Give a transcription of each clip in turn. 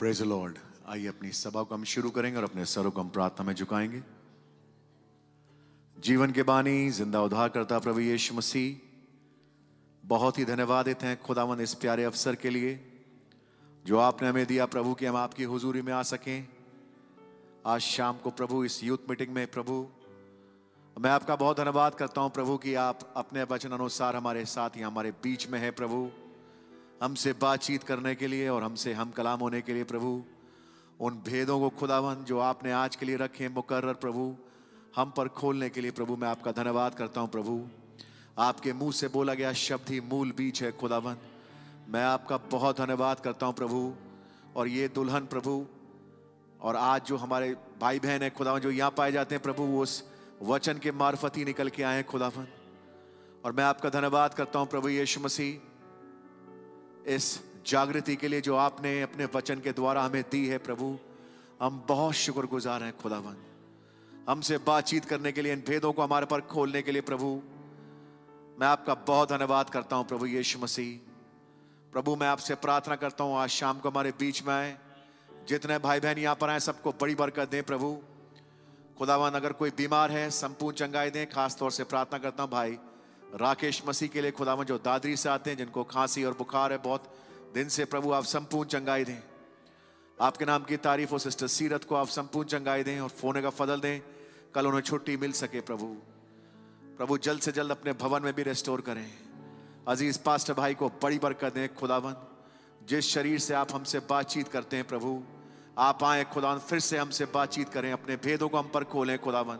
Praise Lord आइए अपनी सभा को हम शुरू करेंगे और अपने सरों को हम प्रार्थना में झुकाएंगे जीवन के बानी जिंदा उद्धार करता प्रभु यीशु मसीह बहुत ही धन्यवाद देते हैं खुदावन इस प्यारे अवसर के लिए जो आपने हमें दिया प्रभु कि हम आपकी हुजूरी में आ सकें आज शाम को प्रभु इस यूथ मीटिंग में प्रभु मैं आपका बहुत धन्यवाद करता हूं प्रभु कि आप अपने वचन अनुसार हमारे साथ ही हमारे बीच में है प्रभु हमसे बातचीत करने के लिए और हमसे हम कलाम होने के लिए प्रभु उन भेदों को खुदावन जो आपने आज के लिए रखे मुकर्र प्रभु हम पर खोलने के लिए प्रभु मैं आपका धन्यवाद करता हूँ प्रभु आपके मुंह से बोला गया शब्द ही मूल बीच है खुदावन मैं आपका बहुत धन्यवाद करता हूँ प्रभु और ये दुल्हन प्रभु और आज जो हमारे भाई बहन है खुदावन जो यहाँ पाए जाते हैं प्रभु वो उस वचन के मार्फत ही निकल के आए हैं खुदावन और मैं आपका धन्यवाद करता हूँ प्रभु यीशु मसीह इस जागृति के लिए जो आपने अपने वचन के द्वारा हमें दी है प्रभु हम बहुत शुक्रगुजार हैं खुदावन हमसे बातचीत करने के लिए इन भेदों को हमारे पर खोलने के लिए प्रभु मैं आपका बहुत धन्यवाद करता हूं प्रभु यीशु मसीह प्रभु मैं आपसे प्रार्थना करता हूं आज शाम को हमारे बीच में आए जितने भाई बहन यहाँ पर आए सबको बड़ी बरकत दें प्रभु खुदावन अगर कोई बीमार है संपूर्ण चंगाई दें खास तौर से प्रार्थना करता हूँ भाई राकेश मसीह के लिए खुदावन जो दादरी से आते हैं जिनको खांसी और बुखार है बहुत दिन से प्रभु आप संपूर्ण चंगाई दें आपके नाम की तारीफ और सिस्टर सीरत को आप संपूर्ण चंगाई दें और फोने का फदल दें कल उन्हें छुट्टी मिल सके प्रभु प्रभु जल्द से जल्द अपने भवन में भी रेस्टोर करें अजीज पास्टर भाई को बड़ी बरकत दें खुदावन जिस शरीर से आप हमसे बातचीत करते हैं प्रभु आप आए खुदावन फिर से हमसे बातचीत करें अपने भेदों को हम पर खोलें खुदावन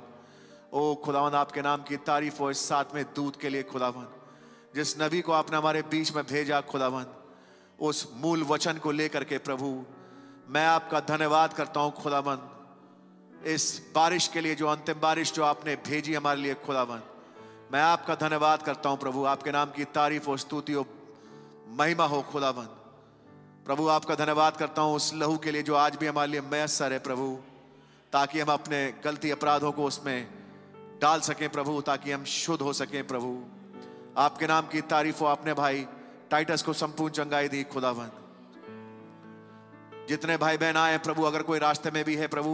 ओ खुदावन आपके नाम की तारीफ हो इस साथ में दूध के लिए खुदावन जिस नबी को आपने हमारे बीच में भेजा खुदावन उस मूल वचन को लेकर के प्रभु मैं आपका धन्यवाद करता हूँ खुदावन इस बारिश के लिए जो अंतिम बारिश जो आपने भेजी हमारे लिए खुदावन मैं आपका धन्यवाद करता हूँ प्रभु आपके नाम की तारीफ हो स्तुति हो महिमा हो खुदावन प्रभु आपका धन्यवाद करता हूँ उस लहू के लिए जो आज भी हमारे लिए मैसर है प्रभु ताकि हम अपने गलती अपराधों को उसमें डाल सकें प्रभु ताकि हम शुद्ध हो सकें प्रभु आपके नाम की तारीफ हो आपने भाई टाइटस को संपूर्ण चंगाई दी खुदावन जितने भाई बहन आए प्रभु अगर कोई रास्ते में भी है प्रभु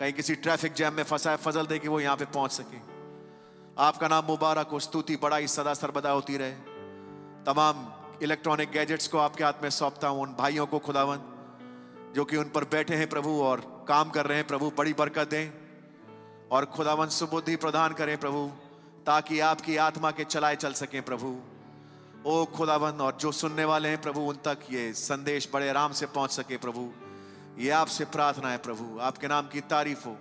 कहीं किसी ट्रैफिक जैम में फंसा है फजल दे कि वो यहां पे पहुंच सके आपका नाम मुबारक हो स्तुति बड़ाई सदा सर्वदा होती रहे तमाम इलेक्ट्रॉनिक गैजेट्स को आपके हाथ में सौंपता हूं उन भाइयों को खुदावन जो कि उन पर बैठे हैं प्रभु और काम कर रहे हैं प्रभु बड़ी बरकत दें और खुदावन सुबुद्धि प्रदान करें प्रभु ताकि आपकी आत्मा के चलाए चल सके प्रभु ओ खुदावन और जो सुनने वाले हैं प्रभु उन तक ये संदेश बड़े आराम से पहुंच सके प्रभु ये आपसे प्रार्थना है प्रभु आपके नाम की तारीफ हो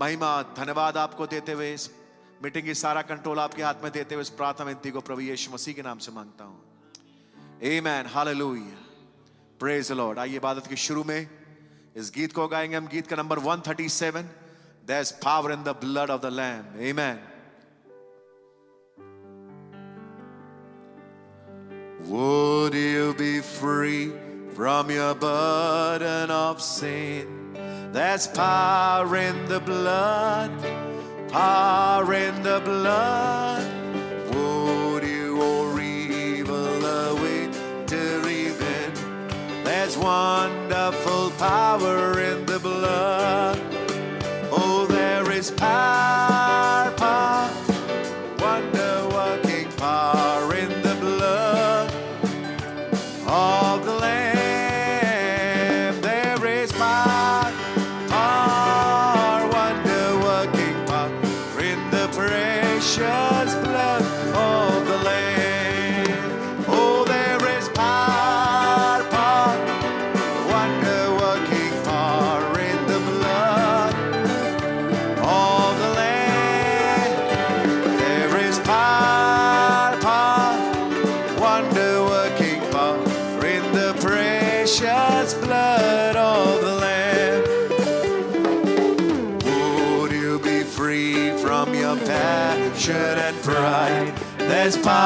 महिमा धन्यवाद आपको देते हुए इस मीटिंग की सारा कंट्रोल आपके हाथ में देते हुए इस प्रार्थना विनती को प्रभु यीशु मसीह के नाम से मांगता हूँ ए मैन प्रेज लॉर्ड आइए इबादत के शुरू में इस गीत को गाएंगे हम गीत का number 137 There's power in the blood of the Lamb. Amen. Would you be free from your burden of sin? There's power in the blood, power in the blood. Would you or evil away to even? There's wonderful power in the blood. His power.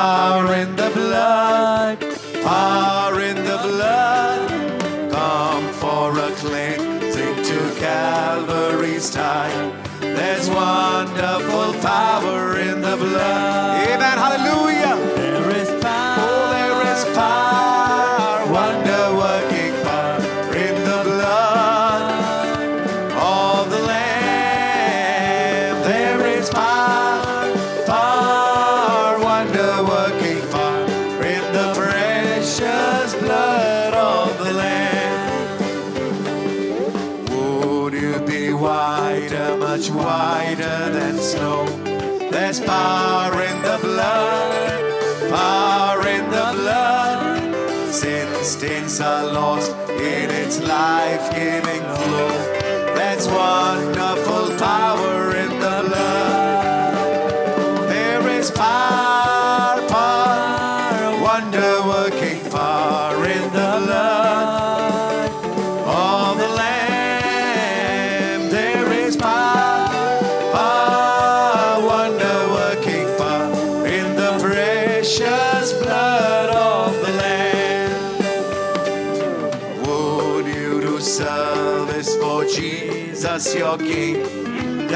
Power in the blood, power in the blood. Come for a cleansing to Calvary's time. There's wonderful power in the blood. sins are lost in its life-giving flow. That's wonderful power.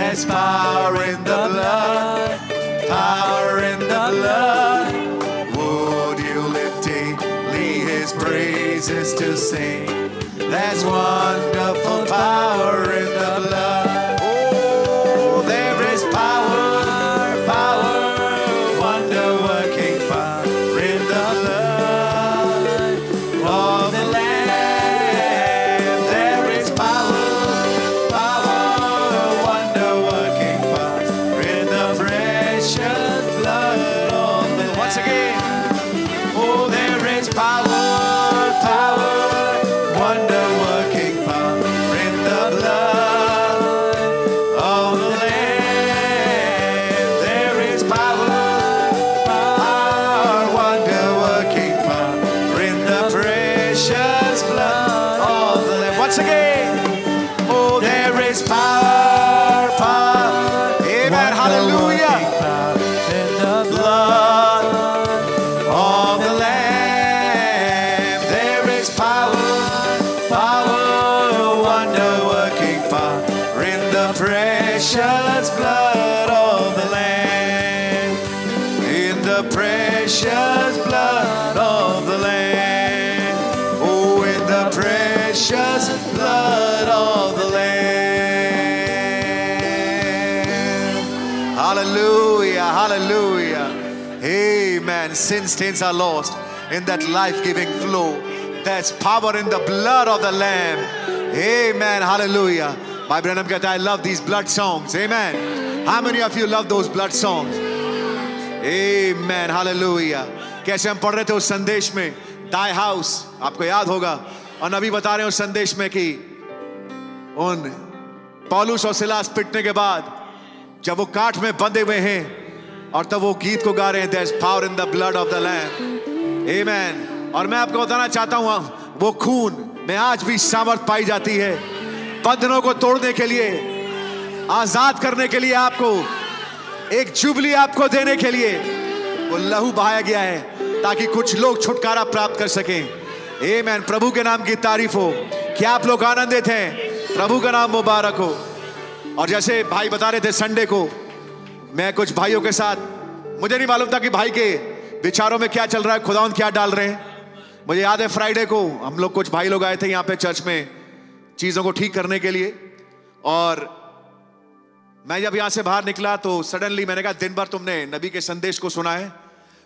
There's power in the blood, power in the blood. Would you lift daily his praises to sing? There's wonderful power sin stains are lost in that life giving flow. There's power in the blood of the Lamb. Amen. Hallelujah. My brother, Gata, I love these blood songs. Amen. How many of you love those blood songs? Amen. Hallelujah. कैसे हम पढ़ रहे थे उस संदेश में दाई house आपको याद होगा और नबी बता रहे हैं उस संदेश में कि उन पॉलूस और सिलास पिटने के बाद जब वो काठ में बंधे हुए हैं और तब वो गीत को गा रहे हैं power in the blood of the land amen और मैं आपको बताना चाहता हूं हाँ, वो खून में आज भी सामर्थ पाई जाती है बंधनों को तोड़ने के लिए आजाद करने के लिए आपको एक जुबली आपको देने के लिए वो लहू बहाया गया है ताकि कुछ लोग छुटकारा प्राप्त कर सकें ए मैन प्रभु के नाम की तारीफ हो क्या आप लोग आनंदित हैं प्रभु का नाम मुबारक हो और जैसे भाई बता रहे थे संडे को मैं कुछ भाइयों के साथ मुझे नहीं मालूम था कि भाई के विचारों में क्या चल रहा है खुदाउन क्या डाल रहे हैं मुझे याद है फ्राइडे को हम लोग कुछ भाई लोग आए थे यहाँ पे चर्च में चीज़ों को ठीक करने के लिए और मैं जब यहां से बाहर निकला तो सडनली मैंने कहा दिन भर तुमने नबी के संदेश को सुना है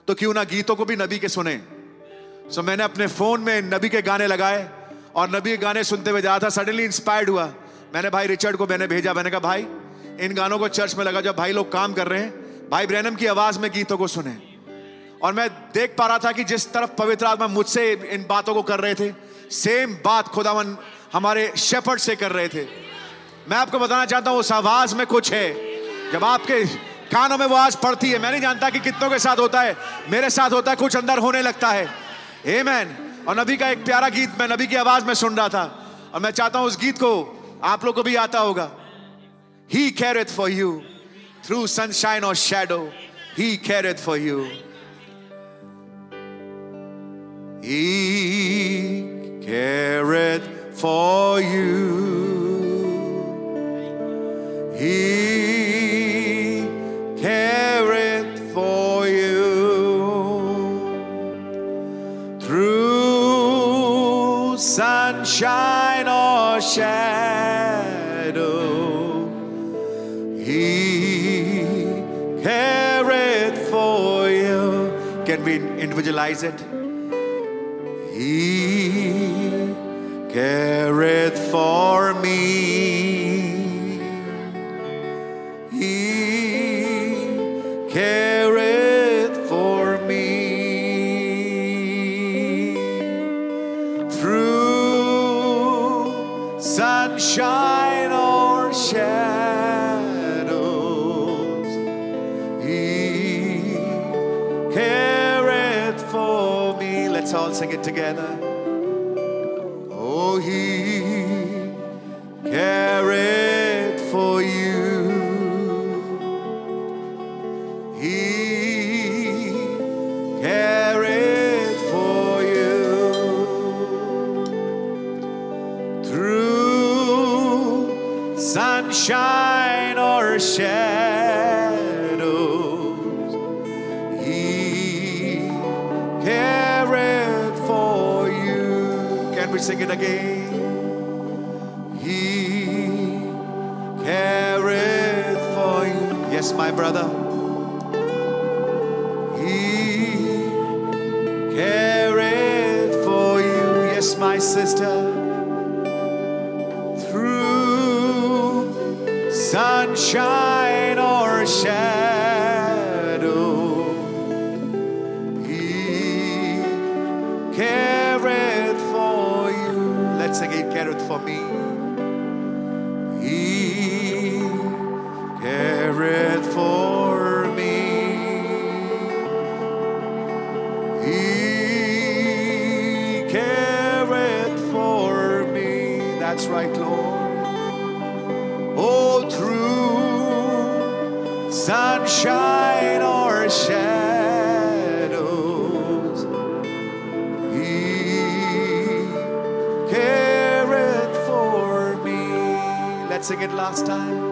तो क्यों ना गीतों को भी नबी के सुने सो so, मैंने अपने फ़ोन में नबी के गाने लगाए और नबी के गाने सुनते हुए जा था सडनली इंस्पायर्ड हुआ मैंने भाई रिचर्ड को मैंने भेजा मैंने कहा भाई इन गानों को चर्च में लगा जब भाई लोग काम कर रहे हैं भाई ब्रैनम की आवाज में गीतों को सुने और मैं देख पा रहा था कि जिस तरफ पवित्र आत्मा मुझसे इन बातों को कर रहे थे सेम बात खुदावन हमारे शेफर्ड से कर रहे थे मैं आपको बताना चाहता हूँ उस आवाज में कुछ है जब आपके कानों में वो आवाज पड़ती है मैं नहीं जानता कि कितनों के साथ होता है मेरे साथ होता है कुछ अंदर होने लगता है हे मैन और नबी का एक प्यारा गीत मैं नबी की आवाज में सुन रहा था और मैं चाहता हूँ उस गीत को आप लोग को भी आता होगा He careth for you. Through sunshine or shadow, He careth for you. He careth for you. He careth for you. Through sunshine or shadow. He careth for you. Can we individualize it? He careth for me. together. my brother. He cared for you, yes, my sister. right, Lord. Oh, through sunshine or shadows, He careth for me. Let's sing it last time.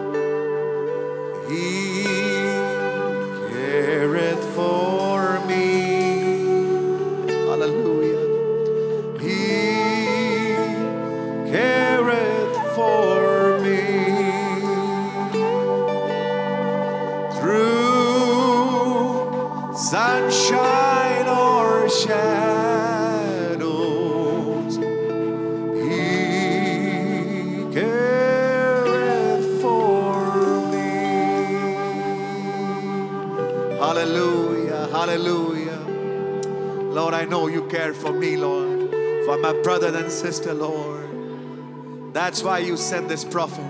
care for me, Lord, for my brother and sister, Lord. That's why you sent this prophet,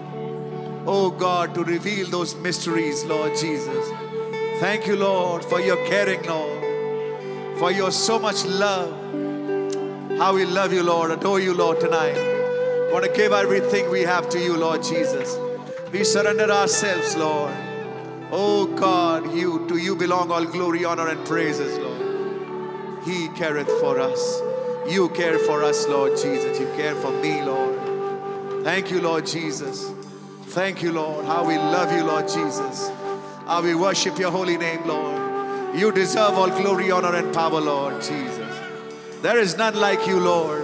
oh God, to reveal those mysteries, Lord Jesus. Thank you, Lord, for your caring, Lord, for your so much love. How we love you, Lord, adore you, Lord, tonight. We want to give everything we have to you, Lord Jesus. We surrender ourselves, Lord. Oh God, you to you belong all glory, honor, and praises careth for us. You care for us, Lord Jesus. You care for me, Lord. Thank you, Lord Jesus. Thank you, Lord. How we love you, Lord Jesus. How we worship your holy name, Lord. You deserve all glory, honor, and power, Lord Jesus. There is none like you, Lord.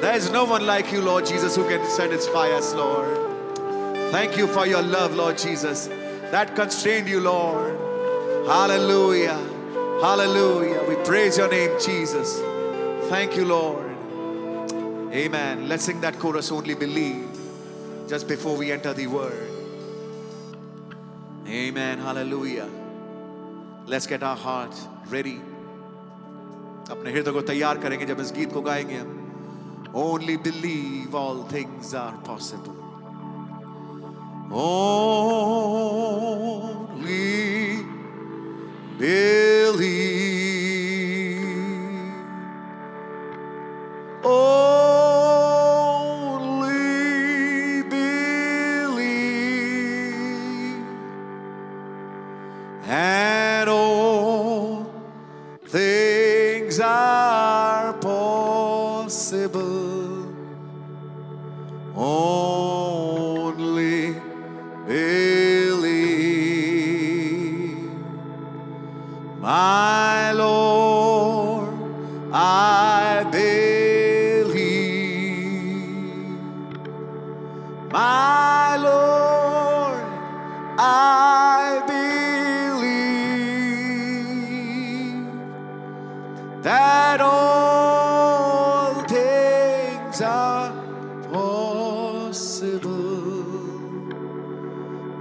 There is no one like you, Lord Jesus, who can satisfy us, Lord. Thank you for your love, Lord Jesus, that constrained you, Lord. Hallelujah. Hallelujah. We praise your name, Jesus. Thank you, Lord. Amen. Let's sing that chorus, Only Believe, just before we enter the Word. Amen. Hallelujah. Let's get our heart ready. अपने हृदय को तैयार करेंगे जब इस गीत को गाएंगे हम only believe all things are possible only believe. Oh.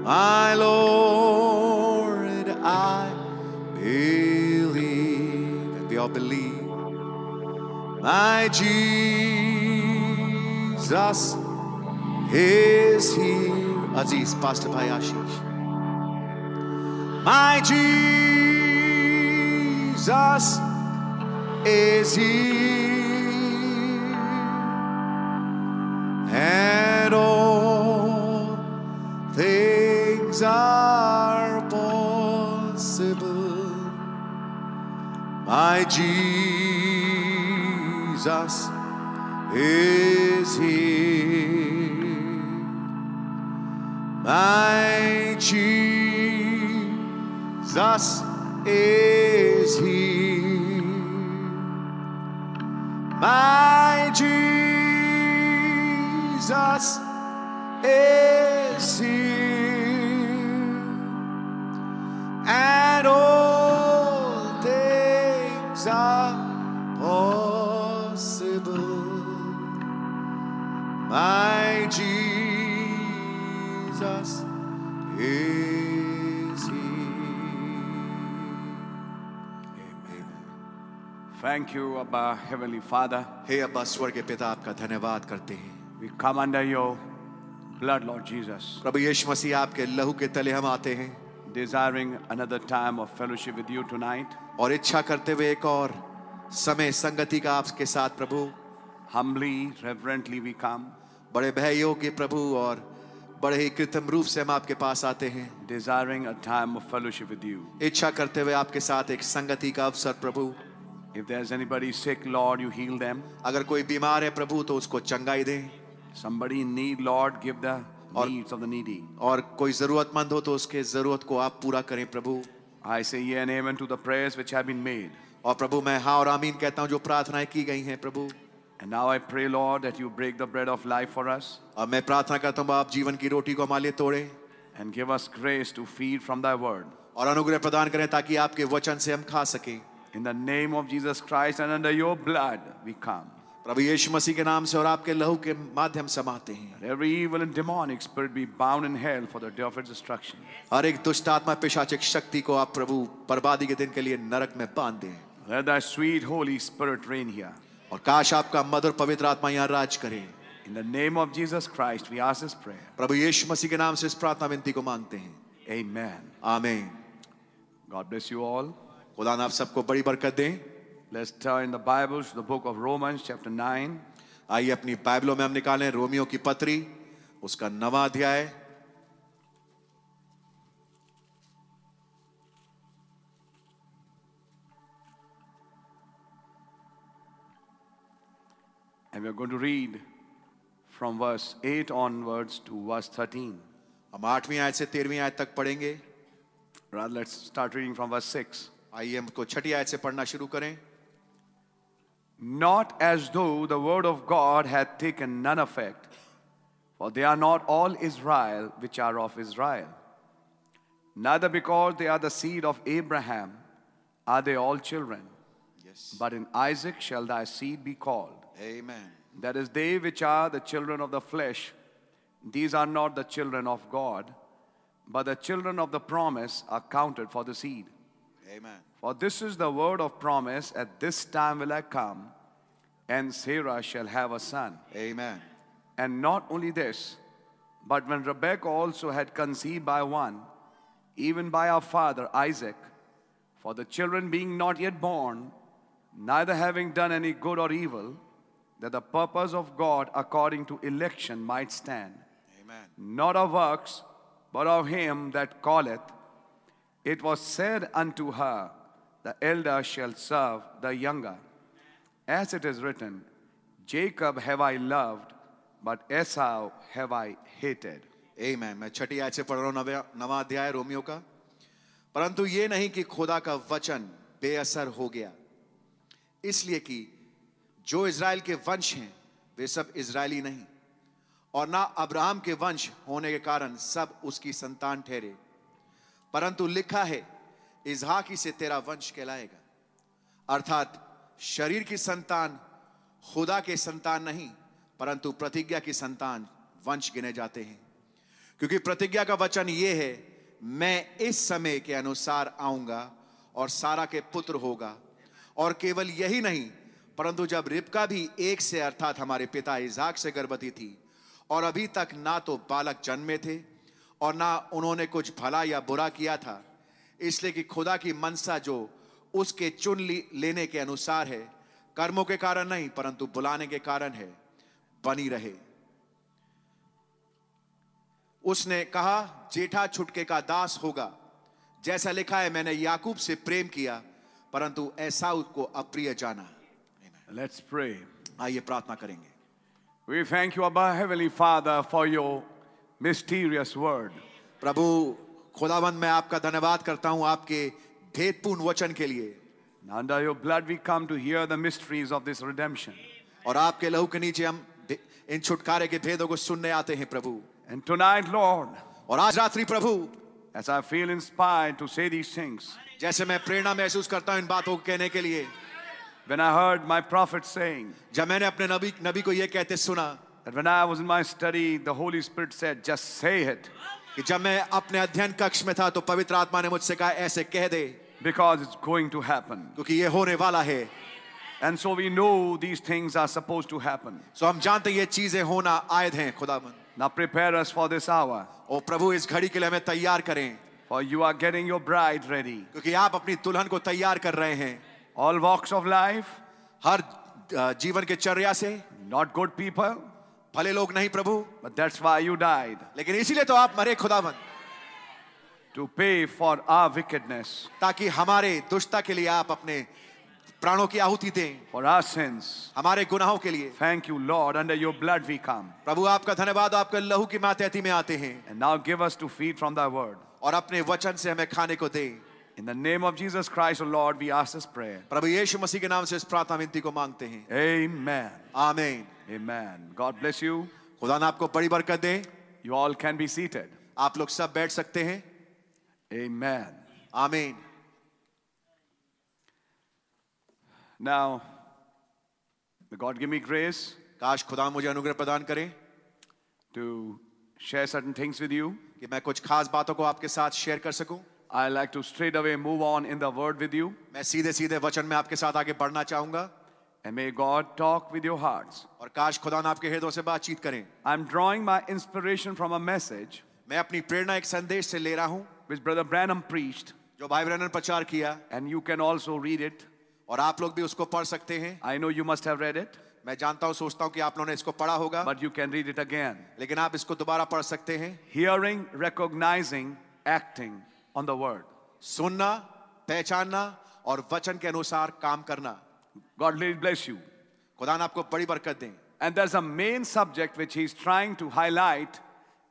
my Lord, I believe, and we all believe, my Jesus is here. Aziz, Pastor Payashish. My Jesus is here. My Jesus is here. My Jesus is here. My Jesus is here. Thank you, Abba, Heavenly Father. हे अब्बा स्वर्ग पिता आपका धन्यवाद करते हैं We come under your blood, Lord Jesus, प्रभु यीशु मसीह आपके लहू के तले हम आते हैं desiring another time of fellowship with you tonight. और इच्छा करते हुए एक और समय संगति का आपके साथ प्रभु Humbly, reverently we come, बड़े भययोग्य प्रभु और बड़े ही कृत्रिम रूप से हम आपके पास आते हैं desiring a time of fellowship with you. इच्छा करते हुए आपके साथ एक संगति का अवसर प्रभु If there's anybody sick, Lord, you heal them. अगर कोई बीमार है प्रभु तो उसको चंगाई दे Somebody in need, Lord, give the और, needs of the needy. और कोई जरूरतमंद हो तो उसके जरूरत को आप पूरा करें प्रभु I say yeah and amen to the prayers which have been made. और प्रभु मैं हाँ और आमीन कहता हूँ जो प्रार्थनाएं की गई हैं प्रभु And now I pray, Lord, that you break the bread of life for us. और मैं प्रार्थना करता हूँ आप जीवन की रोटी को हमारे तोड़े And give us grace to feed from thy word. और अनुग्रह प्रदान करें ताकि आपके वचन से हम खा सकें In the name of Jesus Christ and under your blood we come. प्रभु यीशु मसीह के नाम से और आपके लहू के माध्यम से माते हैं every evil and demonic spirit be bound in hell for the day of its destruction हर एक दुष्ट आत्मा पिशाचिक शक्ति को आप प्रभु बर्बादी के दिन के लिए नरक में बांध दें let thy sweet holy spirit reign here और काश आपका मधुर पवित्र आत्मा यहाँ राज करे in the name of jesus christ we ask this prayer प्रभु यीशु मसीह के नाम से इस प्रार्थना विनती को मांगते हैं amen amen god bless you all खुदा आप सबको बड़ी बरकत दें Let's turn the Bibles to the book of Romans chapter 9. आइए अपनी बाइबलों में हम निकालें रोमियो की पत्री उसका नवा अध्याय And we are going to read from verse 8 onwards to verse 13. हम आठवीं आयत से तेरहवीं आयत तक पढ़ेंगे. Rather, let's start reading from verse 6. आइए हम को छठी आयत से पढ़ना शुरू करें Not as though the word of God had taken none effect, for they are not all Israel which are of Israel. Neither because they are the seed of Abraham are they all children. Yes. But in Isaac shall thy seed be called. Amen. That is, they which are the children of the flesh, these are not the children of God, but the children of the promise are counted for the seed. Amen. For this is the word of promise at this time will I come, and Sarah shall have a son. Amen. And not only this, but when Rebekah also had conceived by one, even by our father Isaac, for the children being not yet born, neither having done any good or evil, that the purpose of God according to election might stand. Amen. Not of works, but of him that calleth It was said unto her, The elder shall serve the younger. As it is written, Jacob have I loved, but Esau have I hated. Amen. मैं छठी आयत से पढ़ रहा हूँ नवा अध्याय Romeo का परंतु ये नहीं कि खुदा का वचन बेअसर हो गया इसलिए कि जो इज़राइल के वंश हैं वे सब इज़राइली नहीं और ना अब्राहम के वंश होने के कारण सब उसकी संतान ठहरे परंतु लिखा है इजहाकी से तेरा वंश कहलाएगा अर्थात शरीर की संतान खुदा के संतान नहीं परंतु प्रतिज्ञा की संतान वंश गिने जाते हैं क्योंकि प्रतिज्ञा का वचन यह है मैं इस समय के अनुसार आऊंगा और सारा के पुत्र होगा और केवल यही नहीं परंतु जब रिपका भी एक से अर्थात हमारे पिता इजाक से गर्भवती थी और अभी तक ना तो बालक जन्मे थे और ना उन्होंने कुछ भला या बुरा किया था इसलिए कि खुदा की मनसा जो उसके चुन लेने के अनुसार है कर्मों के कारण नहीं परंतु बुलाने के कारण है बनी रहे उसने कहा जेठा छुटके का दास होगा जैसा लिखा है मैंने याकूब से प्रेम किया परंतु ऐसा उसको अप्रिय जाना लेट्स प्रे आइए प्रार्थना करेंगे we thank you Abba heavenly father for your mysterious word. प्रभु खुदावन मैं आपका धन्यवाद करता हूँ आपके भेदपूर्ण वचन के लिए Under your blood we come to hear the mysteries of this redemption. और आपके लहू के नीचे हम इन छुटकारे के भेदों को सुनने आते हैं प्रभु And tonight, Lord, और आज रात्रि प्रभु as I feel inspired to say these things, जैसे मैं प्रेरणा महसूस करता हूँ इन बातों को कहने के लिए when I heard my prophet saying, जब मैंने अपने नबी नबी को यह कहते सुना that when I was in my study, the Holy Spirit said, just say it. कि जब मैं अपने अध्ययन कक्ष में था तो पवित्र आत्मा ने मुझसे कहा ऐसे कह दे because it's going to happen क्योंकि ये होने वाला है and so we know these things are supposed to happen so हम जानते हैं ये चीजें होना आयद हैं खुदावन now prepare us for this hour और प्रभु इस घड़ी के लिए हमें तैयार करें for you are getting your bride ready क्योंकि आप अपनी दुल्हन को तैयार कर रहे हैं all walks of life हर जीवन के चर्या से not good people भले लोग नहीं प्रभु but that's why you died लेकिन इसीलिए तो आप मरे खुदावन टू पे फॉर आर विकेडनेस ताकि हमारे दुष्टता के लिए आप अपने प्राणों की आहुति दें फॉर आर सेंस हमारे गुनाहों के लिए thank you Lord under your blood we come प्रभु आपका धन्यवाद आपके लहू की मातहति में आते हैं and now give us to feed from the word और अपने वचन से हमें खाने को दे In the name of Jesus Christ, O oh Lord, we ask this prayer. प्रभु यीशु मसीह के नाम से इस प्रार्थना विनती को मांगते हैं. Amen. Amen. Amen. God bless you. खुदा ने आपको बड़ी बरकत दे You all can be seated. आप लोग सब बैठ सकते हैं Amen. Amen. Now, may God give me grace काश खुदा मुझे अनुग्रह प्रदान करे to share certain things with you. कि मैं कुछ खास बातों को आपके साथ शेयर कर सकूं I like to straight away move on in the word with you. मैं सीधे सीधे वचन में आपके साथ आगे बढ़ना चाहूंगा And may God talk with your hearts. और काश खुदा आपके हृदयों से बातचीत करें I am drawing my inspiration from a message मैं अपनी प्रेरणा एक संदेश से ले रहा हूँ विच ब्रदर ब्रैनम प्रीच्ड जो भाई ब्रैनम प्रचार किया and you can also read it और आप लोग भी उसको पढ़ सकते हैं I know you must have read it मैं जानता हूं सोचता हूं कि आप लोगों ने इसको पढ़ा होगा but you can read it again लेकिन आप इसको दोबारा पढ़ सकते हैं hearing recognising acting on the word सुनना पहचानना और वचन के अनुसार काम करना God really bless you. खुदा ने आपको बड़ी बरकत दें And there's a main subject which he's trying to highlight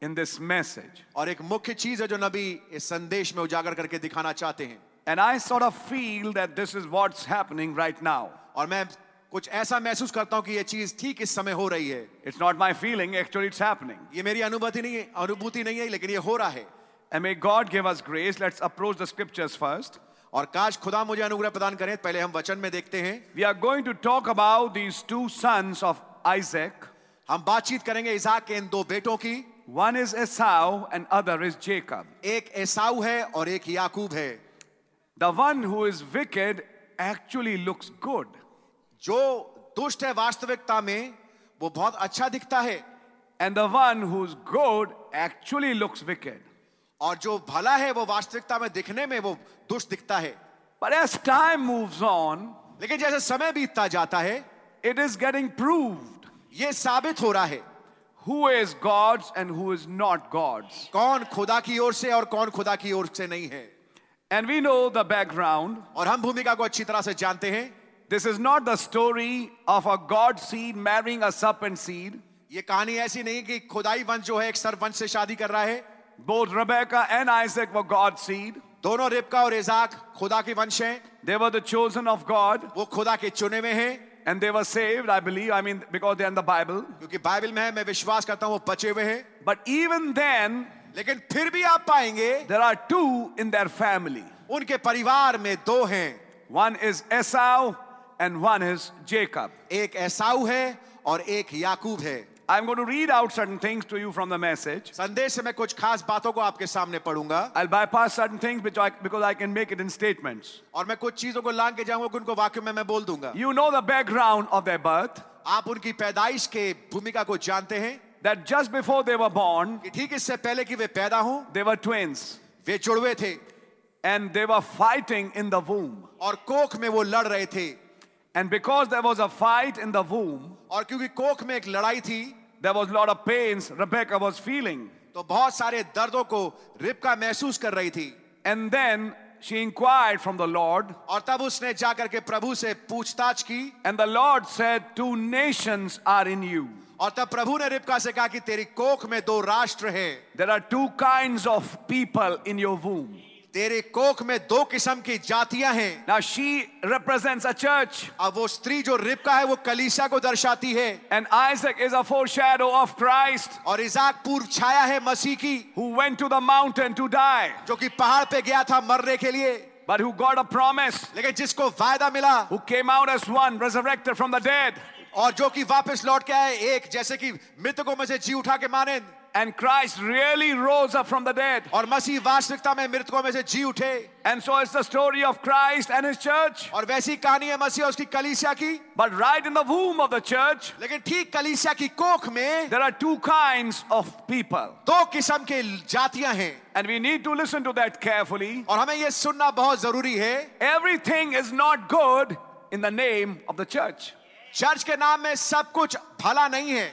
in this message. और एक मुख्य चीज है जो नबी इस संदेश में उजागर करके दिखाना चाहते हैं And I sort of feel that this is what's happening right now. और मैं कुछ ऐसा महसूस करता हूं कि ये चीज ठीक इस समय हो रही है it's not my feeling actually it's happening ये मेरी अनुभूति नहीं है अनुभूति नहीं है लेकिन ये हो रहा है And may God give us grace. Let's approach the scriptures first. और काश खुदा मुझे अनुग्रह प्रदान करें पहले हम वचन में देखते हैं we are going to talk about these two sons of Isaac हम बातचीत करेंगे ईसा के इन दो बेटों की one is Esau and other is Jacob एक एसाउ है और एक याकूब है the one who is wicked actually looks good जो दुष्ट है वास्तविकता में वो बहुत अच्छा दिखता है and the one who is good actually looks wicked और जो भला है वो वास्तविकता में दिखने में वो दुष्ट दिखता है But as time moves on, लेकिन जैसे समय बीतता जाता है इट इज गेटिंग प्रूव्ड ये साबित हो रहा है who is God's and who is not God's कौन खुदा की ओर से और कौन खुदा की ओर से नहीं है and we know the background और हम भूमिका को अच्छी तरह से जानते हैं this is not the story of a God seed marrying a sap and seed ये कहानी ऐसी नहीं कि खुदाई वंश जो है एक सर से शादी कर रहा है Both Rebecca and Isaac were God's seed. दोनों रिबका और इजाक खुदा के वंश हैं. They were the chosen of God. वो खुदा के चुने हुए हैं. And they were saved, I believe. I mean, because they're in the Bible. क्योंकि बाइबल में है, मैं विश्वास करता हूँ वो बचे हुए हैं. But even then, लेकिन फिर भी आप पाएंगे. There are two in their family. उनके परिवार में दो हैं. One is Esau and one is Jacob. एक एसाऊ है और एक याकूब है. I'm going to read out certain things to you from the message. संदेश से मैं कुछ खास बातों को आपके सामने I'll bypass certain things which I, because I can make it in statements. और मैं कुछ चीजों को लांग के जाऊंगा उनको वाक्यों में मैं बोल दूंगा You know the background of their birth. आप उनकी पैदाइश के भूमिका को जानते हैं That just before they were born, ठीक इससे पहले कि वे पैदा हों they were twins. वे जुड़वे थे And they were fighting in the womb. और कोख में वो लड़ रहे थे And because there was a fight in the womb, और क्योंकि कोख में एक लड़ाई थी there was a lot of pains Rebecca was feeling. तो बहुत सारे दर्दों को रिबका महसूस कर रही थी And then she inquired from the Lord. और तब उसने जाकर के प्रभु से पूछताछ की And the Lord said, Two nations are in you. और तब प्रभु ने रिबका से कहा कि तेरी कोख में दो राष्ट्र हैं. There are two kinds of people in your womb. तेरे कोख में दो किस्म की जातियां हैं Now she represents a church. अब वो स्त्री जो रिबका है वो कलीसिया को दर्शाती है And Isaac is a foreshadow of Christ. और इजाक पूर्व छाया है मसीह की Who went to the mountain to die. जो कि पहाड़ पे गया था मरने के लिए But who got a promise? लेकिन जिसको वायदा मिला Who came out as one, resurrected from the dead? और जो कि वापस लौट के आए एक जैसे कि मृतकों में से जी उठा के माने And Christ really rose up from the dead. और मसीह वास्तविकता में मृतकों में से जी उठे. And so it's the story of Christ and his church. और वैसी कहानी है मसीह और उसकी कलीसिया की. But right in the womb of the church. लेकिन ठीक कलीसिया की कोख में. There are two kinds of people. दो किस्म के जातियां हैं. And we need to listen to that carefully. और हमें ये सुनना बहुत जरूरी है. Everything is not good in the name of the church. Church के नाम में सब कुछ भला नहीं है.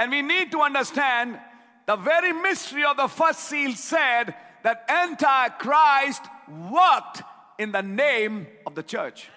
And we need to understand the very mystery of the first seal said that Antichrist worked in the name of the church.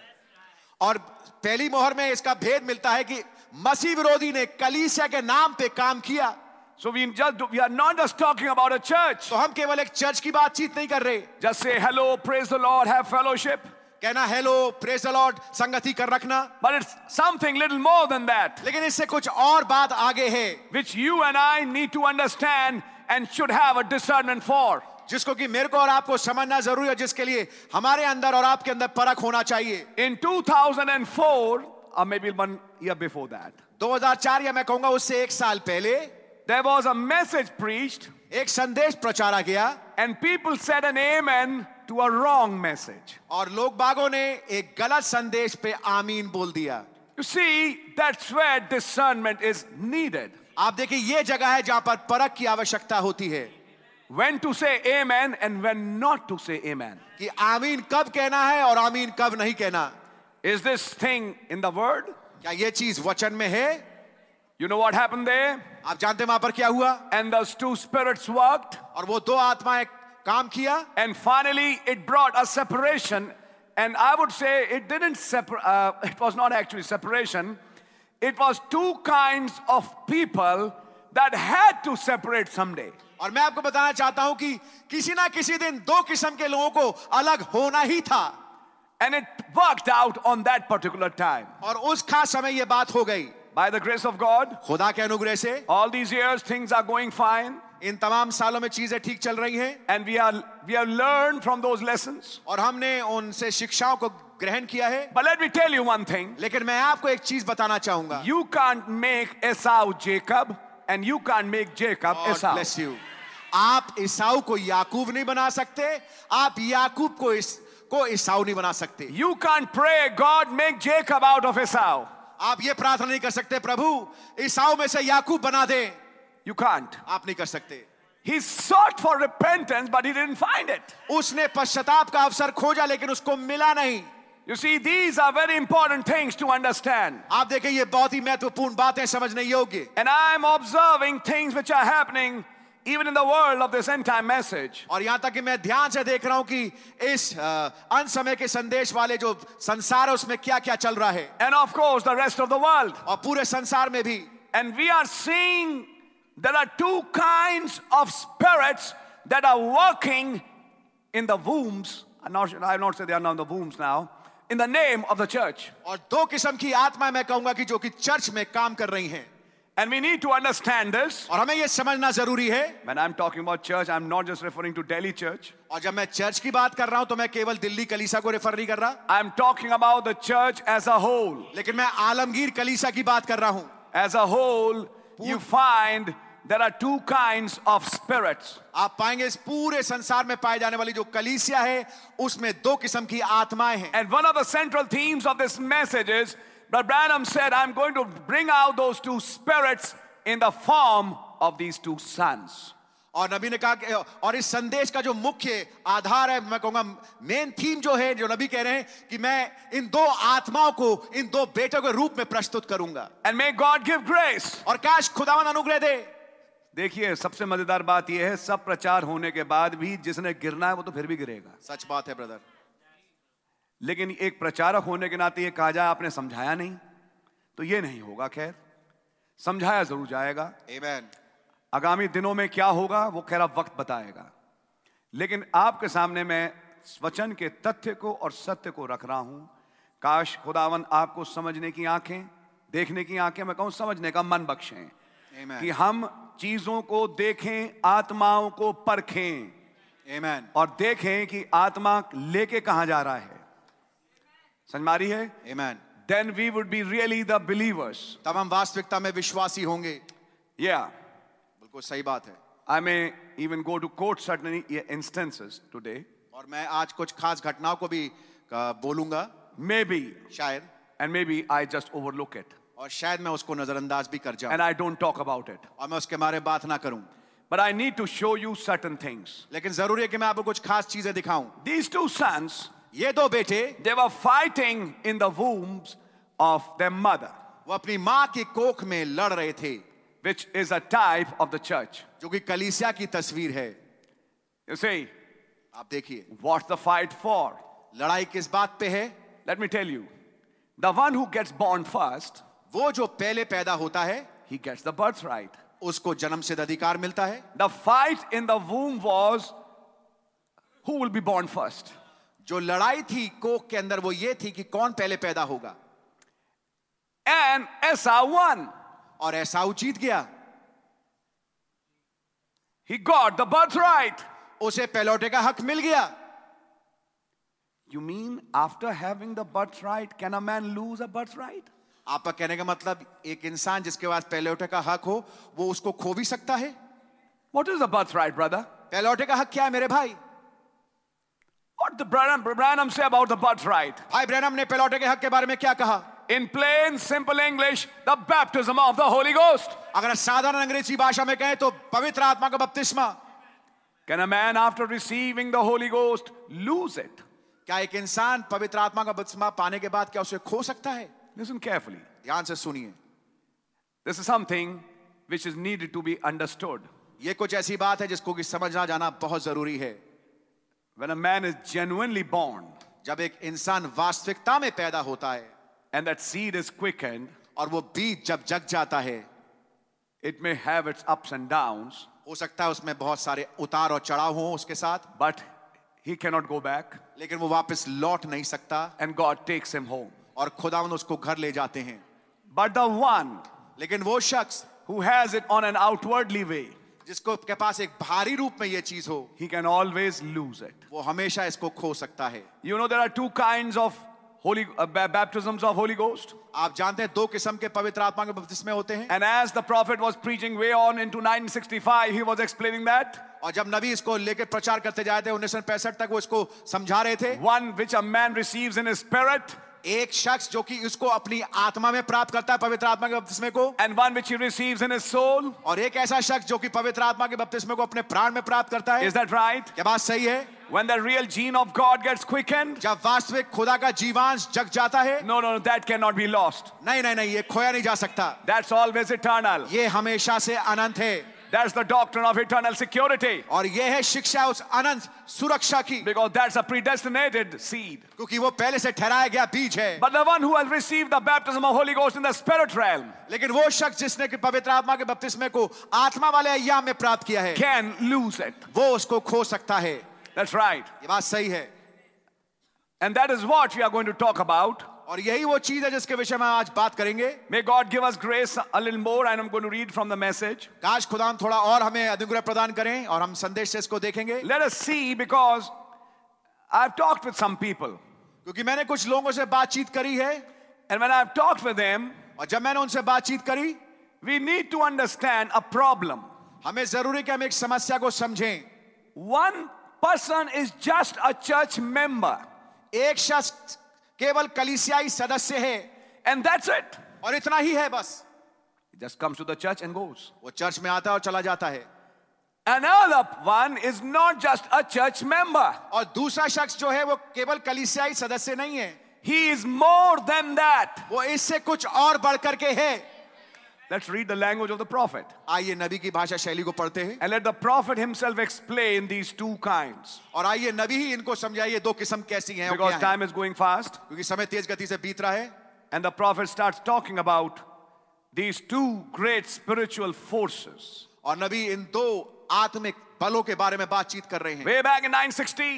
और पहली मोहर में इसका भेद मिलता है कि मसीह विरोधी ने कलीसिया के नाम पे काम किया So we just we are not just talking about a church. तो हम केवल एक चर्च की बातचीत नहीं कर रहे. Just say hello, praise the Lord, have fellowship. कहना हेलो प्रेज द लॉर्ड संगति कर रखना but it's something little more than that लेकिन इससे कुछ और बात आगे है which you and I need to understand and should have a discernment for जिसको कि मेरे को और आपको समझना जरूरी है जिसके लिए हमारे अंदर और आपके अंदर परख होना चाहिए इन 2004 or maybe one year before that 2004 या मैं कहूंगा उससे एक साल पहले there was a message preached एक संदेश प्रचारा गया and people said an amen to a wrong message. और लोग बागों ने एक गलत संदेश पे आमीन बोल दिया You see, that's where discernment is needed. आप देखिए ये जगह है जहां पर परख की आवश्यकता होती है When to say amen and when not to say amen. कि आमीन कब कहना है और आमीन कब नहीं कहना Is this thing in the word? क्या ये चीज वचन में है You know what happened there? आप जानते हैं वहां पर क्या हुआ And those two spirits worked. और वो दो आत्माएं काम किया and finally it brought a separation and I would say it didn't it was not actually separation it was two kinds of people that had to separate someday और मैं आपको बताना चाहता हूं कि किसी ना किसी दिन दो किस्म के लोगों को अलग होना ही था And it worked out on that particular time. और उस खास समय ये बात हो गई. By the grace of God, खुदा के अनुग्रह से, all these years things are going fine. इन तमाम सालों में चीजें ठीक चल रही हैं and we are we have learn from those lesson और हमने उनसे शिक्षाओं को ग्रहण किया है but let me tell you one thing लेकिन मैं आपको एक चीज बताना चाहूंगा you can't make Esau Jacob and you can't make Jacob God Esau. You आप ईसाउ को याकूब नहीं बना सकते आप याकूब को इस, को ईसाउ नहीं बना सकते you can pray God make Jacob out of Esau आप ये प्रार्थना नहीं कर सकते प्रभु ईसाउ में से याकूब बना दें You can't. आप नहीं कर सकते. He sought for repentance, but he didn't find it. उसने पश्चाताप का अवसर खोजा लेकिन उसको मिला नहीं. You see, these are very important things to understand. आप देखें ये बहुत ही महत्वपूर्ण बातें समझने योग्य. And I am observing things which are happening even in the world of this end time message. और यहाँ तक कि मैं ध्यान से देख रहा हूँ कि इस अंत समय के संदेश वाले जो संसार है उसमें क्या क्या चल रहा है. And of course, the rest of the world. और पूरे संसार में भी. And we are seeing there are two kinds of spirits that are working in the wombs. I'm not, I'm not saying they are not in the wombs now. In the name of the church. And we need to understand this. When I'm talking about church, I'm not just referring to Delhi church. I'm talking about the church as a whole. As a whole, you find there are two kinds of spirits. आप पाएंगे इस पूरे संसार में पाई जाने वाली जो कलीसिया है उसमें दो किस्म की आत्माएं हैं And one of the central themes of this message is Brother Branham said, I'm going to bring out those two spirits in the form of these two sons. और नबी ने कहा और इस संदेश का जो मुख्य आधार है मैं कहूंगा मेन थीम जो है जो नबी कह रहे हैं कि मैं इन दो आत्माओं को इन दो बेटों के रूप में प्रस्तुत करूंगा and may God give grace और काश खुदावन अनुग्रह दे देखिए सबसे मजेदार बात यह है सब प्रचार होने के बाद भी जिसने गिरना है वो तो फिर भी गिरेगा सच बात है ब्रदर लेकिन एक प्रचारक होने के नाते ये कहा जाए आपने समझाया नहीं तो ये नहीं होगा खैर समझाया जरूर जाएगा Amen. आगामी दिनों में क्या होगा वो खैर वक्त बताएगा लेकिन आपके सामने मैं वचन के तथ्य को और सत्य को रख रहा हूं काश खुदावन आपको समझने की आंखें देखने की आंखें मैं कहूं समझने का मन बख्शे कि हम चीजों को देखें आत्माओं को परखें Amen. और देखें कि आत्मा लेके कहा जा रहा है समझ मारी है Amen. Then we would be really the believers. तब हम वास्तविकता में विश्वासी होंगे Yeah. बिल्कुल सही बात है I may even go to quote certain instances today. और मैं आज कुछ खास घटनाओं को भी बोलूंगा Maybe. शायद And maybe I just overlook it. और शायद मैं उसको नजरअंदाज भी कर जाऊं And I don't talk about it. और मैं उसके बारे बात ना करूं But I need to show you certain things. लेकिन जरूरी है कि मैं आपको कुछ खास चीजें दिखाऊं These two sons, ये दो बेटे they were fighting in the wombs of their mother. वो अपनी माँ की कोख में लड़ रहे थे which is a type of the church. जो कि कलीसिया की तस्वीर है You see, आप देखिए what's the fight for? लड़ाई किस बात पे है Let me tell you. The one who gets born first, वो जो पहले पैदा होता है he gets the birthright. उसको जन्म से अधिकार मिलता है The fight in the womb was who will be born first. जो लड़ाई थी कोक के अंदर वो ये थी कि कौन पहले पैदा होगा And Esau won. और ऐसा जीत गया he got the birthright उसे पेलोटे का हक मिल गया you mean after having the birthright can a man lose a birthright आपका कहने का मतलब एक इंसान जिसके पास पेलोटे का हक हो वो उसको खो भी सकता है what is the birthright brother पेलोटे का हक क्या है मेरे भाई What the Branham, Branham say about the birthright? Hi, Branham ने pelote के हक के बारे में क्या कहा in plain simple English the baptism of the Holy Ghost अगर साधारण अंग्रेजी भाषा में कहें तो पवित्र आत्मा का बपतिस्मा can a man after receiving the Holy Ghost lose it क्या एक इंसान पवित्र आत्मा का बपतिस्मा पाने के बाद क्या उसे खो सकता है लिसन केयरफुली ध्यान से सुनिए this is something which is needed to be understood ये कुछ ऐसी बात है जिसको कि समझना जाना बहुत जरूरी है When a man is genuinely born, जब एक इंसान वास्तविकता में पैदा होता है and that seed is quickened और वो बीज जब जग जाता है it may have its ups and downs हो सकता है उसमें बहुत सारे उतार और चढ़ाव हो उसके साथ but he cannot go back लेकिन वो वापस लौट नहीं सकता and God takes him home और खुदावन उसको घर ले जाते हैं but the one लेकिन वो शख्स who has it on an outwardly way जिसको के पास एक भारी रूप में ये चीज हो he can always lose it वो हमेशा इसको खो सकता है you know there are two kinds of holy uh, baptisms of holy ghost आप जानते हैं दो किस्म के पवित्र आत्मा के बपतिस्मे होते हैं and as the prophet was preaching way on into 965 he was explaining that और जब नबी इसको लेकर प्रचार करते जाते उन्नीस सौ पैंसठ तक वो इसको समझा रहे थे one which a man receives in his spirit एक शख्स जो कि उसको अपनी आत्मा में प्राप्त करता है पवित्र आत्मा के बपतिस्मे को and one which he receives in his soul और एक ऐसा शख्स जो कि पवित्र आत्मा के बपतिस्मे को अपने प्राण में प्राप्त करता है इज दैट राइट क्या बात सही है When the real gene of God gets quickened, जब वास्तविक खुदा का जीवांश जग जाता है no, no, no, that cannot be lost. नहीं नहीं नहीं ये खोया नहीं जा सकता That's always eternal. ये हमेशा से अनंत है That's the doctrine of eternal security. और ये है शिक्षा उस अनंत सुरक्षा की. Because that's a predestinated seed. क्योंकि वो पहले से ठहराया गया बीज है. But the one who has received the baptism of Holy Ghost in the spirit realm. लेकिन वो शख्स जिसने कि पवित्र आत्मा के बपतिस्मे को आत्मा वाले अय्याम में प्राप्त किया है. Can lose it. वो उसको खो सकता है. That's right. ये बात सही है. And that is what we are going to talk about. और यही वो चीज है जिसके विषय में आज बात करेंगे may God give us grace a little more and I am going to read from the message काश खुदा थोड़ा और हमें अनुग्रह प्रदान करें और हम संदेश से इसको देखेंगे let us see because I have talked with some people क्योंकि मैंने कुछ लोगों से बातचीत करी है and when I have talked with them और जब मैंने उनसे बातचीत करी we need to understand a problem हमें जरूरी है कि हम एक समस्या को समझें one person is just a church member एक शख्स केवल कलिसियाई सदस्य है एंड दैट्स इट और इतना ही है बस just comes to the church and goes वो चर्च में आता है और चला जाता है Another one is not just a church member. और दूसरा शख्स जो है वो केवल कलीसियाई सदस्य नहीं है He is more than that. वो इससे कुछ और बढ़कर के है Let's read the language of the prophet. आइए नबी की भाषा शैली को पढ़ते हैं And let the prophet himself explain these two kinds. और आइए नबी ही इनको समझाइए दो किस्म कैसी हैं Because time is going fast. क्योंकि समय तेज गति से बीत रहा है And the prophet starts talking about these two great spiritual forces. और नबी इन दो आत्मिक बलों के बारे में बातचीत कर रहे हैं Way back in 960.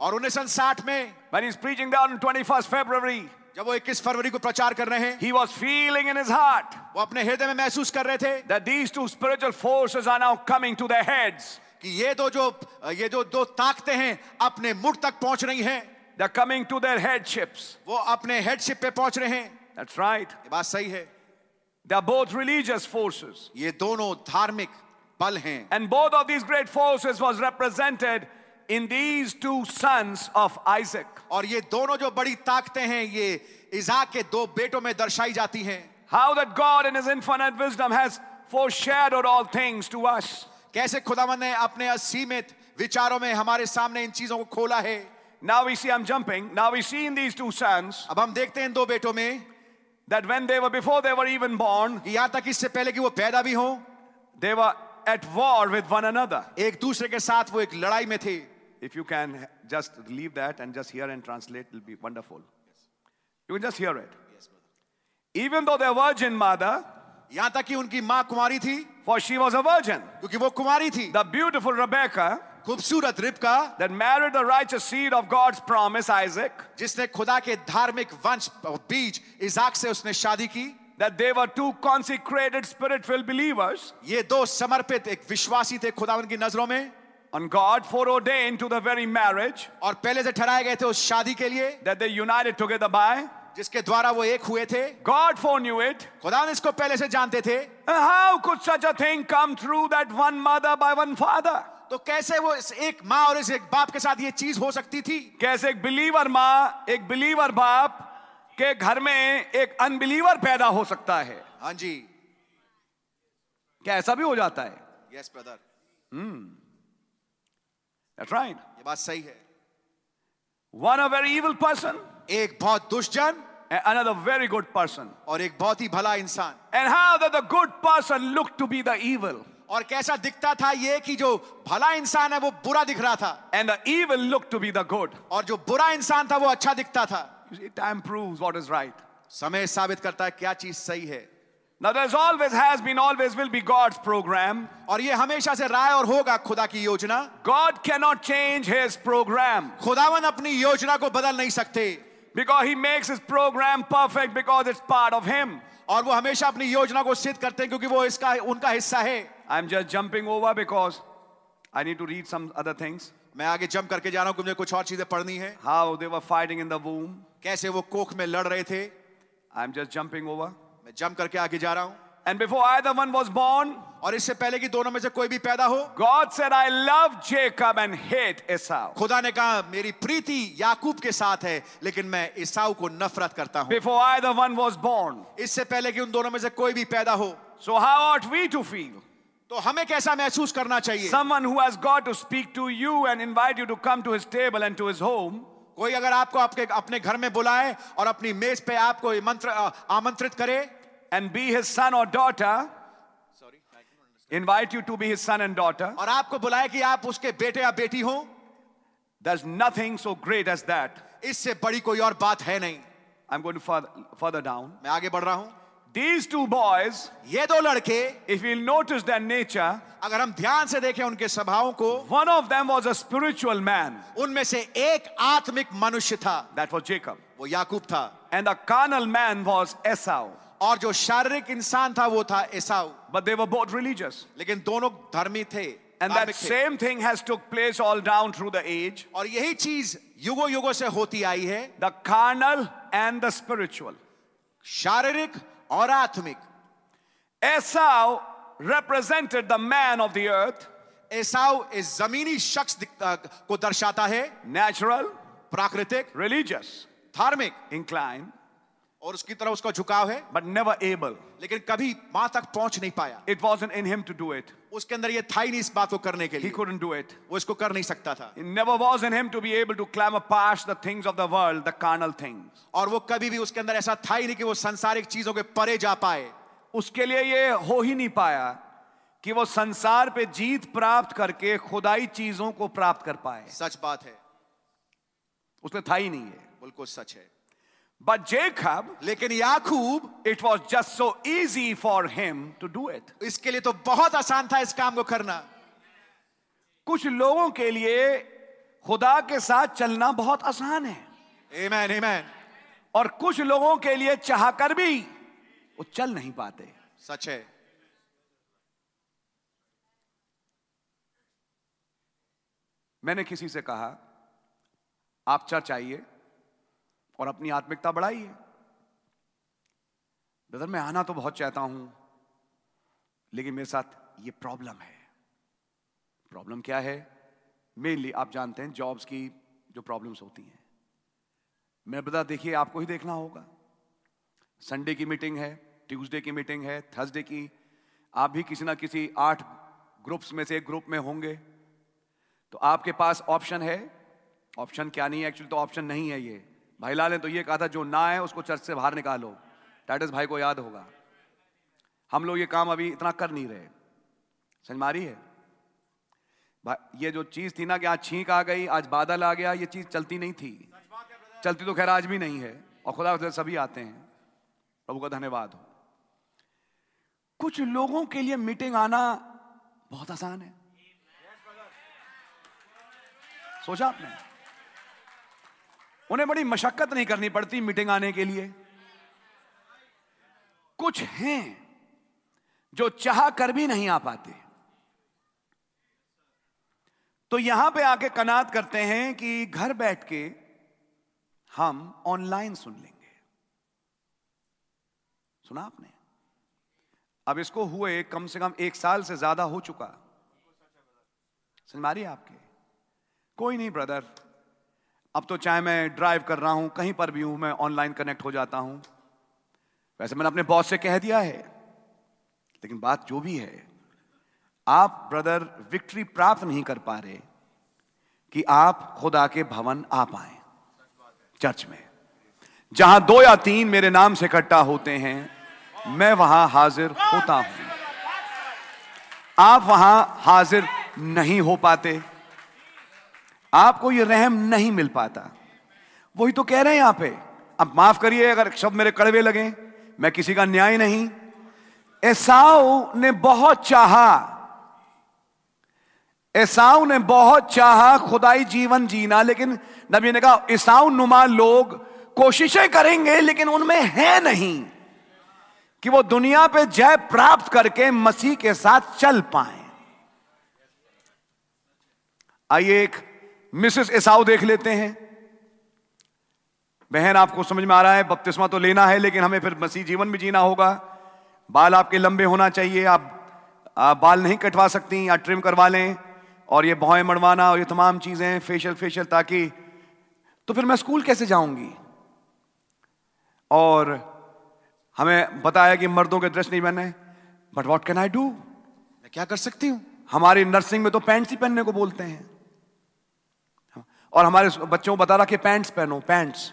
और उन्नीस सौ साठ में When he's preaching down on 21st February. जब वो 21 फरवरी को प्रचार कर रहे हैं he was feeling in his heart वो अपने हृदय में महसूस कर रहे थे these two spiritual forces are now coming to heads कि ये दो जो ये जो दो ताकते हैं अपने मुड तक पहुंच रही हैं the coming to their headships वो अपने हेडशिप पे पहुंच रहे हैं दैट्स right. ये बात सही है दे बोथ रिलीजियस फोर्सेस ये दोनों धार्मिक बल हैं and both of these great forces was represented in these two sons of Isaac. और ये दोनों जो बड़ी ताकतें हैं ये इजाक के दो बेटों में दर्शाई जाती हैं. How that God in his infinite wisdom has foreshadowed all things to us. कैसे खुदावन ने अपने असीमित विचारों में हमारे सामने इन चीजों को खोला है. Now we see I'm jumping. Now we see in these two sons. अब हम देखते हैं इन दो बेटों में that when they were before they were even born यहाँ तक इससे पहले कि वो पैदा भी हों they were at war with one another. एक दूसरे के साथ वो एक लड़ाई में थे. if you can just leave that and just hear and translate, it'll be wonderful. Yes. You can just hear it. Yes, brother. Even though their virgin mother, यहाँ तक कि उनकी माँ कुमारी थी for she was a virgin क्योंकि वो कुमारी थी द ब्यूटिफुल रबेका खूबसूरत रिबका that married the righteous seed of God's promise Isaac जिसने खुदा के धार्मिक वंश बीज इजाक से उसने शादी की that they were two consecrated spirit filled believers ye do samarpit ek vishwasi the khudavan ki nazron mein And God foreordained to the very marriage. और पहले से ठहराए गए थे उस शादी के लिए. That they united together by. जिसके द्वारा वो एक हुए थे God foreknew it. खुदा ने इसको पहले से जानते थे how could such a thing come through that one mother by one father? तो कैसे वो इस एक माँ और इस एक बाप के साथ ये चीज हो सकती थी कैसे एक बिलीवर माँ एक बिलीवर बाप के घर में एक अनबिलीवर पैदा हो सकता है हाँ जी क्या ऐसा भी हो जाता है yes brother hmm That's right. ये बात सही है. One a very evil person. एक बहुत दुष्जन. And another very good person. और एक बहुत ही भला इंसान. And how that the good person looked to be the evil. और कैसा दिखता था ये कि जो भला इंसान है वो बुरा दिख रहा था. And the evil looked to be the good. और जो बुरा इंसान था वो अच्छा दिखता था. Time proves what is right. समय साबित करता है क्या चीज सही है. Now there's always has been, always will be God's program. और ये हमेशा से राय और होगा खुदा की योजना God cannot change his program. खुदावन अपनी योजना को बदल नहीं सकते Because he makes his program perfect because it's part of him. और वो हमेशा अपनी योजना को सिद्ध करते हैं क्योंकि वो इसका उनका हिस्सा है I am just jumping over because I need to read some other things मैं आगे जंप करके जा रहा हूँ मुझे कुछ और चीजें पढ़नी है how they were fighting in the womb कैसे वो कोख में लड़ रहे थे I am just jumping over मैं जम करके आगे जा रहा हूं and before I one was born और इससे पहले कि दोनों में से कोई भी पैदा हो God said I love Jacob and hate Esau खुदा ने कहा मेरी प्रीति याकूब के साथ है लेकिन मैं ईसाऊ को नफरत करता हूं before I one was born इससे पहले कि उन दोनों में से कोई भी पैदा हो so how are we to feel तो हमें कैसा महसूस करना चाहिए someone who has got to speak to you and invite you to come to his table and to his home कोई अगर आपको आपके अपने घर में बुलाए और अपनी मेज पे आपको आमंत्रित करे and be his son or daughter, Sorry, invite you to be his son and daughter. और आपको बुलाया कि आप उसके बेटे या बेटी हो. There's nothing so great as that. इससे बड़ी कोई और बात है नहीं. I'm going to further, further down. मैं आगे बढ़ रहा हूँ. These two boys, ये दो लड़के, if we'll notice their nature, अगर हम ध्यान से देखें उनके स्वभावों को, one of them was a spiritual man. उनमें से एक आत्मिक मनुष्य था. That was Jacob. वो याकूब था. And the carnal man was Esau. और जो शारीरिक इंसान था वो था Esau but they were both religious लेकिन दोनों धर्मी थे And that same thing has took place all down through the age. और यही चीज युगो युगो से होती आई है The carnal and the spiritual. शारीरिक और आत्मिक. Esau represented the man of the earth. एसाउ इस जमीनी शख्स को दर्शाता है. Natural. प्राकृतिक. Religious. धार्मिक. Inclined. और उसकी तरफ उसका झुकाव है बट नेवर एबल लेकिन कभी वहां तक पहुंच नहीं पाया it was an in him to do it उसके अंदर ये था ही नहीं इस बात को करने के लिए he couldn't do it. वो इसको कर नहीं सकता था never was in him to be able to climb past the things of the world, the carnal things. और वो कभी भी उसके अंदर ऐसा था ही नहीं कि वो संसारिक चीजों के परे जा पाए उसके लिए ये हो ही नहीं पाया कि वो संसार पे जीत प्राप्त करके खुदाई चीजों को प्राप्त कर पाए सच बात है उसमें था ही नहीं है बिल्कुल सच है But Jacob, लेकिन याकूब it was just so easy for him to do it. इसके लिए तो बहुत आसान था इस काम को करना कुछ लोगों के लिए खुदा के साथ चलना बहुत आसान है amen, amen. और कुछ लोगों के लिए चाहकर भी वो चल नहीं पाते सच है मैंने किसी से कहा आप चर्च आइए और अपनी आत्मिकता बढ़ाइए ब्रदर मैं आना तो बहुत चाहता हूं लेकिन मेरे साथ ये प्रॉब्लम है प्रॉब्लम क्या है मेनली आप जानते हैं जॉब्स की जो प्रॉब्लम्स होती हैं मैं बता देखिए आपको ही देखना होगा संडे की मीटिंग है ट्यूसडे की मीटिंग है थर्सडे की आप भी किसी ना किसी आठ ग्रुप्स में से एक ग्रुप में होंगे तो आपके पास ऑप्शन है ऑप्शन क्या नहीं है एक्चुअली तो ऑप्शन नहीं है ये भाई लाल ने तो ये कहा था जो ना है उसको चर्च से बाहर निकालो टाइटस भाई को याद होगा हम लोग ये काम अभी इतना कर नहीं रहे समझ मारी है ये जो चीज थी ना कि आज छींक आ गई आज बादल आ गया ये चीज चलती नहीं थी चलती तो खैर आज भी नहीं है और खुदा खुदा सभी आते हैं प्रभु का धन्यवाद हो कुछ लोगों के लिए मीटिंग आना बहुत आसान है सोचा आपने उन्हें बड़ी मशक्कत नहीं करनी पड़ती मीटिंग आने के लिए कुछ हैं जो चाह कर भी नहीं आ पाते तो यहां पे आके कनात करते हैं कि घर बैठ के हम ऑनलाइन सुन लेंगे सुना आपने अब इसको हुए कम से कम एक साल से ज्यादा हो चुका समझ मारी आपके कोई नहीं ब्रदर अब तो चाहे मैं ड्राइव कर रहा हूं कहीं पर भी हूं मैं ऑनलाइन कनेक्ट हो जाता हूं वैसे मैंने अपने बॉस से कह दिया है लेकिन बात जो भी है आप ब्रदर विक्ट्री प्राप्त नहीं कर पा रहे कि आप खुदा के भवन आ पाए चर्च में जहां दो या तीन मेरे नाम से इकट्ठा होते हैं मैं वहां हाजिर होता हूं आप वहां हाजिर नहीं हो पाते आपको ये रहम नहीं मिल पाता वही तो कह रहे हैं यहां पे अब माफ करिए अगर शब्द मेरे कड़वे लगे मैं किसी का न्याय नहीं ऐसाऊ ने बहुत चाहा ऐसाऊ ने बहुत चाहा खुदाई जीवन जीना लेकिन नबी ने कहा ईसाऊ नुमा लोग कोशिशें करेंगे लेकिन उनमें है नहीं कि वो दुनिया पे जय प्राप्त करके मसीह के साथ चल पाए आइए एक मिसेस एसाओ देख लेते हैं बहन आपको समझ में आ रहा है बपतिस्मा तो लेना है लेकिन हमें फिर मसीह जीवन में जीना होगा बाल आपके लंबे होना चाहिए आप आप बाल नहीं कटवा सकती या ट्रिम करवा लें और ये भौएं मरवाना और ये तमाम चीज़ें फेशियल फेशियल ताकि तो फिर मैं स्कूल कैसे जाऊंगी और हमें बताया कि मर्दों के ड्रेस नहीं पहने but what can I do मैं क्या कर सकती हूँ हमारी नर्सिंग में तो पैंट ही पहनने को बोलते हैं और हमारे बच्चों को बता रहा कि पैंट्स पहनो पैंट्स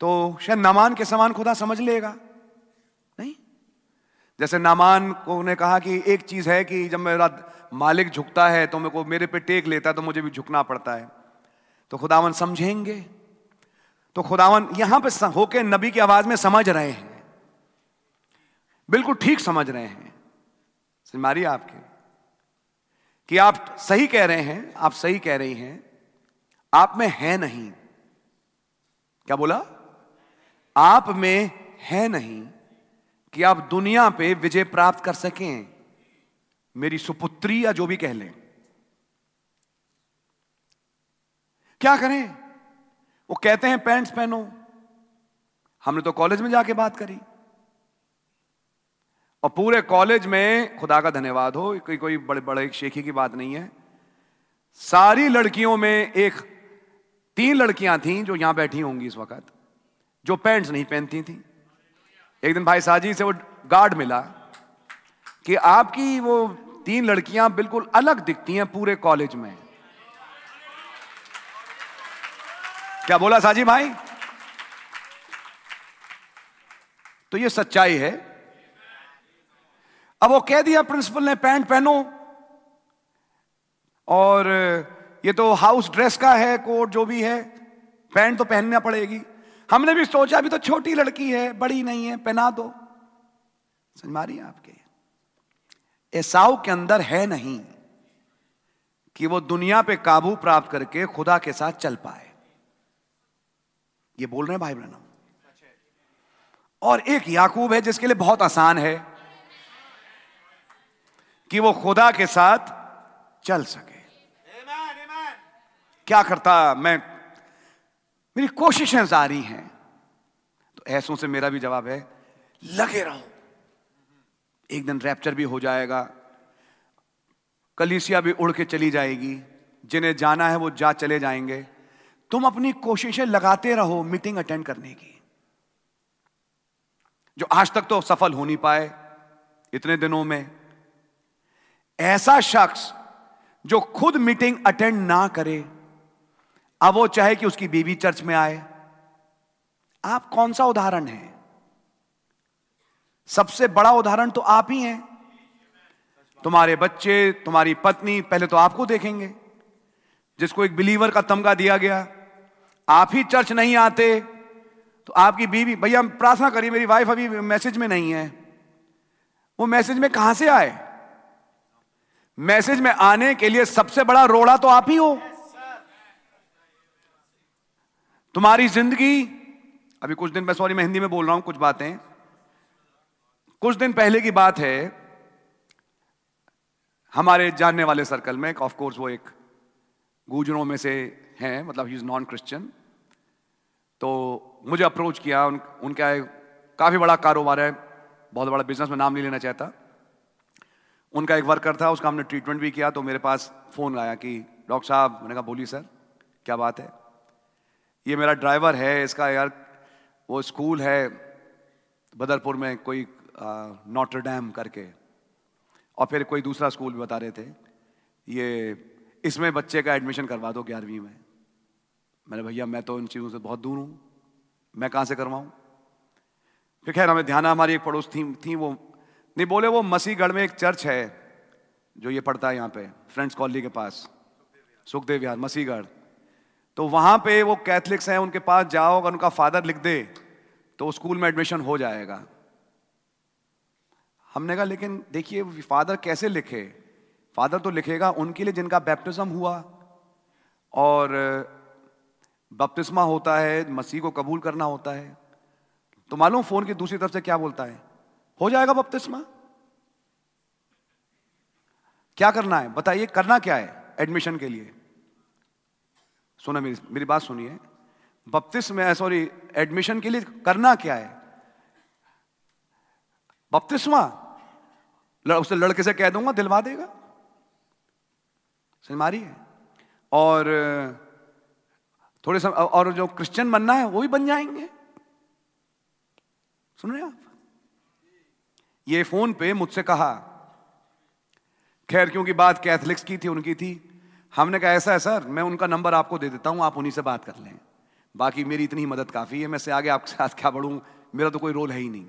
तो शायद नामान के समान खुदा समझ लेगा नहीं जैसे नामान को ने कहा कि एक चीज है कि जब मेरा मालिक झुकता है तो मेरे को मेरे पे टेक लेता है तो मुझे भी झुकना पड़ता है तो खुदावन समझेंगे तो खुदावन यहां पे होके नबी की आवाज में समझ रहे हैं बिल्कुल ठीक समझ रहे हैं सिमारी आपके कि आप सही कह रहे हैं आप सही कह रही हैं आप में है नहीं क्या बोला आप में है नहीं कि आप दुनिया पे विजय प्राप्त कर सकें मेरी सुपुत्री या जो भी कह लें क्या करें वो कहते हैं पैंट्स पहनो हमने तो कॉलेज में जाके बात करी और पूरे कॉलेज में खुदा का धन्यवाद हो कोई कोई बड़े बड़े शेखी की बात नहीं है सारी लड़कियों में एक तीन लड़कियां थीं जो यहां बैठी होंगी इस वक्त जो पैंट्स नहीं पहनती थी एक दिन भाई साजी से वो गार्ड मिला कि आपकी वो तीन लड़कियां बिल्कुल अलग दिखती हैं पूरे कॉलेज में क्या बोला साजी भाई तो ये सच्चाई है अब वो कह दिया प्रिंसिपल ने पैंट पहनो और ये तो हाउस ड्रेस का है कोट जो भी है पैंट तो पहनना पड़ेगी हमने भी सोचा अभी तो छोटी लड़की है बड़ी नहीं है पहना दो समझ मारिए आपके ऐसाओ के अंदर है नहीं कि वो दुनिया पे काबू प्राप्त करके खुदा के साथ चल पाए ये बोल रहे हैं भाई ब्रनम और एक याकूब है जिसके लिए बहुत आसान है कि वो खुदा के साथ चल सके Amen, Amen. क्या करता मैं मेरी कोशिशें जारी हैं तो ऐसों से मेरा भी जवाब है लगे रहो एक दिन रैप्चर भी हो जाएगा कलीसिया भी उड़ के चली जाएगी जिन्हें जाना है वो जा चले जाएंगे तुम अपनी कोशिशें लगाते रहो मीटिंग अटेंड करने की जो आज तक तो सफल हो नहीं पाए इतने दिनों में ऐसा शख्स जो खुद मीटिंग अटेंड ना करे अब वो चाहे कि उसकी बीवी चर्च में आए आप कौन सा उदाहरण है सबसे बड़ा उदाहरण तो आप ही हैं तुम्हारे बच्चे तुम्हारी पत्नी पहले तो आपको देखेंगे जिसको एक बिलीवर का तमगा दिया गया आप ही चर्च नहीं आते तो आपकी बीवी भैया प्रार्थना करिए मेरी वाइफ अभी मैसेज में नहीं है वो मैसेज में कहां से आए मैसेज में आने के लिए सबसे बड़ा रोड़ा तो आप ही हो तुम्हारी जिंदगी अभी कुछ दिन मैं सॉरी मैं हिंदी में बोल रहा हूं कुछ बातें कुछ दिन पहले की बात है हमारे जानने वाले सर्कल में ऑफ कोर्स वो एक गुजरों में से हैं मतलब ही इज नॉन क्रिश्चियन तो मुझे अप्रोच किया उन, उनका काफ़ी बड़ा कारोबार है बहुत बड़ा बिजनेस में नाम नहीं लेना चाहता उनका एक वर्कर था उसका हमने ट्रीटमेंट भी किया तो मेरे पास फ़ोन आया कि डॉक्टर साहब मैंने कहा बोलिए सर क्या बात है ये मेरा ड्राइवर है इसका यार वो स्कूल है बदरपुर में कोई नोटर डैम करके और फिर कोई दूसरा स्कूल भी बता रहे थे ये इसमें बच्चे का एडमिशन करवा दो ग्यारहवीं में मैंने भैया मैं तो इन चीज़ों से बहुत दूर हूँ मैं कहाँ से करवाऊँ फिर खैर हमें ध्यान हमारी एक पड़ोस थी थी वो नहीं बोले वो मसीगढ़ में एक चर्च है जो ये पड़ता है यहाँ पे फ्रेंड्स कॉलोनी के पास सुखदेव विहार मसीगढ़ तो वहां पे वो कैथलिक्स हैं उनके पास जाओ अगर उनका फादर लिख दे तो स्कूल में एडमिशन हो जाएगा हमने कहा लेकिन देखिए फादर कैसे लिखे फादर तो लिखेगा उनके लिए जिनका बैप्टिज्म हुआ और बपतिस्मा होता है मसीह को कबूल करना होता है तो मालूम फ़ोन की दूसरी तरफ से क्या बोलता है हो जाएगा बपतिस्मा क्या करना है बताइए करना क्या है एडमिशन के लिए सुना मेरी मेरी बात सुनिए बपतिस्म सॉरी एडमिशन के लिए करना क्या है बपतिस्मा उसे लड़के से कह दूंगा दिलवा देगा समझ मारी है और थोड़े सम और जो क्रिश्चियन बनना है वो भी बन जाएंगे सुन रहे हैं आप ये फोन पे मुझसे कहा खैर क्योंकि बात कैथलिक्स की थी उनकी थी हमने कहा ऐसा है सर मैं उनका नंबर आपको दे देता हूं आप उन्हीं से बात कर लें बाकी मेरी इतनी मदद काफ़ी है मैं से आगे आपके साथ क्या बढ़ूं मेरा तो कोई रोल है ही नहीं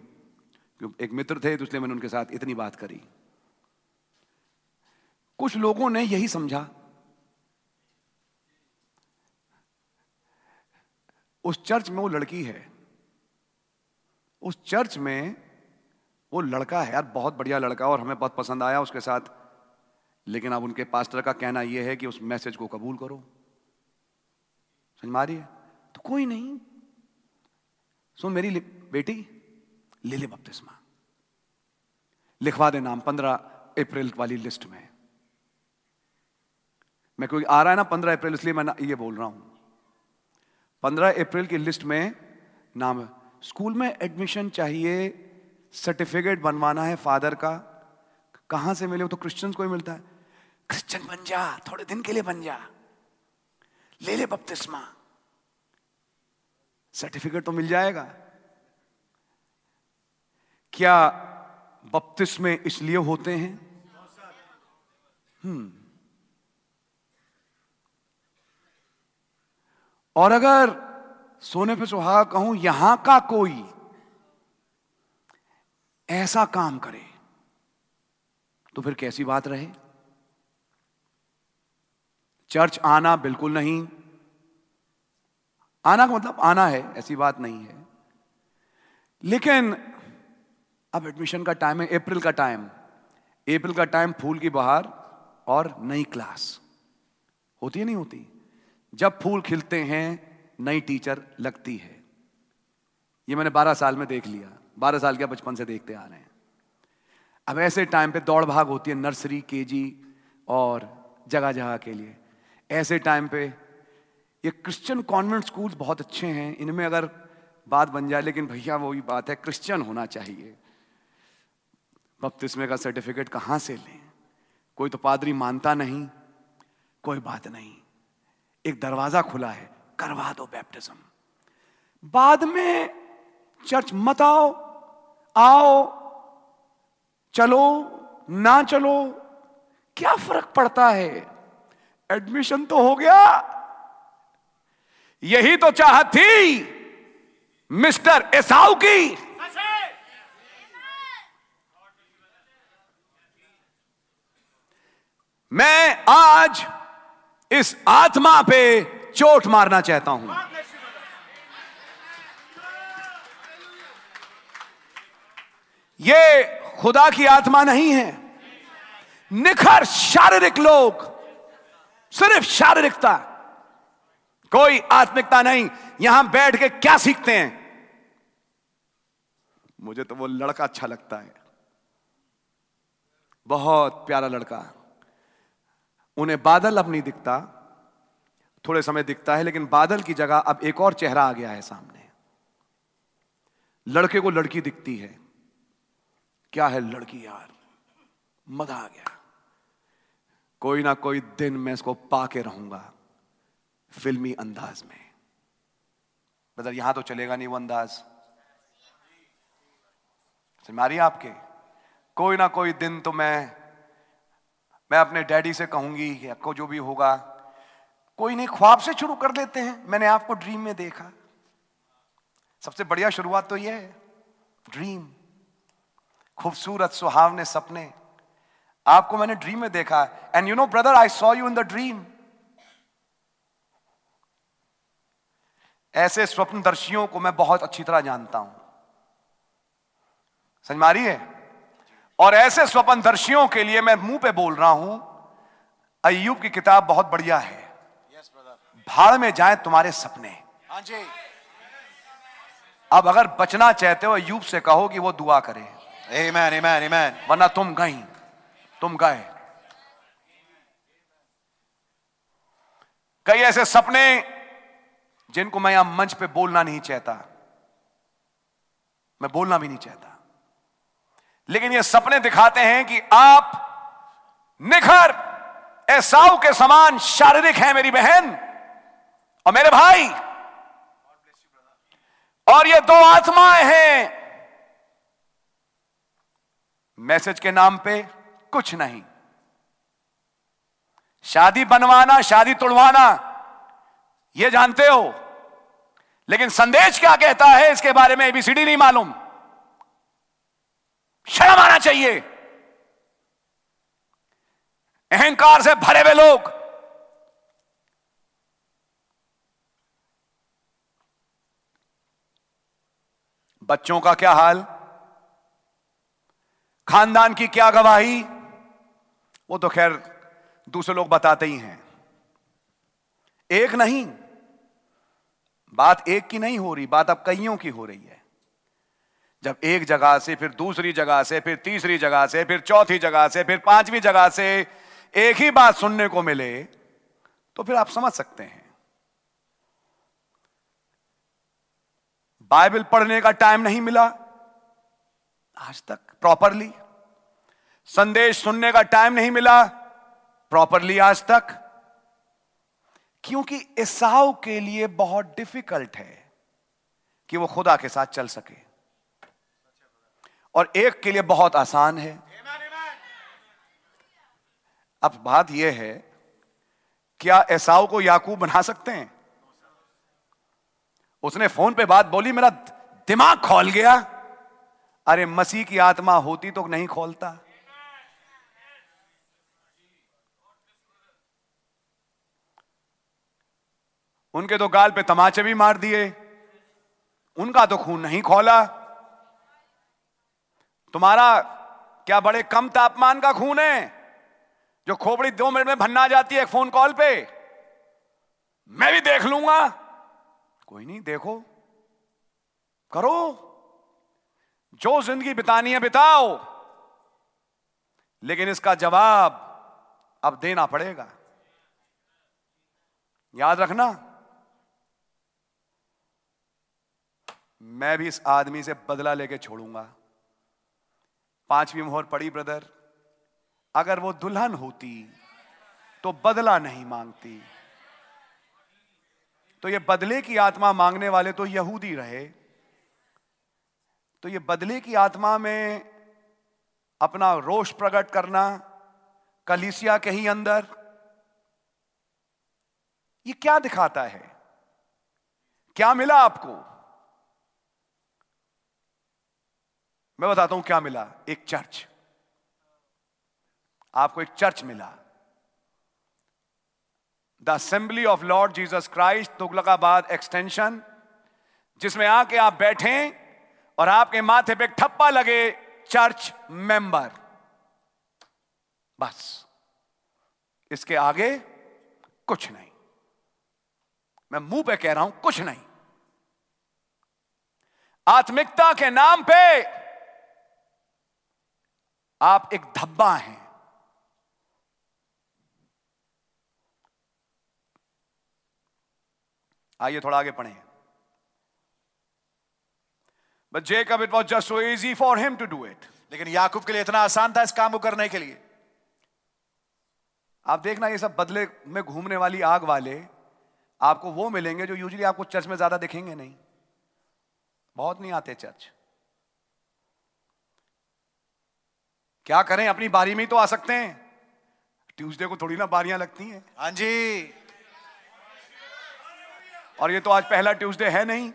क्योंकि एक मित्र थे तो इसलिए मैंने उनके साथ इतनी बात करी कुछ लोगों ने यही समझा उस चर्च में वो लड़की है उस चर्च में वो लड़का है यार बहुत बढ़िया लड़का और हमें बहुत पसंद आया उसके साथ लेकिन अब उनके पास्टर का कहना यह है कि उस मैसेज को कबूल करो समझ मारिए तो कोई नहीं सो मेरी बेटी ले ले बपतिस्मा लिखवा दे नाम पंद्रह अप्रैल वाली लिस्ट में मैं कोई आ रहा है ना पंद्रह अप्रैल इसलिए मैं ये बोल रहा हूं पंद्रह अप्रैल की लिस्ट में नाम स्कूल में एडमिशन चाहिए सर्टिफिकेट बनवाना है फादर का कहां से मिले वो तो क्रिश्चियन को ही मिलता है क्रिश्चियन बन जा थोड़े दिन के लिए बन जा ले ले बपतिस्मा सर्टिफिकेट तो मिल जाएगा क्या बपतिस्मे इसलिए होते हैं हम्म और अगर सोने पे सुहाग कहूं यहां का कोई ऐसा काम करे तो फिर कैसी बात रहे चर्च आना बिल्कुल नहीं आना का मतलब आना है ऐसी बात नहीं है लेकिन अब एडमिशन का टाइम है अप्रैल का टाइम अप्रैल का टाइम फूल की बहार और नई क्लास होती है नहीं होती जब फूल खिलते हैं नई टीचर लगती है ये मैंने 12 साल में देख लिया बारह साल के बचपन से देखते आ रहे हैं अब ऐसे टाइम पे दौड़ भाग होती है नर्सरी जी और जगह जगह के लिए ऐसे टाइम पे ये क्रिश्चियन कॉन्वेंट स्कूल बहुत अच्छे हैं इनमें अगर बात बन जाए लेकिन भैया वही बात है क्रिश्चियन होना चाहिए बपतिस्मे का सर्टिफिकेट कहाँ से लें कोई तो पादरी मानता नहीं कोई बात नहीं एक दरवाजा खुला है करवा दो बैप्टिज्म बाद में चर्च मत आओ आओ चलो ना चलो क्या फर्क पड़ता है एडमिशन तो हो गया यही तो चाहत थी मिस्टर एसाउ की मैं आज इस आत्मा पे चोट मारना चाहता हूं ये खुदा की आत्मा नहीं है निखर शारीरिक लोग सिर्फ शारीरिकता कोई आत्मिकता नहीं यहां बैठ के क्या सीखते हैं मुझे तो वो लड़का अच्छा लगता है बहुत प्यारा लड़का उन्हें बादल अब नहीं दिखता थोड़े समय दिखता है लेकिन बादल की जगह अब एक और चेहरा आ गया है सामने लड़के को लड़की दिखती है क्या है लड़की यार मजा आ गया कोई ना कोई दिन मैं इसको पाके रहूंगा फिल्मी अंदाज में बदल यहां तो चलेगा नहीं वो अंदाज मारी आपके कोई ना कोई दिन तो मैं मैं अपने डैडी से कहूंगी आपको जो भी होगा कोई नहीं ख्वाब से शुरू कर देते हैं मैंने आपको ड्रीम में देखा सबसे बढ़िया शुरुआत तो यह है ड्रीम खूबसूरत सुहावने सपने आपको मैंने ड्रीम में देखा and you know brother I saw you in the dream ऐसे स्वप्नदर्शियों को मैं बहुत अच्छी तरह जानता हूं समझ मारी है और ऐसे स्वप्नदर्शियों के लिए मैं मुंह पे बोल रहा हूं अयुब की किताब बहुत बढ़िया है yes, भाड़ में जाए तुम्हारे सपने हाँ अब अगर बचना चाहते हो अयुब से कहो कि वो दुआ करे Amen, amen, amen. वरना तुम गई तुम गए कई ऐसे सपने जिनको मैं यहां मंच पे बोलना नहीं चाहता मैं बोलना भी नहीं चाहता लेकिन ये सपने दिखाते हैं कि आप निखर ऐसाऊ के समान शारीरिक हैं मेरी बहन और मेरे भाई और ये दो आत्माएं हैं मैसेज के नाम पे कुछ नहीं शादी बनवाना शादी तोड़वाना यह जानते हो लेकिन संदेश क्या कहता है इसके बारे में एबीसीडी नहीं मालूम शर्म आना चाहिए अहंकार से भरे हुए लोग बच्चों का क्या हाल खानदान की क्या गवाही वो तो खैर दूसरे लोग बताते ही हैं एक नहीं बात एक की नहीं हो रही बात अब कईयों की हो रही है जब एक जगह से फिर दूसरी जगह से फिर तीसरी जगह से फिर चौथी जगह से फिर पांचवी जगह से एक ही बात सुनने को मिले तो फिर आप समझ सकते हैं बाइबल पढ़ने का टाइम नहीं मिला आज तक प्रॉपरली संदेश सुनने का टाइम नहीं मिला प्रॉपरली आज तक क्योंकि ईसाव के लिए बहुत डिफिकल्ट है कि वो खुदा के साथ चल सके और एक के लिए बहुत आसान है अब बात यह है क्या ऐसाओ को याकूब बना सकते हैं उसने फोन पे बात बोली मेरा दिमाग खोल गया अरे मसीह की आत्मा होती तो नहीं खोलता उनके तो गाल पे तमाचे भी मार दिए उनका तो खून नहीं खोला तुम्हारा क्या बड़े कम तापमान का खून है जो खोपड़ी दो मिनट में भन्ना जाती है फोन कॉल पे मैं भी देख लूंगा कोई नहीं देखो करो जो जिंदगी बितानी है बिताओ लेकिन इसका जवाब अब देना पड़ेगा याद रखना मैं भी इस आदमी से बदला लेके छोड़ूंगा पांचवी मोहर पड़ी ब्रदर अगर वो दुल्हन होती तो बदला नहीं मांगती तो ये बदले की आत्मा मांगने वाले तो यहूदी रहे तो ये बदले की आत्मा में अपना रोष प्रकट करना कलिसिया के ही अंदर ये क्या दिखाता है क्या मिला आपको मैं बताता हूं क्या मिला एक चर्च आपको एक चर्च मिला the assembly of Lord Jesus Christ Tughlakabad Extension जिसमें आके आप बैठें और आपके माथे पे ठप्पा लगे चर्च मेंबर बस इसके आगे कुछ नहीं मैं मुंह पे कह रहा हूं कुछ नहीं आत्मिकता के नाम पे आप एक धब्बा हैं आइए थोड़ा आगे पढ़ें But Jacob, it was just so easy for him to do it. लेकिन याकूब के लिए इतना आसान था इस काम को करने के लिए आप देखना ये सब बदले में घूमने वाली आग वाले आपको वो मिलेंगे जो यूजली आपको चर्च में ज्यादा दिखेंगे नहीं बहुत नहीं आते चर्च क्या करें अपनी बारी में ही तो आ सकते हैं ट्यूसडे को थोड़ी ना बारियां लगती हैं हाँ जी और ये तो आज पहला ट्यूसडे है नहीं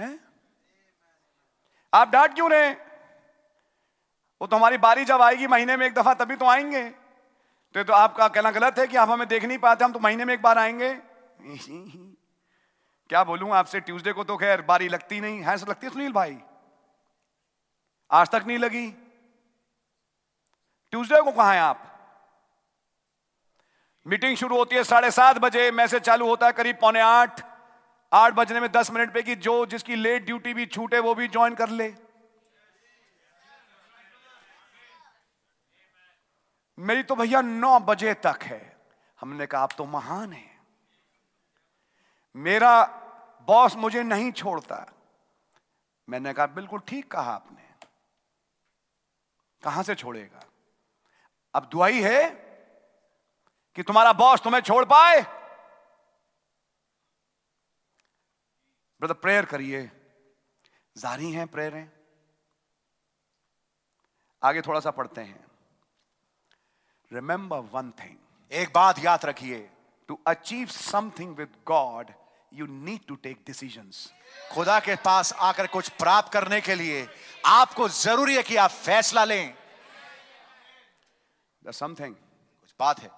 हैं? आप डांट क्यों रहे वो तो हमारी बारी जब आएगी महीने में एक दफा तभी तो आएंगे तो, तो आपका कहना गलत है कि आप हमें देख नहीं पाते हम तो महीने में एक बार आएंगे क्या बोलूं आपसे ट्यूसडे को तो खैर बारी लगती नहीं है लगती है सुनील भाई आज तक नहीं लगी ट्यूसडे को कहा है आप मीटिंग शुरू होती है साढ़े सात बजे मैसेज चालू होता है करीब पौने आठ आठ बजने में दस मिनट पे कि जो जिसकी लेट ड्यूटी भी छूटे वो भी ज्वाइन कर ले मेरी तो भैया नौ बजे तक है हमने कहा आप तो महान है मेरा बॉस मुझे नहीं छोड़ता मैंने कहा बिल्कुल ठीक कहा आपने कहां से छोड़ेगा अब दुआई है कि तुम्हारा बॉस तुम्हें छोड़ पाए ब्रदर प्रेयर करिए जारी हैं प्रेयरें आगे थोड़ा सा पढ़ते हैं रिमेंबर वन थिंग एक बात याद रखिए to achieve something with God you need to take decision खुदा के पास आकर कुछ प्राप्त करने के लिए आपको जरूरी है कि आप फैसला लें समथिंग कुछ बात है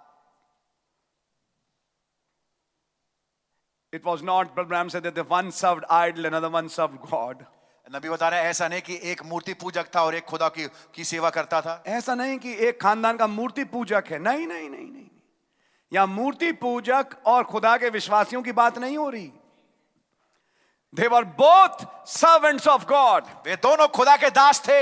It was not, Brother Bram said that the one served idol, another one served God. नबी बता रहे हैं ऐसा नहीं कि एक मूर्ति पूजक था और एक खुदा की की सेवा करता था ऐसा नहीं कि एक खानदान का मूर्ति पूजक है नहीं नहीं नहीं नहीं या मूर्ति पूजक और खुदा के विश्वासियों की बात नहीं हो रही they were both servants of God वे दोनों खुदा के दास थे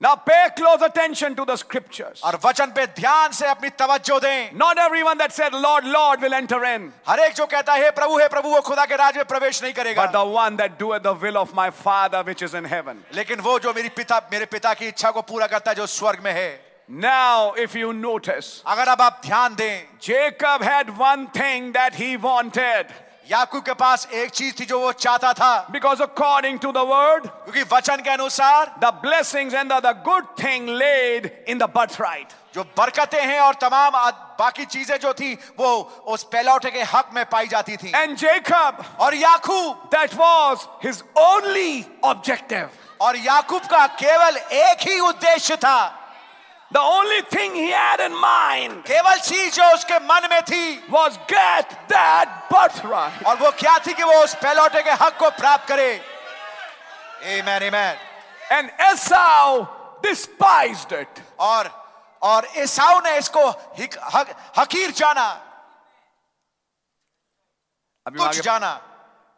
Now pay close attention to the scriptures. और वचन पे ध्यान से अपनी तवज्जो दें. Not everyone that said Lord Lord will enter in. हर एक जो कहता है प्रभु है प्रभु वो खुदा के राज में प्रवेश नहीं करेगा. But the one that doeth the will of my Father which is in heaven. लेकिन वो जो मेरी पिता मेरे पिता की इच्छा को पूरा करता है जो स्वर्ग में है. Now, if you notice, अगर अब आप ध्यान दें, Jacob had one thing that he wanted. याकूब के पास एक चीज थी जो वो चाहता था because according to the word क्योंकि वचन के अनुसार the blessings and the good thing laid in the birthright जो बरकतें हैं और तमाम बाकी चीजें जो थी वो उस पेलौटे के हक में पाई जाती थी एंड जेकब और याकूब that was his only objective और याकूब का केवल एक ही उद्देश्य था The only thing he had in mind केवल चीज जो उसके मन में थी was get that birthright. और वो क्या थी कि वो उस पहलौटे के हक को प्राप्त करे Amen, amen. And Esau despised it. और और एसाऊ ने इसको हक, हक, हकीर जाना तुच्छ जाना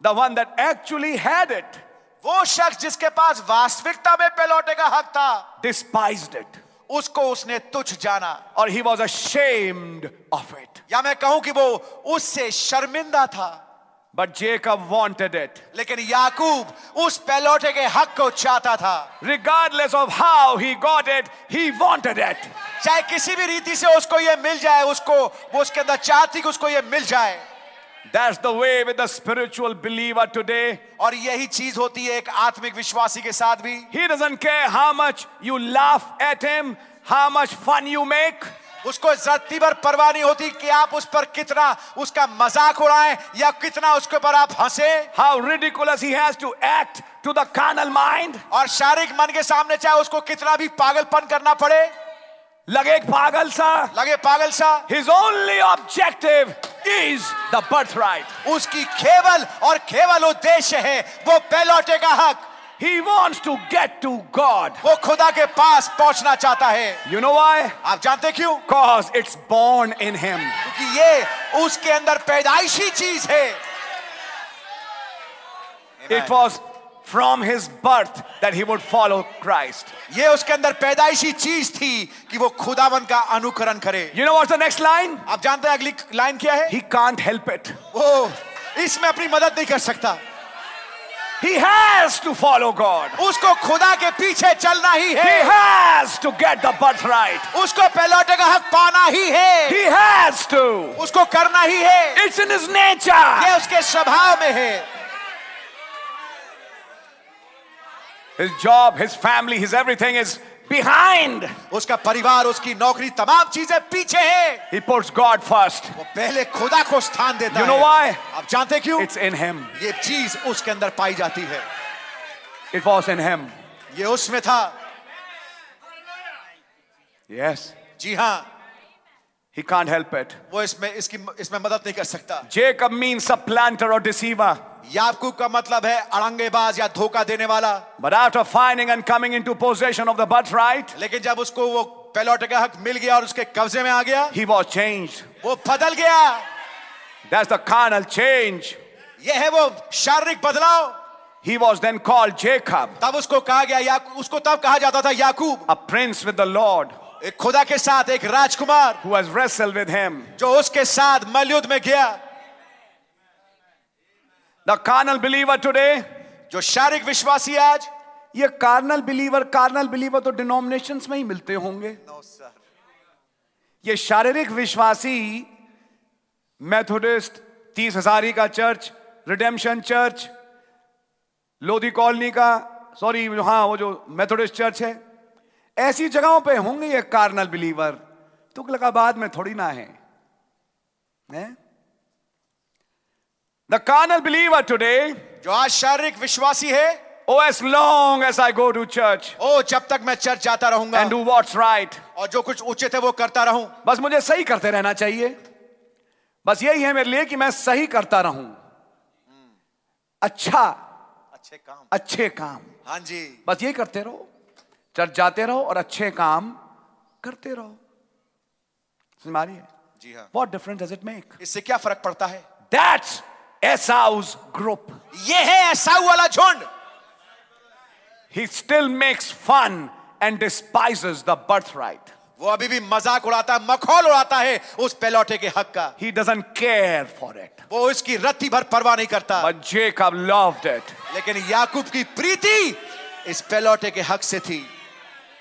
The one that actually had it. वो शख्स जिसके पास वास्तविकता में पहलौटे का हक था despised it. उसको उसने तुच्छ जाना और he was ashamed of it या मैं कहूं कि वो उससे शर्मिंदा था बट Jacob वॉन्टेड इट लेकिन याकूब उस पैलौटे के हक को चाहता था regardless of how he got it he wanted it चाहे किसी भी रीति से उसको ये मिल जाए उसको वो उसके अंदर चाहती कि उसको ये मिल जाए That's the way with the spiritual believer today. और यही चीज होती है एक आत्मिक विश्वासी के साथ भी He doesn't care how much you laugh at him, how much fun you make. उसको जत्ती पर परवाह नहीं होती कि आप उस पर कितना उसका मजाक उड़ाएं या कितना उसके पर आप हंसे how ridiculous he has to act to the carnal mind और शारीरिक मन के सामने चाहे उसको कितना भी पागलपन करना पड़े लगे एक पागल सा लगे पागल सा his only objective is the birthright उसकी केवल और केवल उद्देश्य है वो पैलौटे का हक He wants to get to God. वो खुदा के पास पहुंचना चाहता है You know why? आप जानते क्यों? Cause it's born in him. क्योंकि ये उसके अंदर पैदाइशी चीज है It was from his birth that he would follow Christ. ये उसके अंदर पैदाइशी चीज थी कि वो खुदावन का अनुकरण करे You know what's the next line? आप जानते हैं अगली लाइन क्या है? He can't help it. वो इसमें अपनी मदद नहीं कर सकता. He has to follow God. उसको खुदा के पीछे चलना ही है. He has to get the birthright. उसको पहलौटे का हक पाना ही है. He has to. उसको करना ही है. It's in his nature. ये उसके स्वभाव में है. his job, his family, his everything is behind. उसका परिवार उसकी नौकरी तमाम चीजें पीछे है He puts God first. वो पहले खुदा को स्थान देता You know why? आप जानते क्यों It's in him. ये चीज उसके अंदर पाई जाती है It was in him. ये उसमें था Yes. जी हाँ He can't help it. वो इसमें इसकी इसमें मदद नहीं कर सकता Jacob means a planter or deceiver. याकूब का मतलब है अड़ंगेबाज या धोखा देने वाला but after finding and coming into possession of the birthright लेकिन जब उसको वो पेलोट का हक मिल गया और उसके कब्जे में आ गया ही वॉज चेंज वो बदल गया दैट्स द कार्नल चेंज ये है वो शारीरिक बदलाव He was then called Jacob. तब उसको कहा गया या, उसको तब कहा जाता था याकूब A prince with the Lord. एक खुदा के साथ एक राजकुमार Who has wrestled with him. जो उसके साथ मलयुद्ध में गया कार्नल बिलीवर टुडे जो शारीरिक विश्वासी आज ये कार्नल बिलीवर कार्नल बिलीवर तो डिनोमिनेशन में ही मिलते होंगे no, sir. ये शारीरिक विश्वासी मैथोडिस्ट तीस हजारी का church redemption church Lodhi Colony का सॉरी हाँ वो जो मेथोडिस्ट चर्च है ऐसी जगहों पे होंगे ये कार्नल बिलीवर तुक में थोड़ी ना है, है? The carnal believer today, जो आज शारीरिक विश्वासी है Oh, as long as I go to church. Oh, जब तक मैं चर्च जाता रहूंगा. And do what's right. और जो कुछ उचित है वो करता रहूं. बस मुझे सही करते रहना चाहिए. बस यही है मेरे लिए कि मैं सही करता रहूं. अच्छा. अच्छे काम. अच्छे काम. हाँ जी. बस यही करते रहो. चर्च जाते रहो और अच्छे काम करते रहो. समझ आ जी हाँ. What different does it make? इससे क्या फर्क पड़ता है? दैट्स एसाउस ग्रुप ये है एसाउ वाला झुंड ही still makes fun and despises the birthright वो अभी भी मजाक उड़ाता है मखौल उड़ाता है उस पेलौटे के हक का he doesn't care for it वो इसकी रत्ती भर परवाह नहीं करता बट जेकब लव्ड लेकिन याकूब की प्रीति इस पेलौटे के हक से थी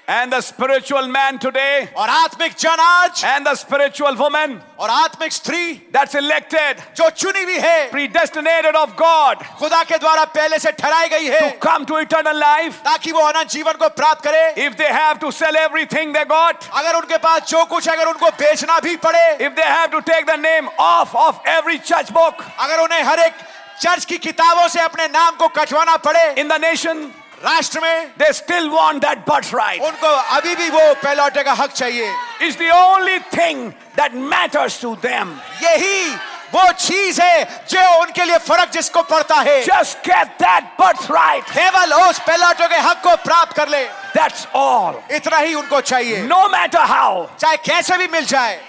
And the spiritual man today. और आत्मिक जन आज. And the spiritual woman. और आत्मिक स्त्री. That's elected. जो चुनी हुई है. Predestinated of God. खुदा के द्वारा पहले से ठहराई गई है. To come to eternal life. ताकि वो अनंत जीवन को प्राप्त करे. If they have to sell everything they got. अगर उनके पास जो कुछ अगर उनको बेचना भी पड़े. If they have to take the name off of every church book. अगर उन्हें हर एक चर्च की किताबों से अपने नाम को कटवाना पड़े. In the nation. राष्ट्र में they still want that birthright उनको अभी भी वो पैलौटे का हक चाहिए is the only thing that matters to them यही वो चीज है जो उनके लिए फर्क जिसको पड़ता है just get that birthright केवल उस पैलौटों के हक को प्राप्त कर ले दैट्स ऑल इतना ही उनको चाहिए नो मैटर हाउ चाहे कैसे भी मिल जाए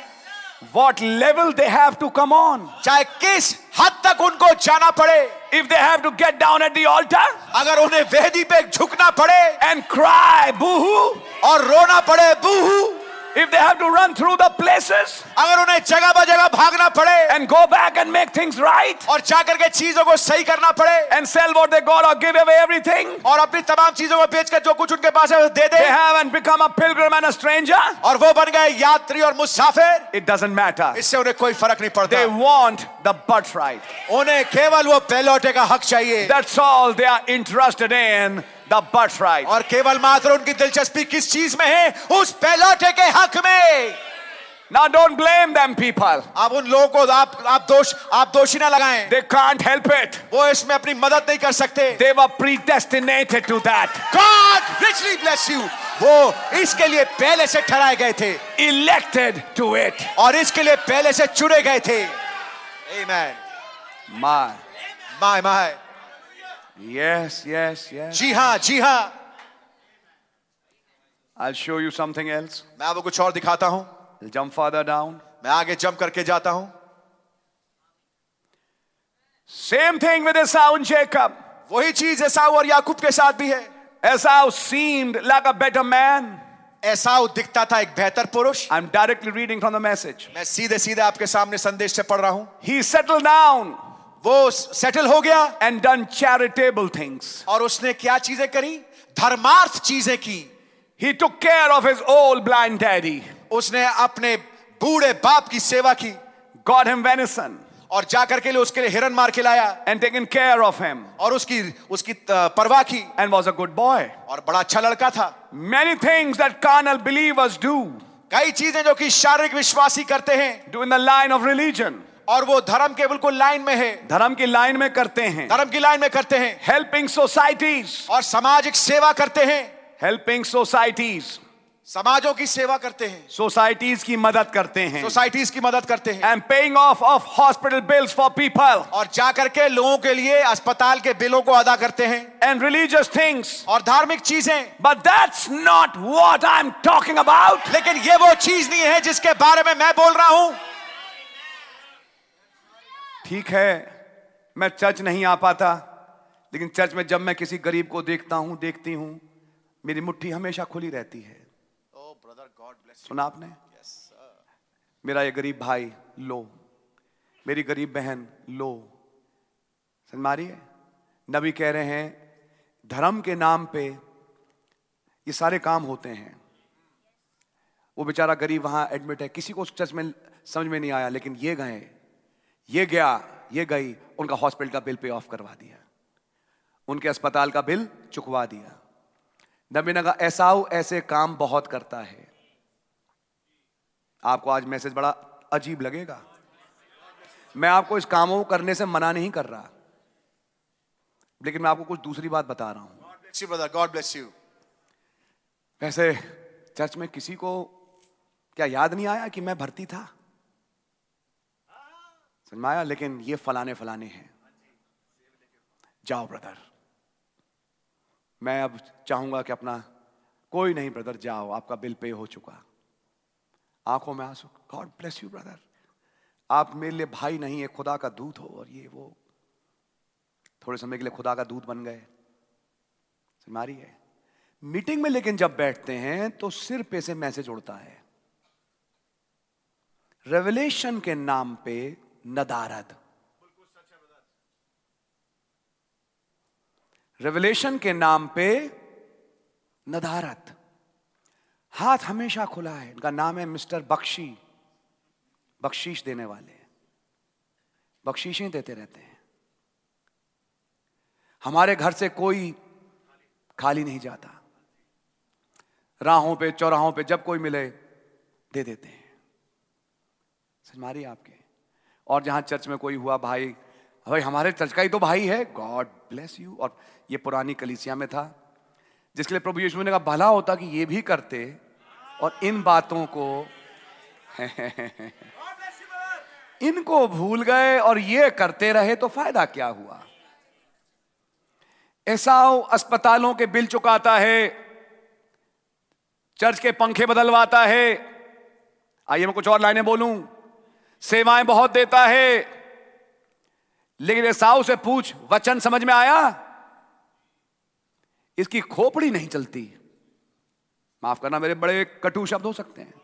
what level they have to come on चाहे किस हद तक उनको जाना पड़े if they have to get down at the altar अगर उन्हें वेदी पे झुकना पड़े and cry boohoo और रोना पड़े boohoo If they have to run through the places, अगर उन्हें जगह ब जगह भागना पड़े and go back and make things right, और जाकर के चीजों को सही करना पड़े and sell what they got or give away everything, और अपनी तमाम चीजों को बेचकर जो कुछ उनके पास है दे दे they have and become a pilgrim and a stranger, और वो बन गए यात्री और मुसाफिर it doesn't matter. इससे उन्हें कोई फर्क नहीं पड़ता they want the birthright. उन्हें केवल वो पैलौटे का हक चाहिए that's all they are interested in. The birthright और केवल मात्र उनकी दिलचस्पी किस चीज में है उस पैलौटे के हक में Now don't blame them people. आप उन लोगों को आप आप दोष आप दोषी ना लगाएं. They can't help it. वो इसमें अपनी मदद नहीं कर सकते. They were predestinated to that. God richly bless you. वो इसके लिए पहले से ठहराए गए थे. Elected to it. और इसके लिए पहले से चुने गए थे. Amen. My. My my. Yes, yes, yes. जी हाँ जी हाँ I'll show you something else. मैं आपको कुछ और दिखाता हूँ I'll jump further down. मैं आगे जंप करके जाता हूँ Same thing with Esau and Jacob. वही चीज Esau और याकूब के साथ भी है Esau seemed like a better man. Esau दिखता था एक बेहतर पुरुष I'm directly reading from the message. मैं सीधे सीधे आपके सामने संदेश से पढ़ रहा हूँ He settled down. वो सेटल हो गया एंड डन चैरिटेबल थिंग्स और उसने क्या चीजें करी धर्मार्थ चीजें की he took care of his old blind daddy उसने अपने बूढ़े बाप की सेवा की गॉड हिम वेनिसन और जाकर के लिए उसके लिए हिरन मार के लाया and taken care of him और उसकी उसकी परवाह की and was a good boy और बड़ा अच्छा लड़का था many things that carnal believers do कई चीजें जो कि शारीरिक विश्वासी करते हैं do in the line of religion और वो धर्म के बिल्कुल लाइन में है धर्म की लाइन में करते हैं धर्म की लाइन में करते हैं हेल्पिंग सोसाइटीज और सामाजिक सेवा करते हैं हेल्पिंग सोसाइटीज समाजों की सेवा करते हैं सोसाइटीज की मदद करते हैं सोसाइटीज की मदद करते हैं and paying off off hospital bills for people और जा करके लोगों के लिए अस्पताल के बिलों को अदा करते हैं एंड रिलीजियस थिंग्स और धार्मिक चीजें but that's not what I am talking about लेकिन ये वो चीज नहीं है जिसके बारे में मैं बोल रहा हूँ ठीक है मैं चर्च नहीं आ पाता लेकिन चर्च में जब मैं किसी गरीब को देखता हूं देखती हूं मेरी मुट्ठी हमेशा खुली रहती है oh, brother, God सुना आपने yes, मेरा ये गरीब भाई लो मेरी गरीब बहन लो समझ मारी नबी कह रहे हैं धर्म के नाम पे ये सारे काम होते हैं वो बेचारा गरीब वहां एडमिट है किसी को उस चर्च में समझ में नहीं आया लेकिन ये गए ये गया ये गई उनका हॉस्पिटल का बिल पे ऑफ करवा दिया उनके अस्पताल का बिल चुकवा दिया नबी ने कहा ऐसे काम बहुत करता है आपको आज मैसेज बड़ा अजीब लगेगा मैं आपको इस कामों को करने से मना नहीं कर रहा लेकिन मैं आपको कुछ दूसरी बात बता रहा हूं गॉड ब्लेस यू वैसे चर्च में किसी को क्या याद नहीं आया कि मैं भर्ती था समझ आया लेकिन ये फलाने फलाने हैं जाओ ब्रदर मैं अब चाहूंगा कि अपना कोई नहीं ब्रदर जाओ आपका बिल पे हो चुका आंखों में आंसू गॉड ब्लेस यू ब्रदर आप मेरे लिए भाई नहीं है खुदा का दूध हो और ये वो थोड़े समय के लिए खुदा का दूध बन गए मारी है मीटिंग में लेकिन जब बैठते हैं तो सिर पे से मैसेज उड़ता है रेवलेशन के नाम पे नदारद रेवलेशन के नाम पे नदारत हाथ हमेशा खुला है इनका नाम है मिस्टर बख्शी बख्शीश देने वाले बख्शीशें देते रहते हैं हमारे घर से कोई खाली नहीं जाता राहों पे चौराहों पे जब कोई मिले दे देते हैं समझ मारी आपके और जहाँ चर्च में कोई हुआ भाई भाई हमारे चर्च का ही तो भाई है गॉड ब्लेस यू और ये पुरानी कलिसिया में था जिसके लिए प्रभु यीशु ने कहा भला होता कि ये भी करते और इन बातों को इनको भूल गए और ये करते रहे तो फायदा क्या हुआ ऐसा अस्पतालों के बिल चुकाता है चर्च के पंखे बदलवाता है आइए मैं कुछ और लाइनें बोलूं सेवाएं बहुत देता है लेकिन साहु से पूछ वचन समझ में आया इसकी खोपड़ी नहीं चलती माफ करना मेरे बड़े कटु शब्द हो सकते हैं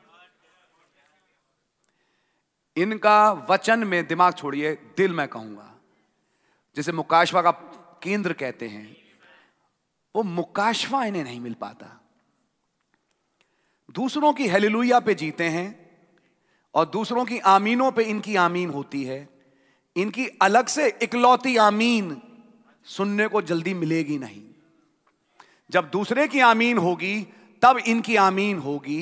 इनका वचन में दिमाग छोड़िए दिल मैं कहूंगा जिसे मुकाशवा का केंद्र कहते हैं वो मुकाशवा इन्हें नहीं मिल पाता दूसरों की हेलिलुया पे जीते हैं और दूसरों की आमीनों पे इनकी आमीन होती है इनकी अलग से इकलौती आमीन सुनने को जल्दी मिलेगी नहीं जब दूसरे की आमीन होगी तब इनकी आमीन होगी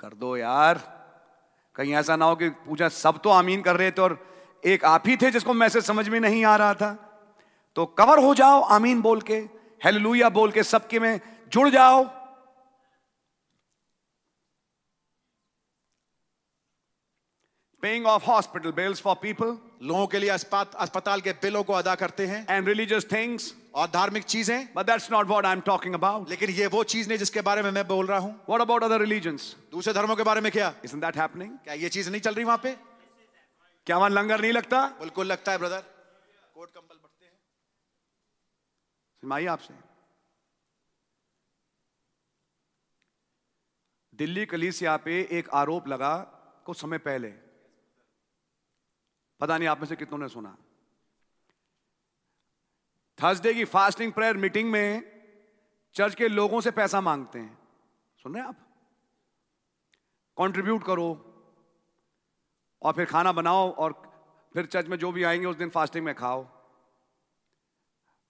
कर दो यार कहीं ऐसा ना हो कि पूजा सब तो आमीन कर रहे थे और एक आप ही थे जिसको मैसेज समझ में नहीं आ रहा था तो कवर हो जाओ आमीन बोल के हेलुया बोल के सबके में जुड़ जाओ paying off hospital bills for people लोगों के लिए अस्पताल के बिलों को अदा करते हैं and religious things और धार्मिक चीजें but that's not what I'm talking about लेकिन ये वो चीज नहीं जिसके बारे में मैं बोल रहा हूँ what about other religions दूसरे धर्मों के बारे में क्या isn't that happening क्या ये चीज नहीं चल रही वहाँ पे क्या वहाँ लंगर नहीं लगता बिल्कुल लगता है ब्रदर कोट कंबल बढ़ते हैं सुनवाइए आपसे दिल्ली कलीसिया पे एक आरोप लगा कुछ समय पहले पता नहीं आप में से कितनों ने सुना थर्सडे की फास्टिंग प्रेयर मीटिंग में चर्च के लोगों से पैसा मांगते हैं सुन रहे हैं आप कंट्रीब्यूट करो और फिर खाना बनाओ और फिर चर्च में जो भी आएंगे उस दिन फास्टिंग में खाओ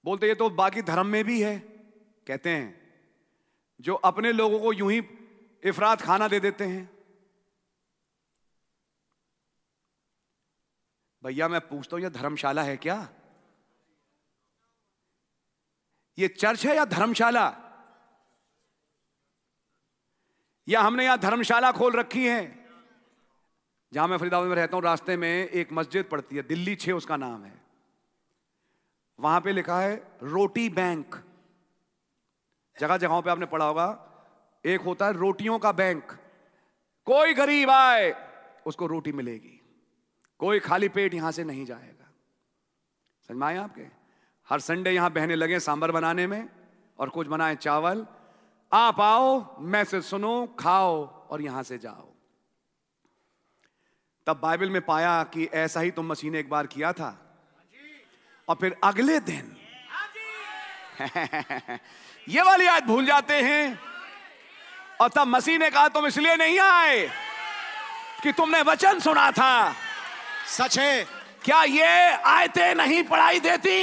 बोलते ये तो बाकी धर्म में भी है कहते हैं जो अपने लोगों को यूं ही इफरात खाना दे देते हैं भैया मैं पूछता हूं यह धर्मशाला है क्या ये चर्च है या धर्मशाला या हमने यहां धर्मशाला खोल रखी है जहां मैं फरीदाबाद में रहता हूं रास्ते में एक मस्जिद पड़ती है दिल्ली छे उसका नाम है वहां पे लिखा है रोटी बैंक जगह जगहों पे आपने पढ़ा होगा एक होता है रोटियों का बैंक कोई गरीब आए उसको रोटी मिलेगी कोई खाली पेट यहां से नहीं जाएगा समझ में आए आपके हर संडे यहां बहने लगे सांबर बनाने में और कुछ बनाए चावल आप आओ मैं से सुनो खाओ और यहां से जाओ तब बाइबल में पाया कि ऐसा ही तो मसीह ने एक बार किया था और फिर अगले दिन ये वाली आज भूल जाते हैं और तब मसीह ने कहा तुम इसलिए नहीं आए कि तुमने वचन सुना था सच है क्या ये आयते नहीं पढ़ाई देती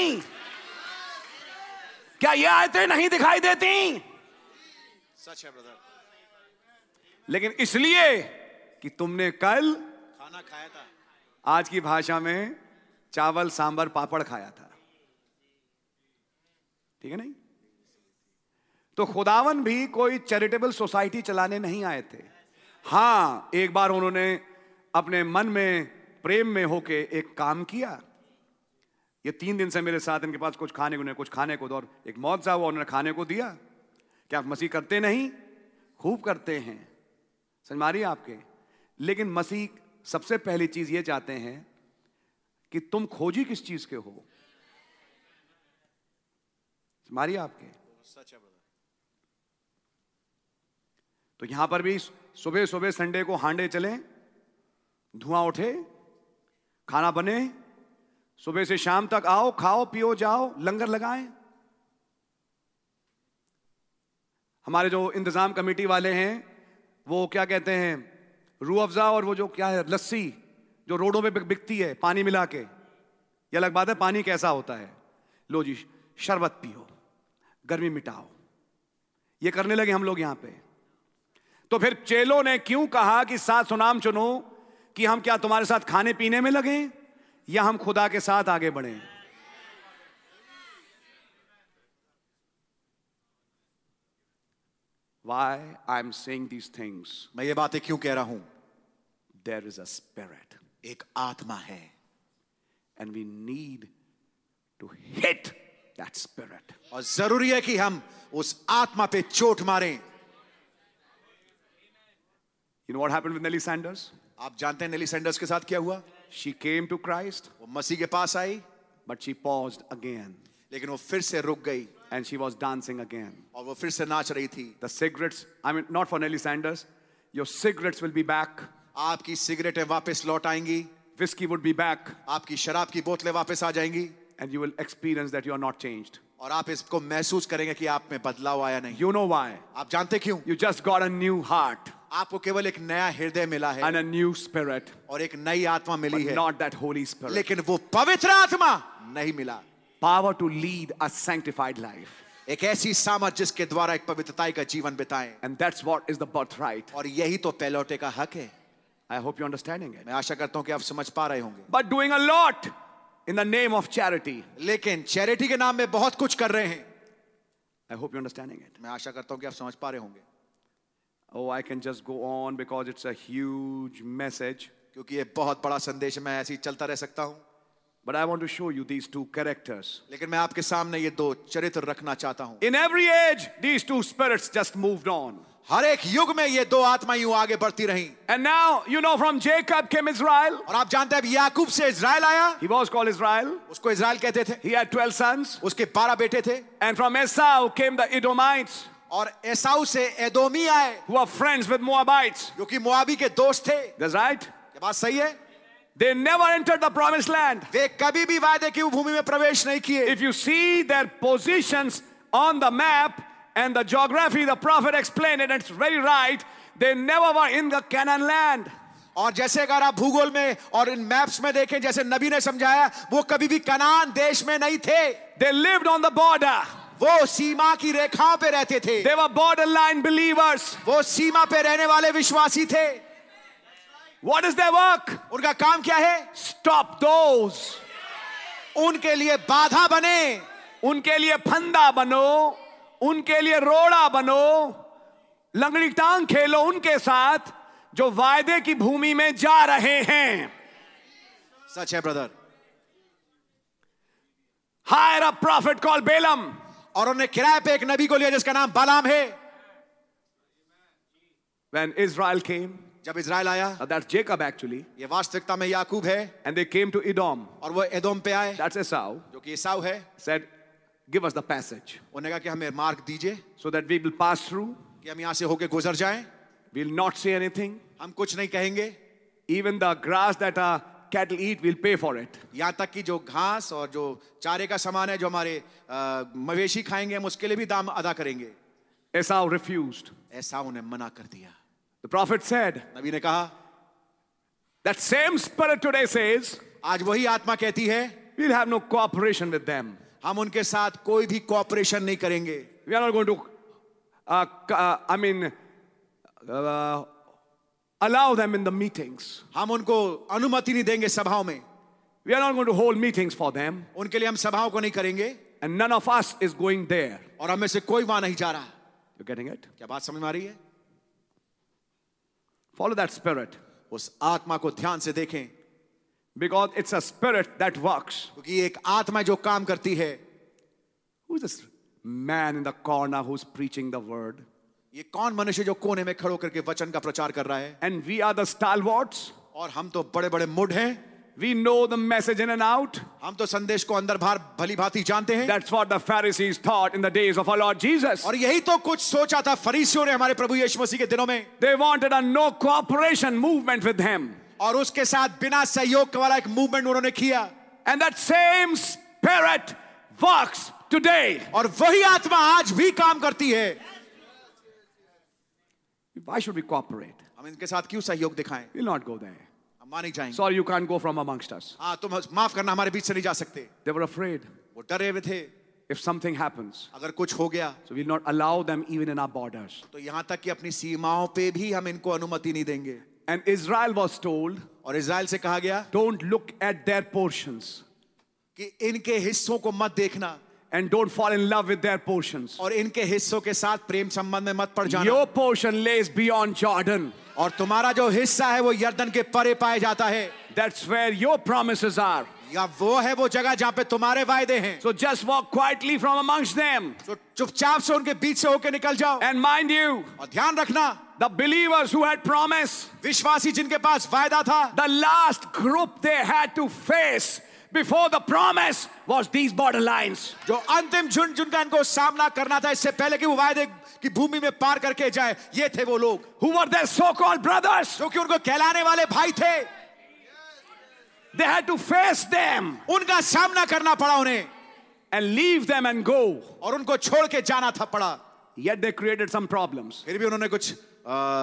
क्या ये आयते नहीं दिखाई देती सच है ब्रदर लेकिन इसलिए कि तुमने कल खाना खाया था आज की भाषा में चावल सांबर पापड़ खाया था ठीक है नहीं तो खुदावन भी कोई चैरिटेबल सोसाइटी चलाने नहीं आए थे हां एक बार उन्होंने अपने मन में प्रेम में होके एक काम किया ये तीन दिन से मेरे साथ इनके पास कुछ खाने को नहीं कुछ खाने को दो और एक मौत हुआ उन्होंने खाने को दिया क्या आप मसीह करते नहीं खूब करते हैं समझ मारिए आपके लेकिन मसीह सबसे पहली चीज ये चाहते हैं कि तुम खोजी किस चीज के हो मारिए आपके तो यहां पर भी सुबह सुबह संडे को हांडे चले धुआं उठे खाना बने सुबह से शाम तक आओ खाओ पियो जाओ लंगर लगाए हमारे जो इंतजाम कमेटी वाले हैं वो क्या कहते हैं रू अफजा और वो जो क्या है लस्सी जो रोडों पे बिकती है पानी मिला के ये अलग बात है पानी कैसा होता है लो जी शरबत पियो गर्मी मिटाओ ये करने लगे हम लोग यहां पे तो फिर चेलों ने क्यों कहा कि सात सुनाम चुनो कि हम क्या तुम्हारे साथ खाने पीने में लगें या हम खुदा के साथ आगे बढ़े why I am saying these things मैं ये बातें क्यों कह रहा हूं देर इज अ स्पिरिट एक आत्मा है and we need to hit that spirit और जरूरी है कि हम उस आत्मा पे चोट मारें you know what happened with Nellie Sanders आप जानते हैं नेली सैंडर्स के साथ क्या हुआ शी केम टू क्राइस्ट वो मसीह के पास आई बट शी पॉज अगेन लेकिन वो फिर से रुक गई and she was dancing again और वो फिर से नाच रही थी the cigarettes I mean not for Nellie Sanders your cigarettes will be back आपकी सिगरेटें वापस लौट आएंगी विस्की वुड बी बैक आपकी शराब की बोतलें वापस आ जाएंगी and you will experience that you are not changed और आप इसको महसूस करेंगे कि आप में बदलाव आया नहीं यू नो वाई आप जानते क्यों you just got a new heart आपको केवल एक नया हृदय मिला है एंड अ न्यू स्पिरिट और एक नई आत्मा मिली है नॉट दैट होली स्पिरिट लेकिन वो पवित्र आत्मा नहीं मिला power to lead a sanctified life एक ऐसी सामर्थ्य जिसके द्वारा एक पवित्रता का जीवन बिताएं and that's what is the birthright और यही तो पैलोटे का हक है आई होप यू अंडरस्टैंडिंग मैं आशा करता हूं कि आप समझ पा रहे होंगे but doing a lot in the name of charity लेकिन चैरिटी के नाम में बहुत कुछ कर रहे हैं I hope you understanding it मैं आशा करता हूं कि आप समझ पा रहे होंगे Oh, I can just go on because it's a huge message. क्योंकि ये बहुत बड़ा संदेश मैं ऐसे ही चलता रह सकता हूँ। But I want to show you these two characters. लेकिन मैं आपके सामने ये दो चरित्र रखना चाहता हूँ। In every age, these two spirits just moved on. हर एक युग में ये दो आत्माएं यूं आगे बढ़ती रहीं। And now you know from Jacob came Israel. और आप जानते हैं अब याकूब से इजराइल आया He was called Israel. उसको इजराइल कहते थे He had 12 sons. उसके 12 बेटे थे And from Esau came the Edomites. और एसाउ से एदोमी आए who are friends with Moabites. जो कि मोआबी के दोस्त थे That's right. ये बात सही है They never entered the promised land. वे कभी भी वायदे की भूमि में प्रवेश नहीं किए If you see their positions on the map and the geography, the prophet explained it, and it's very right. They never were in the Canaan land. और जैसे अगर आप भूगोल में और इन मैप्स में देखें जैसे नबी ने समझाया वो कभी भी कनान देश में नहीं थे They lived on the border. वो सीमा की रेखाओं पे रहते थे वर बॉर्डर लाइन बिलीवर्स वो सीमा पे रहने वाले विश्वासी थे वॉट इज दर्क उनका काम क्या है स्टॉप those. उनके लिए बाधा बने उनके लिए फंदा बनो उनके लिए रोड़ा बनो लंगड़ी टांग खेलो उनके साथ जो वायदे की भूमि में जा रहे हैं सच है brother hire a prophet call Balaam और उन्होंने किराए पे एक नबी को लिया जिसका नाम बलाम है When Israel came, जब इज़राइल आया uh, that's Jacob actually. ये वास्तविकता में याकूब है And they came to Edom. और वो एदोम पे आए That's Esau. जो कि एसाव है Said, give us the passage. उन्हें कहा कि हमें मार्ग दीजिए So that we will pass through. कि हम यहाँ से होके गुजर जाएं We'll not say anything. हम कुछ नहीं कहेंगे Even the grass that are cattle eat, we'll pay for it. यहाँ तक कि जो घास और जो चारे का सामान है जो हमारे मवेशी खाएंगे हम उसके लिए भी दाम अदा करेंगे Esau refused. Esau ने मना कर दिया. The prophet said. नबी ने कहा. That same spirit today says. आज वही आत्मा कहती है. We'll have no cooperation with them. हम उनके साथ कोई भी cooperation नहीं करेंगे. We are not going to. Uh, uh, I mean. Uh, allow them in the meetings. हम उनको अनुमति नहीं देंगे सभाओं में We are not going to hold meetings for them. उनके लिए हम सभाओं को नहीं करेंगे And none of us is going there. और हम से कोई वहां नहीं जा रहा You are getting it? क्या बात समझ में आ रही है Follow that spirit. उस आत्मा को ध्यान से देखें Because it's a spirit that works. क्योंकि एक आत्मा जो काम करती है Who's this man in the corner who's preaching the word? ये कौन मनुष्य जो कोने में खड़ो करके वचन का प्रचार कर रहा है and we are the stall और हम तो बड़े बड़े मुड हैं We know the message in and out. हम तो संदेश को अंदर बाहर भली भांति जानते हैं That's what the Pharisees thought in the days of our Lord Jesus. और यही तो कुछ सोचा था फरीसियों ने हमारे प्रभु यीशु मसीह के दिनों में They wanted a no cooperation movement with him. और उसके साथ बिना सहयोग के वाला एक मूवमेंट उन्होंने किया And that same spirit works today. और वही आत्मा आज भी काम करती है Why should we cooperate? हम इनके साथ क्यों सहयोग दिखाएं? We'll not go there. हम वहां जाएंगे. Sorry, you can't go from amongst us. हाँ तुम माफ करना हमारे बीच से नहीं जा सकते. They were afraid. वो डरे हुए थे. If something happens, अगर कुछ हो गया, so we'll not allow them even in our borders. तो यहाँ तक कि अपनी सीमाओं पे भी हम इनको अनुमति नहीं देंगे. And Israel was told, और इज़राइल से कहा गया, don't look at their portions. कि इनके हिस्सों को मत देखना. and don't fall in love with their portions. और इनके हिस्सों के साथ प्रेम संबंध में मत पड़ जाना. Your portion lays beyond Jordan. और तुम्हारा जो हिस्सा है वो यर्दन के परे पाया जाता है. That's where your promises are. या वो है वो जगह जहाँ पे तुम्हारे वायदे हैं. So just walk quietly from amongst them. So चुपचाप से उनके बीच से होकर निकल जाओ. And mind you. और ध्यान रखना. The believers who had promise. विश्वासी जिनके पास वायदा था. The last group they had to face. before the promise was these border lines. जो अंतिम झुंड जिनका इनको सामना करना था इससे पहले कि वो वायदे की भूमि में पार करके जाए ये थे वो लोग Who were their so-called brothers? जो कि उनको कहलाने वाले भाई थे They had to face them. उनका सामना करना पड़ा उन्हें And leave them and go. और उनको छोड़ के जाना था पड़ा Yet they created some problems. फिर भी उन्होंने कुछ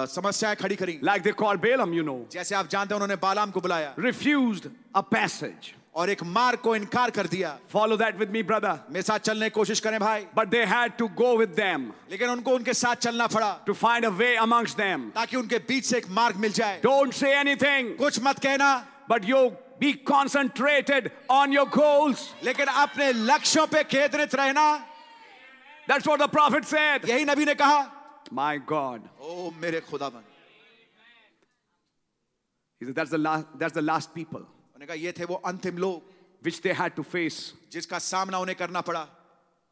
समस्याएं खड़ी करी like they call Balaam you know जैसे आप जानते हैं उन्होंने बालाम को बुलाया रिफ्यूज अ पैसेज और एक मार्ग को इनकार कर दिया follow that with me brother मेरे साथ चलने की कोशिश करें भाई but they had to go with them लेकिन उनको उनके साथ चलना पड़ा to find a way amongst them ताकि उनके बीच से एक मार्ग मिल जाए डोंट से एनीथिंग कुछ मत कहना but you be concentrated on your goals लेकिन अपने लक्ष्यों पे केंद्रित रहना that's what the prophet said यही नबी ने कहा माय गॉड ओ मेरे खुदावन He said, that's the last, that's the last people. उन्होंने कहा ये थे वो अंतिम लोग which they had to face जिसका सामना उन्हें करना पड़ा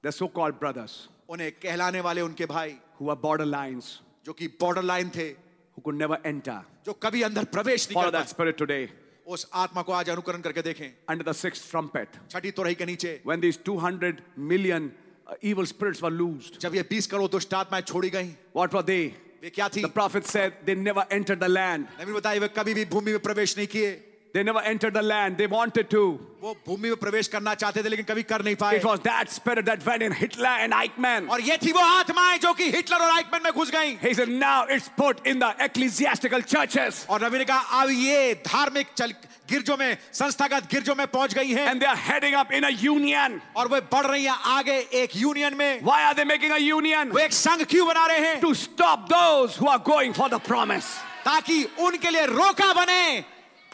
the so called brothers उन्हें कहलाने वाले उनके भाई who were border lines जो कि border line थे who could never enter जो कभी अंदर प्रवेश नहीं कर that spirit today उस आत्मा को आज अनुकरण करके देखें under the sixth trumpet छठी तुरही के नीचे when these 200 million uh, evil spirits were loosed जब ये 20 करोड़ दुष्ट आत्माएं छोड़ी गईं what were they वे क्या थी the prophet said they never entered the land नबी बताए वे कभी भी भूमि में प्रवेश नहीं किए They never entered the land. They wanted to. वो भूमि में प्रवेश करना चाहते थे लेकिन कभी कर नहीं पाए. It was that spirit that went in Hitler and Eichmann. और ये थी वो आत्माएं जो कि हिटलर और आइकमैन में घुस गईं. He said now it's put in the ecclesiastical churches. और रवि ने कहा अब ये धार्मिक चल गिरजों में संस्थागत गिरजों में पहुंच गई हैं. And they are heading up in a union. और वे बढ़ रही हैं आगे एक यूनियन में. Why are they making a union? वे एक संघ क्यों बना रहे हैं? To stop those who are going for the promise. ताकि उनके लिए रोका बने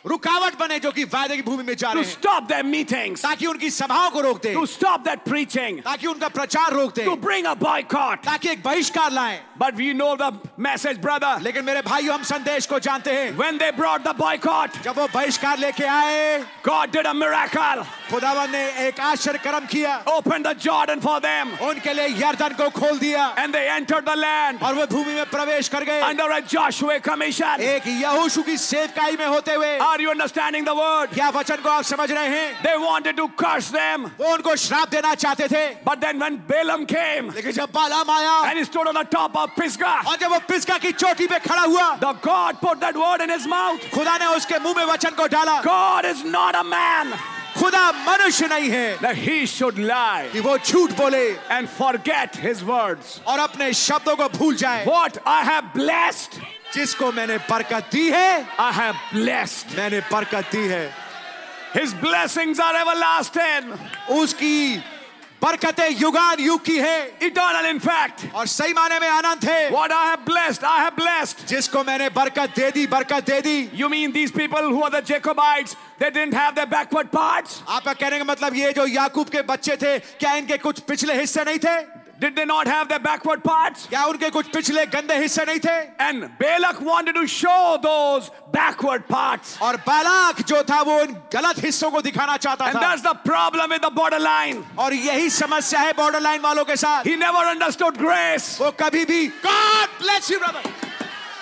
रुकावट बने जो कि वायदे की भूमि में जा रहे हैं स्टॉप दैट मीटिंग्स ताकि उनकी सभाओं को रोक दे टू स्टॉप दैट प्रीचिंग ताकि उनका प्रचार रोक दे टू ब्रिंग अ बॉयकॉट ताकि एक बहिष्कार लाए but we know the message brother लेकिन मेरे भाइयों हम संदेश को जानते हैं when they brought the boycott जब वो बहिष्कार लेके आए गॉड डिड अ मिरेकल खुदावन ने एक आश्चर्य कर्म किया open the Jordan for them उनके लिए यर्दन को खोल दिया and they entered the land और वो भूमि में प्रवेश कर गए अंडर अ जोशुआ कमीशन एक यहोशू की सेवकाई में होते हुए Are you understanding the word? क्या वचन को आप समझ रहे हैं? They wanted to curse them. वो उनको श्राप देना चाहते थे. But then when Balaam came, लेकिन जब बालाम आया, and he stood on the top of Pisgah, और जब वो पिस्गा की चोटी पे खड़ा हुआ, the God put that word in his mouth. खुदा ने उसके मुंह में वचन को डाला. God is not a man. खुदा मनुष्य नहीं है that he should lie कि वो झूठ बोले and forget his words और अपने शब्दों को भूल जाए what i have blessed जिसको मैंने बरकत दी है आई हैव ब्लेस्ड मैंने बरकत दी है His blessings are everlasting. उसकी बरकतें युगान युग की है इटर्नल इनफैक्ट और सही माने में आनंद है what I have blessed I have blessed जिसको मैंने बरकत दे दी बरकत दे दी you mean these people who are the Jacobites They didn't have their backward parts. आपका कहने का मतलब ये जो याकूब के बच्चे थे क्या इनके कुछ पिछले हिस्से नहीं थे Did they not have their backward parts? क्या उनके कुछ पिछले गंदे हिस्से नहीं थे? And Balak wanted to show those backward parts. और बालक जो था वो इन गलत हिस्सों को दिखाना चाहता था. And that's the problem with the borderline. और यही समस्या है borderline वालों के साथ. He never understood grace. वो कभी भी God bless you brother.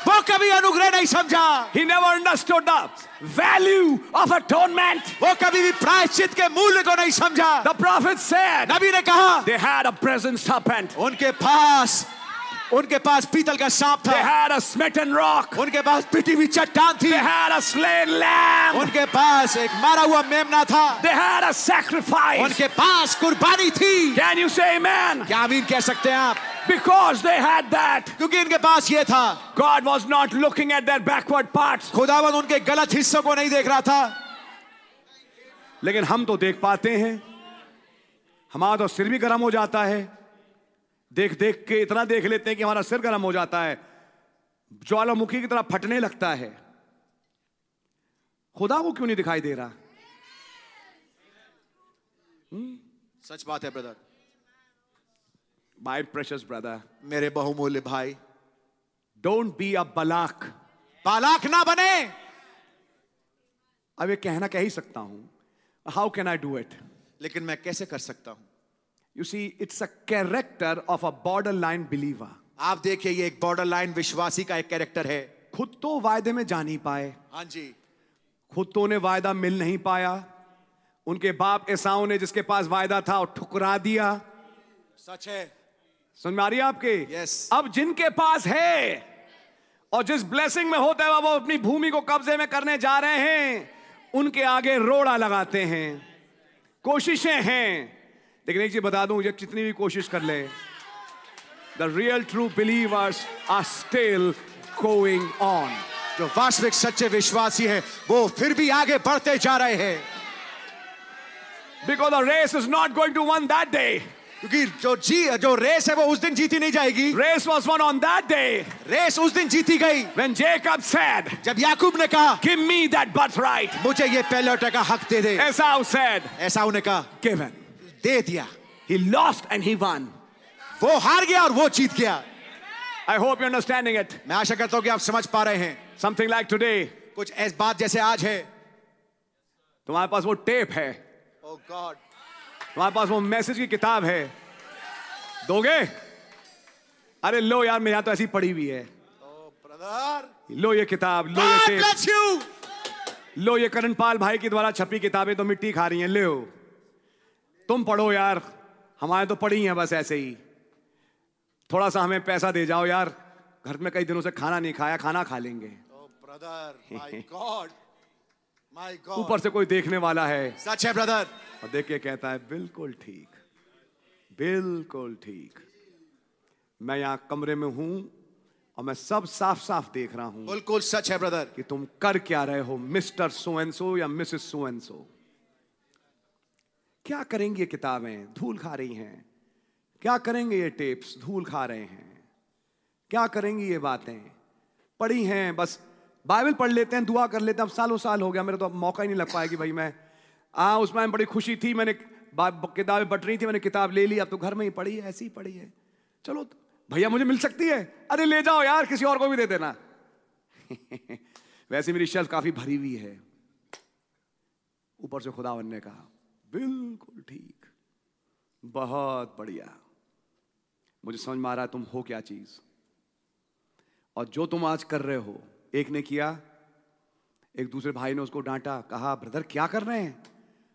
वो कभी अनुग्रह नहीं समझा. He never understood that. value of atonement. वो कभी भी प्रायश्चित के मूल्य को नहीं समझा The prophet said, नबी ने कहा they had a brazen serpent. उनके पास उनके पास पीतल का सांप था They had a smitten rock. उनके पास पिटी हुई चट्टान थी They had a slain lamb. उनके पास एक मारा हुआ मेमना था They had a sacrifice. उनके पास कुर्बानी थी Can you say amen? क्या आमीन कह सकते हैं आप Because they had that. क्योंकि इनके पास ये था God was not looking at their backward part खुदावन उनके गलत हिस्सों को नहीं देख रहा था लेकिन हम तो देख पाते हैं हमारा तो सिर भी गर्म हो जाता है देख देख के इतना देख लेते हैं कि हमारा सिर गर्म हो जाता है ज्वालामुखी की तरह फटने लगता है खुदा को क्यों नहीं दिखाई दे रहा सच बात है ब्रदर My precious brother. मेरे बहुमूल्य भाई. Don't be a balak. Balak ना बने. अब ये कहना कह ही सकता हूं. How can I do it? लेकिन मैं कैसे कर सकता हूं? You see, it's a character of a borderline believer. आप देखिए ये एक बॉर्डरलाइन विश्वासी का एक कैरेक्टर है खुद तो वायदे में जा नहीं पाए हाँ जी खुद तो उन्हें वायदा मिल नहीं पाया उनके बाप ऐसाओं ने जिसके पास वायदा था और ठुकरा दिया सच है सुन में आ रही है आपके yes. अब जिनके पास है और जिस ब्लेसिंग में होते हुए वो अपनी भूमि को कब्जे में करने जा रहे हैं उनके आगे रोड़ा लगाते हैं कोशिशें हैं लेकिन एक चीज बता दूं जब कितनी भी कोशिश कर ले the real true believers are still going on जो वास्तविक सच्चे विश्वासी हैं वो फिर भी आगे बढ़ते जा रहे हैं because the race is not going to won that day क्योंकि जो जी जो रेस है वो उस दिन जीती नहीं जाएगी race was won on that day race उस दिन जीती गई व्हेन जेकब सेड जब याकूब ने कहा give me that birthright मुझे ये पहले का हक दे दे एसाउ सेड ऐसा ने कहा गिवन दे दिया he lost and he won वो हार गया और वो जीत गया I hope you understanding it मैं आशा करता हूं कि आप समझ पा रहे हैं समथिंग लाइक टूडे कुछ ऐसी बात जैसे आज है तुम्हारे पास वो टेप है oh गॉड हमारे पास वो मैसेज की किताब है दोगे अरे लो यार मेरे यहां तो ऐसी पड़ी हुई है लो ये किताब लो ये लो ये करण पाल भाई के द्वारा छपी किताबें तो मिट्टी खा रही हैं ले तुम पढ़ो यार हमारे तो पढ़ी हैं बस ऐसे ही थोड़ा सा हमें पैसा दे जाओ यार घर में कई दिनों से खाना नहीं खाया खाना खा लेंगे ओ ब्रदर माय गॉड ऊपर से कोई देखने वाला है सच है ब्रदर और देख के कहता है बिल्कुल ठीक बिल्कुल ठीक मैं यहां कमरे में हूं और मैं सब साफ साफ देख रहा हूं बिल्कुल सच है ब्रदर कि तुम कर क्या रहे हो मिस्टर सो एन सो या मिसेस सो एन सो क्या करेंगे ये किताबें धूल खा रही हैं क्या करेंगे ये टेप्स धूल खा रहे हैं क्या करेंगी ये बातें पढ़ी हैं बस बाइबल पढ़ लेते हैं दुआ कर लेते हैं अब सालों साल हो गया मेरा तो अब मौका ही नहीं लग पाया कि भाई मैं आ उसमें मैं बड़ी खुशी थी मैंने किताबें बट रही थी मैंने किताब ले ली अब तो घर में ही पढ़ी है ऐसी ही पढ़ी है चलो भैया मुझे मिल सकती है अरे ले जाओ यार किसी और को भी दे देना वैसे मेरी शेल्फ काफी भरी हुई है ऊपर से खुदा ने कहा बिल्कुल ठीक बहुत बढ़िया मुझे समझ में आ रहा है तुम हो क्या चीज और जो तुम आज कर रहे हो एक ने किया एक दूसरे भाई ने उसको डांटा कहा ब्रदर क्या कर रहे हैं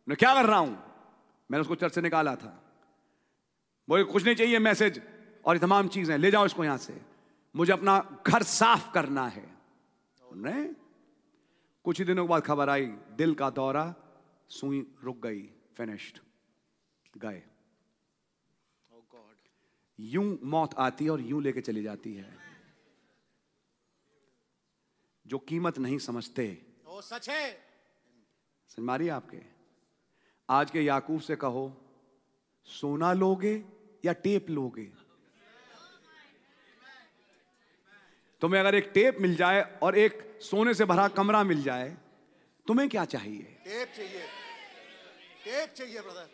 मैं क्या कर रहा हूं मैंने उसको चर्च से निकाला था बोले कुछ नहीं चाहिए मैसेज और तमाम चीजें ले जाओ इसको यहां से मुझे अपना घर साफ करना है कुछ ही दिनों के बाद खबर आई दिल का दौरा सुई रुक गई फिनिश्ड गए oh यूं मौत आती है और यूं लेके चली जाती है जो कीमत नहीं समझते ओ सच है समझ आपके आज के याकूब से कहो सोना लोगे या टेप लोगे तुम्हें अगर एक टेप मिल जाए और एक सोने से भरा कमरा मिल जाए तुम्हें क्या चाहिए टेप चाहिए टेप चाहिए ब्रदर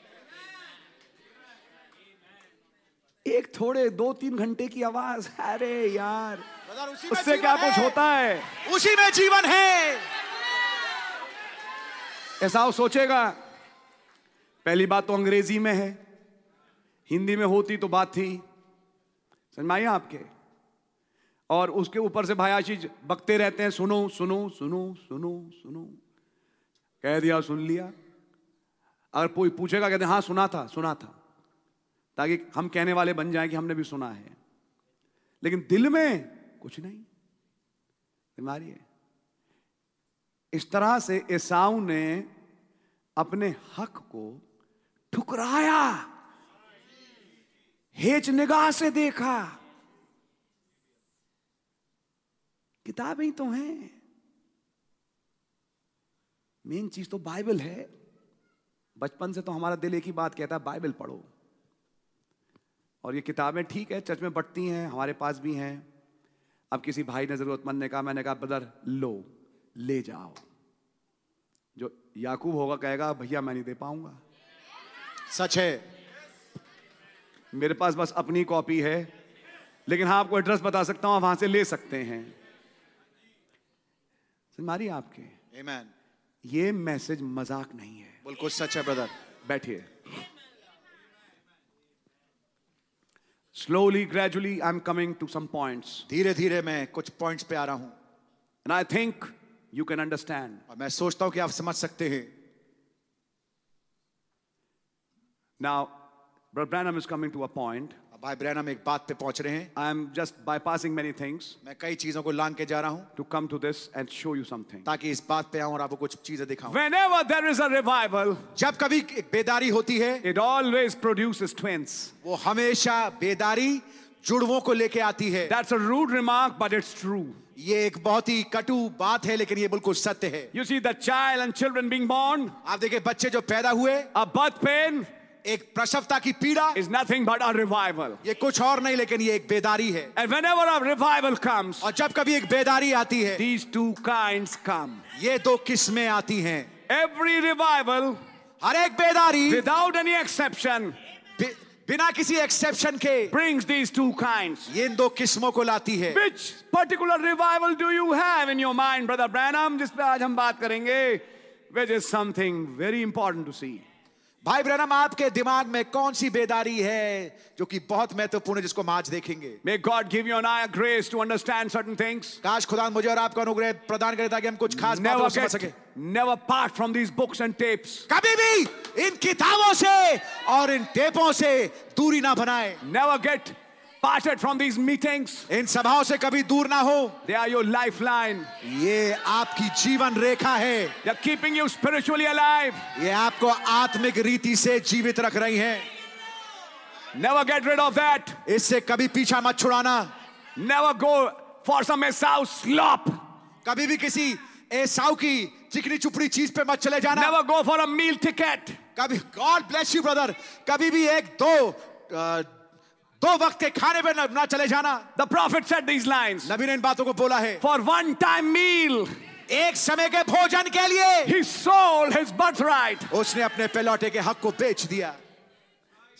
एक थोड़े दो तीन घंटे की आवाज अरे यार उससे क्या कुछ होता है उसी में जीवन है ऐसा सोचेगा पहली बात तो अंग्रेजी में है हिंदी में होती तो बात थी समझ आपके और उसके ऊपर से भाई आशीष बकते रहते हैं सुनो सुनो सुनो सुनो सुनो कह दिया सुन लिया अगर कोई पूछेगा कहते हाँ सुना था सुना था ताकि हम कहने वाले बन जाए कि हमने भी सुना है लेकिन दिल में कुछ नहीं बीमारी है इस तरह से ईसाऊ ने अपने हक को ठुकराया हेच निगाह से देखा किताबें तो हैं मेन चीज तो बाइबल है बचपन से तो हमारा दिल एक ही बात कहता है बाइबल पढ़ो और ये किताबें ठीक है चर्च में बढ़ती हैं हमारे पास भी हैं अब किसी भाई ने जरूरतमंद ने कहा मैंने कहा ब्रदर लो ले जाओ जो याकूब होगा कहेगा भैया मैं नहीं दे पाऊंगा सच है मेरे पास बस अपनी कॉपी है लेकिन हाँ आपको एड्रेस बता सकता हूं आप वहां से ले सकते हैं मारी आपके Amen. ये मैसेज मजाक नहीं है बिल्कुल सच है ब्रदर बैठिए Slowly, gradually, I'm coming to some points. धीरे धीरे मैं कुछ पॉइंट्स पे आ रहा हूँ And I think you can understand. और मैं सोचता हूँ कि आप समझ सकते हैं Now, Brother Branham is coming to a point भाई ब्रैन हम एक बात पे पहुंच रहे हैं I am just bypassing many things मैं कई चीजों को लांग के जा रहा हूं to come to this and show you something ताकि इस बात पे आऊं और आपको कुछ चीजें दिखाऊं whenever there is a revival जब कभी एक बेदारी होती है इट ऑलवेज प्रोड्यूसेस ट्विंस वो हमेशा बेदारी जुड़वों को लेके आती है that's a rude remark but it's true ये एक बहुत ही कटु बात है लेकिन ये बिल्कुल सत्य है you see the child and children being born आप देखिए बच्चे जो पैदा हुए अ बर्थ पेन एक प्रसवता की पीड़ा is nothing but a revival ये कुछ और नहीं लेकिन ये एक बेदारी है and whenever a revival comes और जब कभी एक बेदारी आती है दीस टू काइंड्स कम ये दो किस्में आती हैं एवरी रिवाइवल हर एक बेदारी विदाउट एनी एक्सेप्शन बिना किसी एक्सेप्शन के ब्रिंग्स दीज टू काइंड ये दो किस्मों को लाती है which particular revival do you have in your mind brother Branham जिस पे आज हम बात करेंगे which is something very important to see भाई ब्रम आपके दिमाग में कौन सी बेदारी है जो कि बहुत महत्वपूर्ण है जिसको आज देखेंगे may God give you I grace to understand certain things काश खुदा मुझे और आपका अनुग्रह प्रदान करे ताकि हम कुछ खास never बातों समझ सके never part from these books and tapes कभी भी इन किताबों से और इन टेपों से दूरी ना बनाए never get parted from these meetings. इन सभाओं से कभी दूर ना हो They are your lifeline. ये आपकी जीवन रेखा है They are keeping you spiritually alive. ये आपको आत्मिक रीति से जीवित रख रही हैं। Never get rid of that. इससे कभी पीछा मत छुड़ाना Never go for some Esau slop. कभी भी किसी एसाव की चिकनी चुपड़ी चीज पे मत चले जाना Never go for a meal ticket. कभी गॉड ब्लेस यू ब्रदर कभी भी एक दो अ, दो वक्त के खाने पर ना चले जाना the prophet said these line नबी ने इन बातों को बोला है फॉर वन टाइम मील एक समय के भोजन के लिए सोल हिज बर्थ राइट उसने अपने पेलौटे के हक को बेच दिया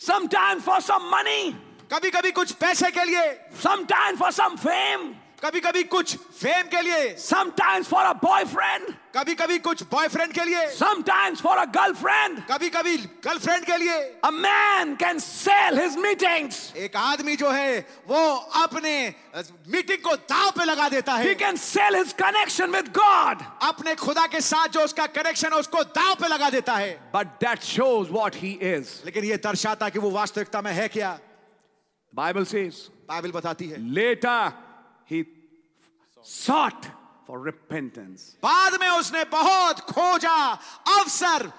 Sometimes फॉर सम मनी कभी कभी कुछ पैसे के लिए Sometimes फॉर सम फेम कभी कभी कुछ फेम के लिए Sometimes फॉर अ बॉयफ्रेंड कभी कभी कुछ बॉयफ्रेंड के लिए समटाइम्स फॉर अ गर्लफ्रेंड कभी कभी गर्लफ्रेंड के लिए a man can sell his meetings एक आदमी जो है वो अपने मीटिंग को दांव पे लगा देता है he can sell his connection with God अपने खुदा के साथ जो उसका कनेक्शन है उसको दांव पे लगा देता है but that shows what he is लेकिन ये दर्शाता कि वो वास्तविकता में है क्या बाइबल सेज बाइबल बताती है later he sought for repentance. बाद में उसने बहुत खोजा अवसर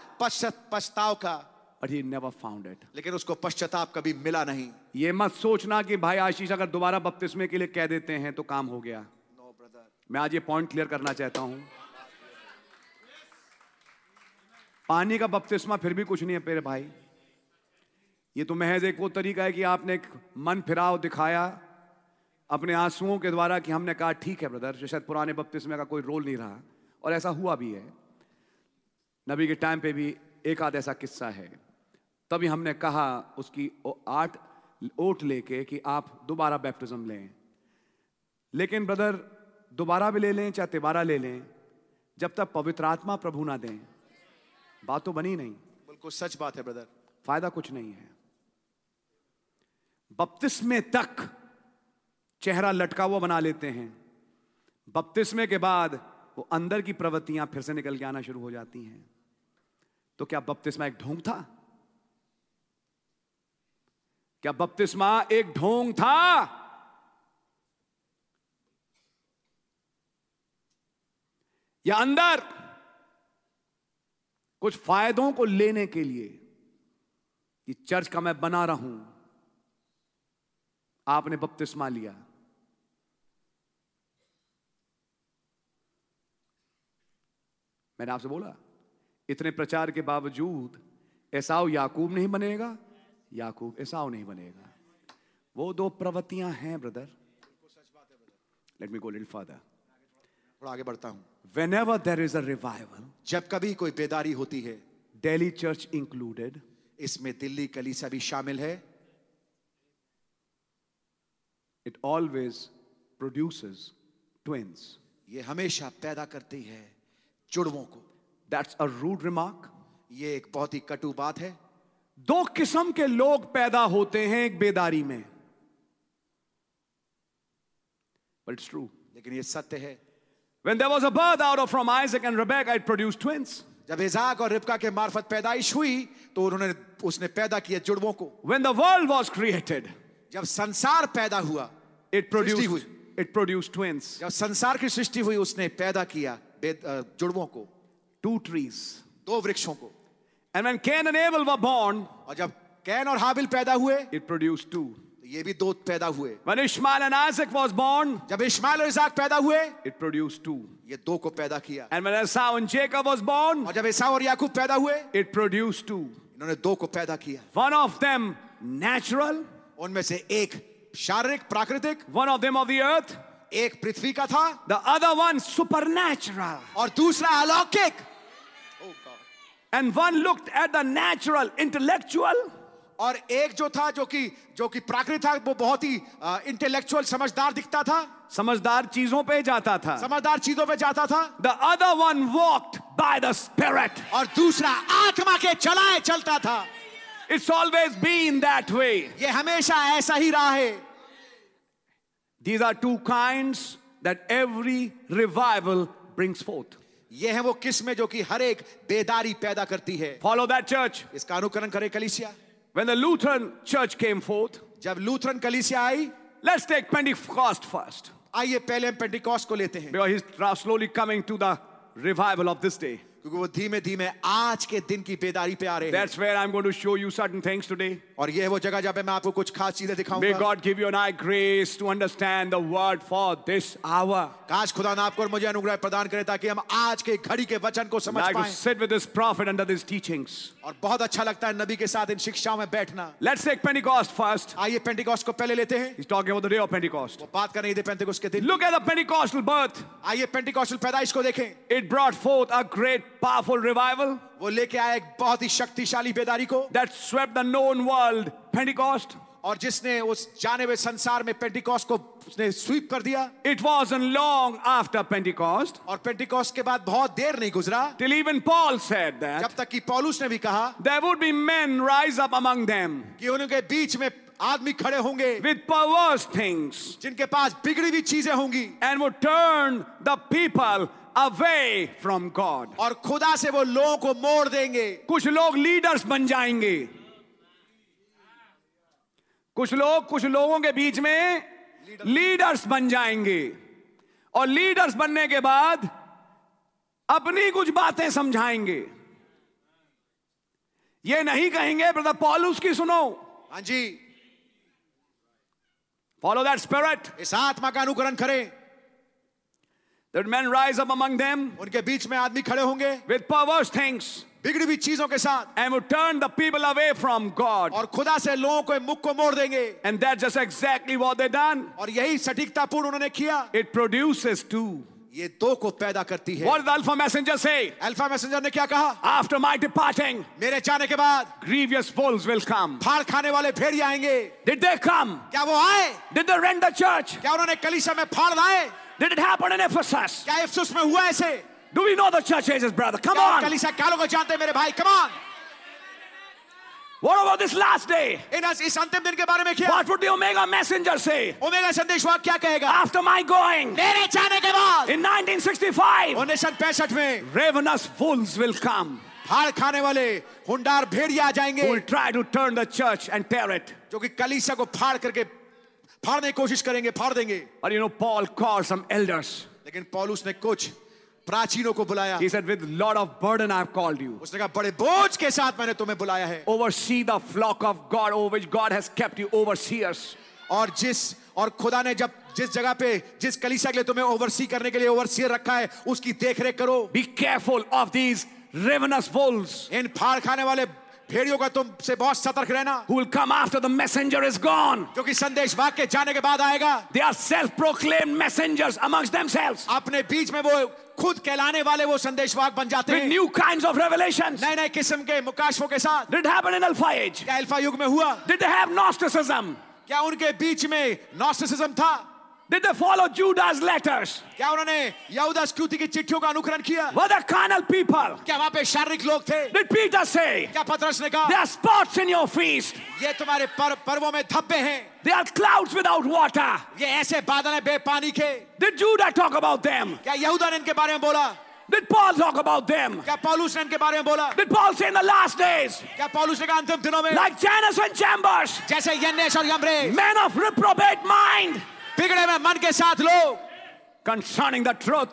पछताव का but he never found it. लेकिन उसको पश्चाताप कभी मिला नहीं ये मत सोचना कि भाई आशीष अगर दोबारा बपतिस्मे के लिए कह देते हैं तो काम हो गया no, brother. मैं आज ये पॉइंट क्लियर करना चाहता हूं पानी का बपतिस्मा फिर भी कुछ नहीं है मेरे भाई ये तो महज एक वो तरीका है कि आपने एक मन फिराव दिखाया अपने आंसुओं के द्वारा कि हमने कहा ठीक है ब्रदर शायद पुराने बपतिस्मे का कोई रोल नहीं रहा और ऐसा हुआ भी है नबी के टाइम पे भी एक आध ऐसा किस्सा है तभी हमने कहा उसकी आठ ओट लेके कि आप दोबारा बैप्टिज्म लें लेकिन ब्रदर दोबारा भी ले लें चाहे तिबारा ले लें जब तक पवित्र आत्मा प्रभु ना दें बात तो बनी नहीं बिल्कुल सच बात है ब्रदर फायदा कुछ नहीं है बपतिस्मे तक चेहरा लटका हुआ बना लेते हैं बपतिस्मे के बाद वो अंदर की प्रवृत्तियां फिर से निकल के आना शुरू हो जाती हैं तो क्या बपतिस्मा एक ढोंग था क्या बपतिस्मा एक ढोंग था या अंदर कुछ फायदों को लेने के लिए कि चर्च का मैं बना रहा हूं आपने बपतिस्मा लिया मैंने आपसे बोला इतने प्रचार के बावजूद ऐसा याकूब नहीं बनेगा याकूब ऐसा नहीं बनेगा वो दो प्रवृत्तियां हैं brother let me go little further आगे बढ़ता हूं whenever there is a revival जब कभी कोई बेदारी होती है डेली चर्च इंक्लूडेड इसमें दिल्ली कलीसा भी शामिल है इट ऑलवेज प्रोड्यूसेस ट्विंस ये हमेशा पैदा करती है जुड़वों को दैट्स अ रूड रिमार्क ये एक बहुत ही कटु बात है दो किस्म के लोग पैदा होते हैं एक बेदारी में बट इट्स ट्रू लेकिन ये सत्य है When there was a birth out of from Isaac and Rebekah, it produced twins. जब इजाक और रिबका के मार्फत पैदाइश हुई तो उन्होंने उसने पैदा किया जुड़वों को When the world was created, जब संसार पैदा हुआ it produced, it produced twins. जब संसार की सृष्टि हुई उसने पैदा किया जुड़वों को टू ट्रीज दो वृक्षों को and when Cain and Abel were born और जब कैन और हाबिल पैदा हुए इट प्रोड्यूस टू ये भी दो पैदा हुए When Ishmael and Isaac was born, जब इस्माइल और इसाक पैदा हुए इट प्रोड्यूस टू ये दो को पैदा किया and when Esau and Jacob was born, और जब ईसा और याकूब पैदा हुए इट प्रोड्यूस टू इन्होंने दो को पैदा किया वन ऑफ देम नेचुरल उनमें से एक शारीरिक प्राकृतिक one of them of the earth, एक पृथ्वी का था द अदर वन नेचुरल और दूसरा अलौकिक and one looked at the natural intellectual और एक जो था जो कि जो कि प्राकृतिक था वो बहुत ही इंटेलेक्चुअल समझदार दिखता था समझदार चीजों पे जाता था समझदार चीजों पे जाता था the other one walked by the spirit और दूसरा आत्मा के चलाए चलता था it's always been that way ये हमेशा ऐसा ही रहा है These are two kinds that every revival brings forth. ये है वो किस्में जो कि हर एक बेदारी पैदा करती है Follow that church. इसका अनुकरण करे कलिसिया When the Lutheran church came forth, जब लूथरन कलिसिया आई let's take Pentecost first. आइए पहले हम पेंटिकॉस्ट को लेते हैं Because he's slowly coming to the revival of this day. क्योंकि वो धीमे धीमे आज के दिन की बेदारी पे आ रहे हैं That's where I'm going to show you certain things today. और ये वो जगह जहाँ पे मैं आपको कुछ खास चीजें दिखाऊंगा. May God give you and I grace to understand the word for this hour. काश खुदा ने आपको और मुझे अनुग्रह प्रदान करे ताकि हम आज के घड़ी के वचन को समझ पाएं. Like sit with this prophet under these teachings. और बहुत अच्छा लगता है नबी के साथ इन शिक्षाओं में बैठना. Let's take Pentecost first. आइए Pentecost को पहले लेते हैं. He's talking about the day of Pentecost. वो बात कर रही थी Pentecost के दिन. Look at the Pentecostal birth. आइए Pentecostal पैदाइश को देखें. It brought forth a great powerful revival. वो लेके आया एक बहुत ही शक्तिशाली बेदारी को. That swept the known world, Pentecost. और जिसने उस जाने हुए संसार में पेंटिकॉस्ट को उसने स्वीप कर दिया it was an long after Pentecost और पेंटिकॉस्ट के बाद बहुत देर नहीं गुजरा till even Paul said that जब तक कि पॉलुस ने भी कहा there would be men rise up among them कि उनके बीच में आदमी खड़े होंगे विद पावर्स थिंग्स जिनके पास बिगड़ी हुई चीजें होंगी एंड वो turn the people away from God. और खुदा से वो लोगों को मोड़ देंगे कुछ लोग लीडर्स बन जाएंगे कुछ लोग कुछ लोगों के बीच में लीडर्स बन जाएंगे और लीडर्स बनने के बाद अपनी कुछ बातें समझाएंगे ये नहीं कहेंगे ब्रदर पॉलूस की सुनो हाँ जी फॉलो दैट स्पिरिट इस आत्मा का अनुकरण करें That men rise up among them. उनके बीच में आदमी खड़े होंगे. With perverse things. बिगड़ी हुई चीजों के साथ and would turn the people away from God. और खुदा से लोगों को मुख को मोड़ देंगे and that's just exactly what they done. और यही सटीकतापूर्ण उन्होंने किया it produces two. ये दो को पैदा करती है What अल्फा मैसेंजर से अल्फा मैसेंजर ने क्या कहा आफ्टर माई डिपार्टिंग मेरे जाने के बाद ग्रीवियस फॉल्स विल कम फाड़ खाने वाले भेड़ आएंगे डिड दे कम क्या वो आए did they rend the church क्या उन्होंने कलीसिया में फाड़ लाए Did it happen in Ephesus? क्या इफ्सुस में हुआ ऐसे? Do we know the church ages, brother? Come क्या on. कलीसिया कालों को जानते हैं मेरे भाई? Come on. What about this last day? इन इस अंतिम दिन के बारे में क्या? What would the Omega messenger say? Omega omega संदेशवाहक क्या कहेगा? After my going. मेरे जाने के बाद. In 1965. 1965 में. Ravenous wolves will come. हाड़ खाने वाले हुंडार भेड़िया आ जाएंगे. Who will try to turn the church and tear it. जो कि कलीसिया को फाड़ करके फाड़ने की कोशिश करेंगे फाड़ देंगे और you know Paul call some elders लेकिन पॉलुस ने कुछ प्राचीनों को बुलाया he said with lot of burden I have called you उसने कहा बड़े बोझ के साथ मैंने तुम्हें बुलाया है oversee the flock of God over which God has kept you overseers और जिस और खुदा ने जब जिस जगह पे जिस कलीसिया के लिए तुम्हें ओवरसी करने के लिए ओवरसीयर रखा है उसकी देखरेख करो be careful of these ravenous bulls इन फाड़ खाने वाले भेड़ियों का तुम से बहुत सतर्क रहना who will come after the messenger is gone जो कि संदेश वाक के जाने के बाद आएगा they are self proclaimed messengers amongst themselves अपने बीच में वो खुद कहलाने वाले वो संदेशवाहक बन जाते हैं न्यू काइंड ऑफ रेवलेशन नए नए किस्म के मुकाशफों के साथ did happen in alpha age क्या अल्फा युग में हुआ डिड हैव नॉस्टिसिज्म क्या उनके बीच में नॉस्टिसिज्म था Did they follow Judah's letters? क्या उन्होंने यहूदा स्कृति की चिट्ठियों का अनुकरण किया? Were they carnal people? क्या वहाँ पे शारीरिक लोग थे? Did Peter say? क्या पतरस ने कहा? There are spots in your feast. ये तुम्हारे पर पर्वों में धब्बे हैं. They are clouds without water. ये ऐसे बादल हैं बेपानी के. Did Judah talk about them? क्या यहूदा ने इनके बारे में बोला? Did Paul talk about them? क्या पौलुस ने इनके बारे Did Paul say in the last days? Like Janus and Chambers. Men of reprobate mind. बिगड़े हुए मन के साथ लोग कंसर्निंग द ट्रूथ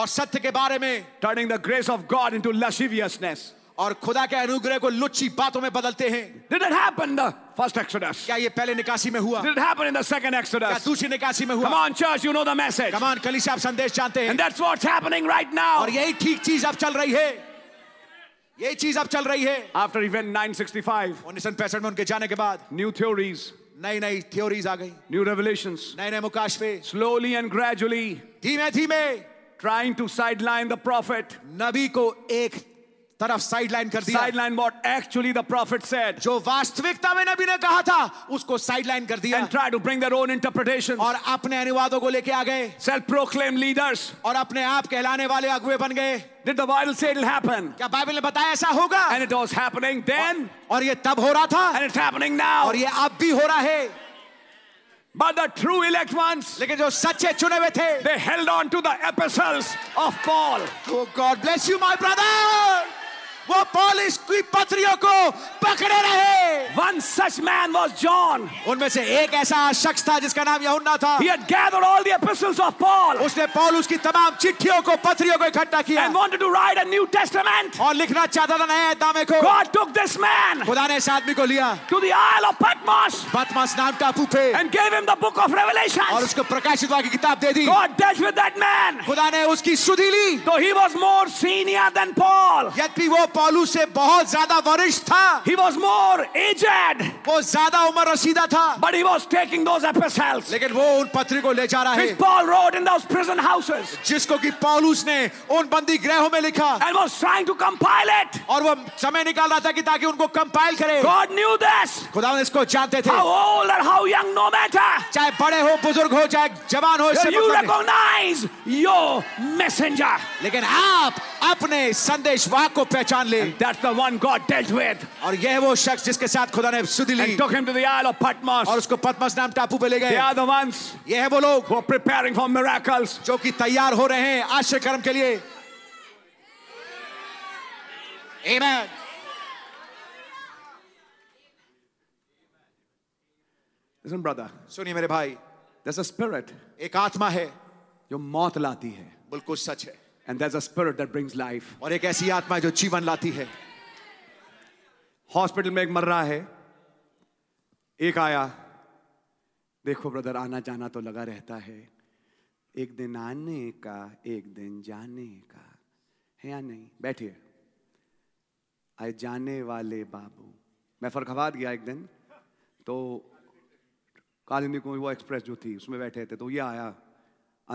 और सत्य के बारे में turning the grace of God into lasciviousness और खुदा के अनुग्रह को लुच्ची बातों में बदलते हैं Did it happen the first exodus? क्या ये पहले निकासी में हुआ Did it happen in the second exodus? क्या दूसरी निकासी में हुआ Come on church, you know the message. Come on, कलीसिया आप संदेश जानते हैं And that's what's happening right now. और यही ठीक चीज अब चल रही है यही चीज अब चल रही है आफ्टर इवेंट 965 उन्नीस में उनके जाने के बाद न्यू थ्योरीज नई नई थ्योरीज आ गई न्यू रेवलेशन नए नए मुकाशफे स्लोली एंड ग्रेजुअली धीमे धीमे trying to sideline the prophet नबी को एक तरफ साइडलाइन कर दिया sideline what actually the prophet said जो वास्तविकता में नबी ने कहा था उसको साइडलाइन कर दिया and try to bring their own interpretation और अपने अनुवादों को लेके आ गए सेल्फ प्रोक्लेम लीडर्स और अपने आप कहलाने वाले अगुए बन गए Did the Bible say it'll happen? क्या बाइबल ने बताया ऐसा होगा? And it was happening then. और, और ये तब हो रहा था. And it's happening now. और ये अब भी हो रहा है. But the true elect ones, लेकिन जो सच्चे चुने हुए थे, they held on to the epistles of Paul. Oh God bless you, my brother. वो पॉलिश की पत्रियों को पकड़े रहे One such man was John. उनमें से एक ऐसा शख्स था जिसका नाम यहुन्ना था He had gathered all the epistles of Paul. उसने पौलुस की तमाम चिट्ठियों को पत्रियों को इकट्ठा किया And wanted to write a New Testament. और लिखना चाहता था नए दामे को God took this man. खुदा ने इस आदमी को लिया To the Isle of Patmos. पतमस नाम टापू पे And gave him the book of Revelation. और उसको प्रकाशित वाक्य की किताब दे दी God dealt with that man. खुदा ने उसकी सुधी ली. Though he was more senior than Paul. यद्यपि वो पॉलू से बहुत ज्यादा वरिष्ठ था ही वॉज मोर एजेड वो ज्यादा उम्र रसीदा था बट ही वॉज टेकिंग दो लेकिन वो उन पत्री को ले जा रहा है Paul wrote in those prison जिसको कि पॉलूस ने उन बंदी ग्रहों में लिखा and was trying to compile it और वो समय निकाल रहा था कि ताकि उनको कंपाइल करे गॉड न्यू दिस खुदा इसको जानते थे चाहे बड़े हो बुजुर्ग हो चाहे जवान हो यू रिकॉग्नाइज योर मैसेंजर लेकिन आप अपने संदेश वाह को पहचान ले that's the one God dealt with और यह वो शख्स जिसके साथ खुदा ने सुधी ली and took him to the isle of Patmos और उसको पटमोस नाम टापू पे ले गए दे द वंस ये वो लोग who are preparing for miracles जो कि तैयार हो रहे हैं आश्चर्यकर्म के लिए आमेन Listen, brother. सुनिए मेरे भाई There's a spirit. एक आत्मा है जो मौत लाती है बिल्कुल सच है And there's a spirit that brings life. और एक ऐसी आत्मा जो जीवन लाती है हॉस्पिटल में एक मर रहा है एक आया देखो ब्रदर आना जाना तो लगा रहता है एक दिन आने का एक दिन जाने का है या नहीं बैठिए आए जाने वाले बाबू मैं फरखाबाद गया एक दिन तो कालिंदी को वो एक्सप्रेस जो थी उसमें बैठे थे तो ये आया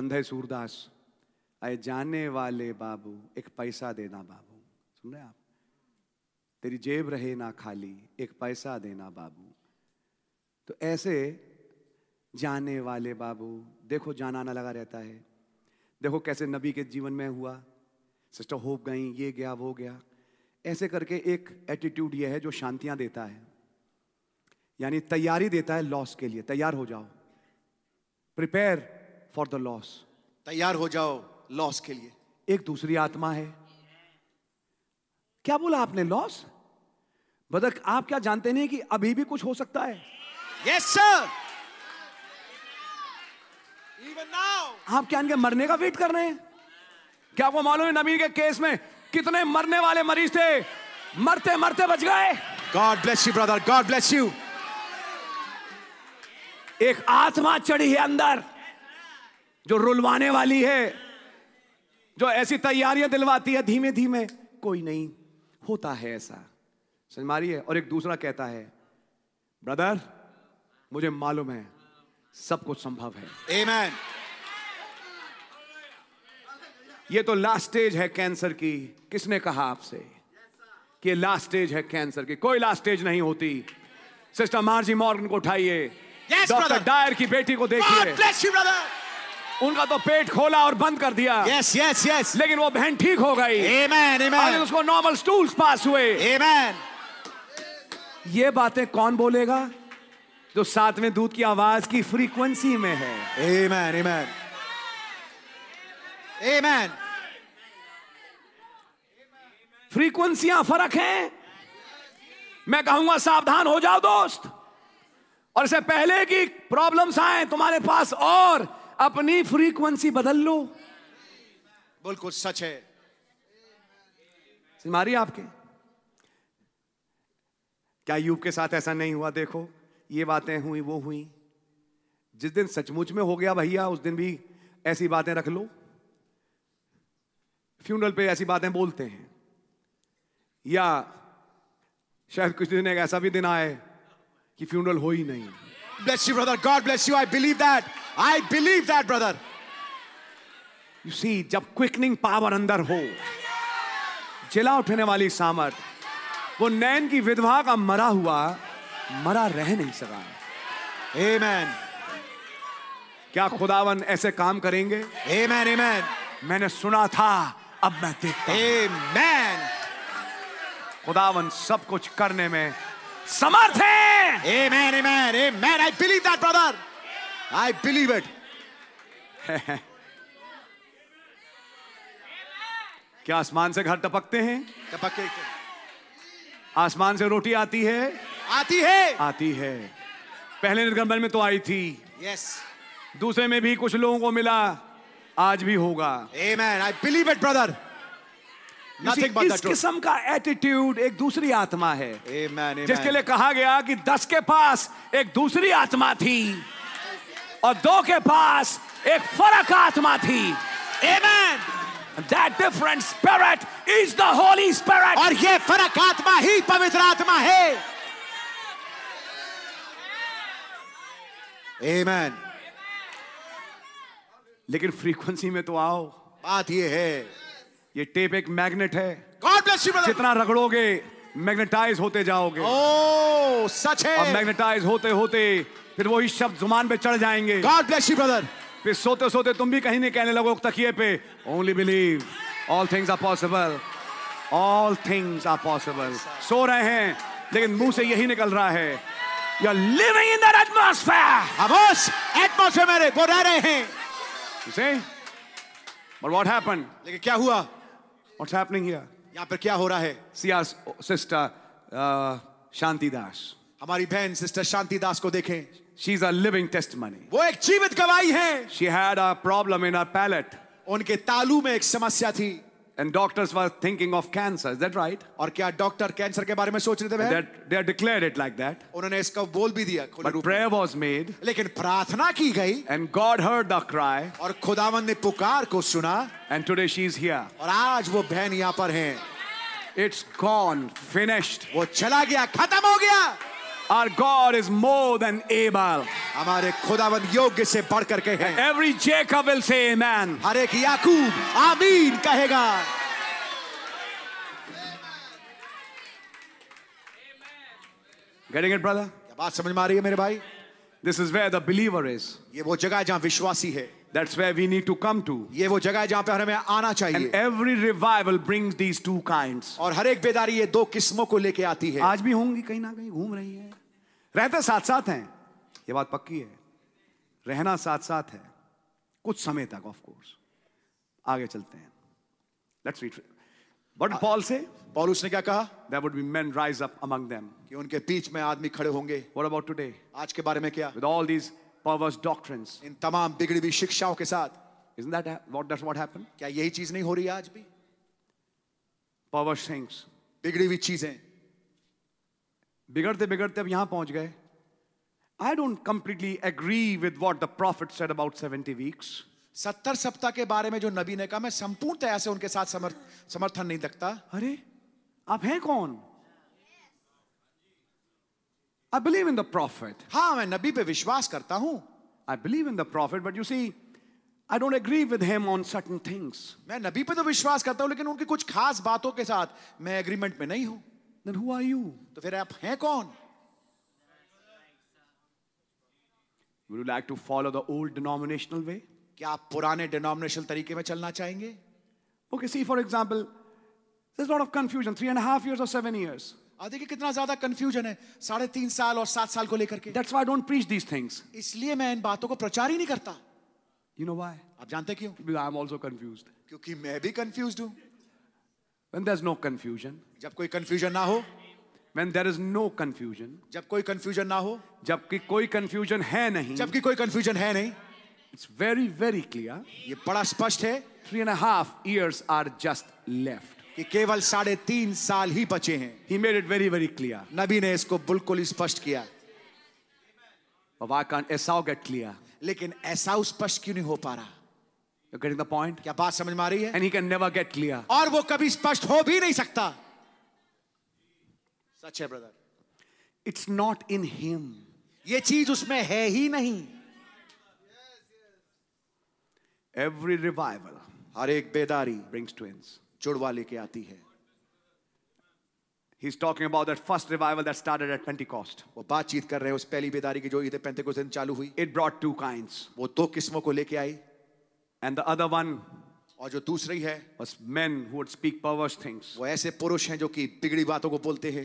अंधे सूरदास आए जाने वाले बाबू एक पैसा देना बाबू सुन रहे आप तेरी जेब रहे ना खाली एक पैसा देना बाबू तो ऐसे जाने वाले बाबू देखो जाना आना लगा रहता है देखो कैसे नबी के जीवन में हुआ सिस्टर होप गई ये गया वो गया ऐसे करके एक एटीट्यूड ये है जो शांतियां देता है यानी तैयारी देता है लॉस के लिए तैयार हो जाओ प्रिपेयर फॉर द लॉस तैयार हो जाओ लॉस के लिए एक दूसरी आत्मा है क्या बोला आपने लॉस बदक आप क्या जानते नहीं कि अभी भी कुछ हो सकता है यस सर इवन नाउ आप क्या इनके मरने का वेट कर रहे हैं क्या आपको मालूम है नबी के केस में कितने मरने वाले मरीज थे मरते मरते बच गए God bless you brother God bless you एक आत्मा चढ़ी है अंदर जो रुलवाने वाली है जो ऐसी तैयारियां दिलवाती है धीमे धीमे कोई नहीं होता है ऐसा समझ मारिए और एक दूसरा कहता है ब्रदर मुझे मालूम है सब कुछ संभव है Amen. ये तो लास्ट स्टेज है कैंसर की किसने कहा आपसे कि लास्ट स्टेज है कैंसर की कोई लास्ट स्टेज नहीं होती सिस्टर मार्जी मॉर्गन को उठाइए yes, डॉक्टर डायर की बेटी को देखिए उनका तो पेट खोला और बंद कर दिया यस यस यस लेकिन वो बहन ठीक हो गई amen, amen. उसको नॉर्मल स्टूल्स पास हुए amen. ये बातें कौन बोलेगा जो सातवें दूध की आवाज की फ्रीक्वेंसी में है amen, amen. amen. फ्रीक्वेंसियां फर्क हैं मैं कहूंगा सावधान हो जाओ दोस्त और इससे पहले की प्रॉब्लम्स आए तुम्हारे पास और अपनी फ्रीक्वेंसी बदल लो बोल कुछ सच है मारी आपके क्या यूब के साथ ऐसा नहीं हुआ देखो ये बातें हुई वो हुई जिस दिन सचमुच में हो गया भैया उस दिन भी ऐसी बातें रख लो फ्यूनरल पे ऐसी बातें बोलते हैं या शायद कुछ दिन एक ऐसा भी दिन आए कि फ्यूनरल हो ही नहीं bless you, brother. God bless you. I believe that. I believe that, brother. You see, जब क्विकनिंग पावर अंदर हो जिला उठने वाली सामर्थ वो नैन की विधवा का मरा हुआ मरा रह नहीं सका Amen. क्या खुदावन ऐसे काम करेंगे Amen, amen. मैंने सुना था अब मैं देखता Amen. खुदावन सब कुछ करने में समर्थ है क्या आसमान से घर टपकते हैं टपकते आसमान से रोटी आती है आती है आती है पहले निर्गमन में तो आई थी yes. दूसरे में भी कुछ लोगों को मिला आज भी होगा amen I believe it brother इस किस्म का एटीट्यूड एक दूसरी आत्मा है amen, amen. जिसके लिए कहा गया कि दस के पास एक दूसरी आत्मा थी और दो के पास एक फर्क आत्मा थी Amen. That different spirit is the Holy Spirit. और ये फर्क आत्मा ही पवित्र आत्मा है Amen. लेकिन फ्रीक्वेंसी में तो आओ बात ये है ये टेप एक मैग्नेट है गॉड ब्लेस यू जितना रगड़ोगे मैग्नेटाइज होते जाओगे ओ सच है और मैग्नेटाइज होते होते फिर वही शब्द जुमान पे चढ़ जाएंगे God bless you, brother. फिर सोते सोते तुम भी कहीं नहीं कहने लगो तकिए पे only believe all things are possible all things are possible सो रहे हैं लेकिन मुंह से यही निकल रहा है you are living in that atmosphere बस एटमॉस्फेयर में रह रहे हैं you see but what happened लेकिन क्या हुआ What's happening here? यहाँ पर क्या हो रहा है? See our sister uh, Shanti Das. हमारी बहन सिस्टर शांति दास को देखें. She's a living testimony. वो एक जीवित गवाही है. She had a problem in her palate. उनके तालू में एक समस्या थी. And doctors were thinking of cancer. Is that right? और क्या डॉक्टर कैंसर के बारे में सोच रहे थे भाई? That they declared it like that. उन्होंने इसको बोल भी दिया. But prayer was made. लेकिन प्रार्थना की गई. And God heard the cry. और खुदावन ने पुकार को सुना. And today she is here. और आज वो बहन यहाँ पर हैं. It's gone, finished. वो चला गया, खत्म हो गया. Our God is more than able. हमारे खुदावन योग्य से बढ़ करके हैं. Every Jacob will say amen. हर एक याकूब आमीन कहेगा. Getting it, brother? बात समझ में आ रही है मेरे भाई? This is where the believer is. ये वो जगह जहाँ विश्वासी है. That's where we need to come to. ये वो जगह है जहाँ पे हमें आना चाहिए. And every revival brings these two kinds. और हर एक बेदारी ये दो किस्मों को लेके आती है. आज भी होंगी कहीं ना कहीं घूम रही है. रहते साथ साथ हैं ये बात पक्की है रहना साथ साथ है कुछ समय तक ऑफ कोर्स आगे चलते हैं लेट्स रीड बट पॉल से पॉल उसने क्या कहा there would be men rise up among them कि उनके बीच में आदमी खड़े होंगे व्हाट अबाउट टुडे आज के बारे में क्या with all these perverse doctrines इन तमाम बिगड़ी हुई शिक्षाओं के साथ isn't that what that's what happened? क्या यही चीज नहीं हो रही आज भी? पावर थिंग्स बिगड़ी हुई चीजें. बिगड़ते बिगड़ते अब यहां पहुंच गए I don't completely agree with what the prophet said about seventy weeks सत्तर सप्ताह के बारे में जो नबी ने कहा मैं संपूर्णतया से उनके साथ समर्थ, समर्थन नहीं रखता अरे आप हैं कौन I believe in the prophet हाँ मैं नबी पे विश्वास करता हूं I believe in the prophet but you see I don't agree with him on certain things मैं नबी पे तो विश्वास करता हूं लेकिन उनकी कुछ खास बातों के साथ मैं एग्रीमेंट में नहीं हूं Then who are you? तो फिर आप हैं कौन? Would you like to follow the old denominational way? क्या आप पुराने denominational तरीके में चलना चाहेंगे? Okay, see for example, there's a lot of confusion. Three and a half years or seven years. देखिए कितना ज्यादा कंफ्यूजन है साढ़े तीन साल और सात साल को लेकर के That's why I don't preach these things. इसलिए मैं इन बातों को प्रचार ही नहीं करता. You know why? आप जानते क्यों? Because I'm also confused. क्योंकि मैं भी confused हूँ. When there's no confusion. jab koi confusion na ho When there is no confusion. jab koi confusion na ho jab ki koi confusion hai nahi jab ki koi confusion hai nahi It's very very clear. ye bada spasht hai Three and a half years are just left. कि केवल साढ़े तीन साल ही बचे हैं he made it very very clear नबी ने इसको बिल्कुल स्पष्ट किया But why can't Esau लेकिन ऐसा स्पष्ट क्यों नहीं हो पा रहा You're getting the point? क्या बात समझ में आ रही है? And he can never get clear. और वो कभी स्पष्ट हो भी नहीं सकता. सच है brother. It's not in him. ये चीज उसमें है ही नहीं. Every revival. हर एक बेदारी brings twins. जुड़वा लेके आती है. He's talking about that first revival that started at Pentecost. वो बातचीत कर रहे हैं उस पहली बेदारी की जो ईद पेंटेकोस्ट दिन चालू हुई. It brought two kinds. वो दो किस्मों को लेके आई. एंड द अदर वन और जो दूसरी है बस men would speak perverse things वो ऐसे पुरुष हैं जो कि बिगड़ी बातों को बोलते हैं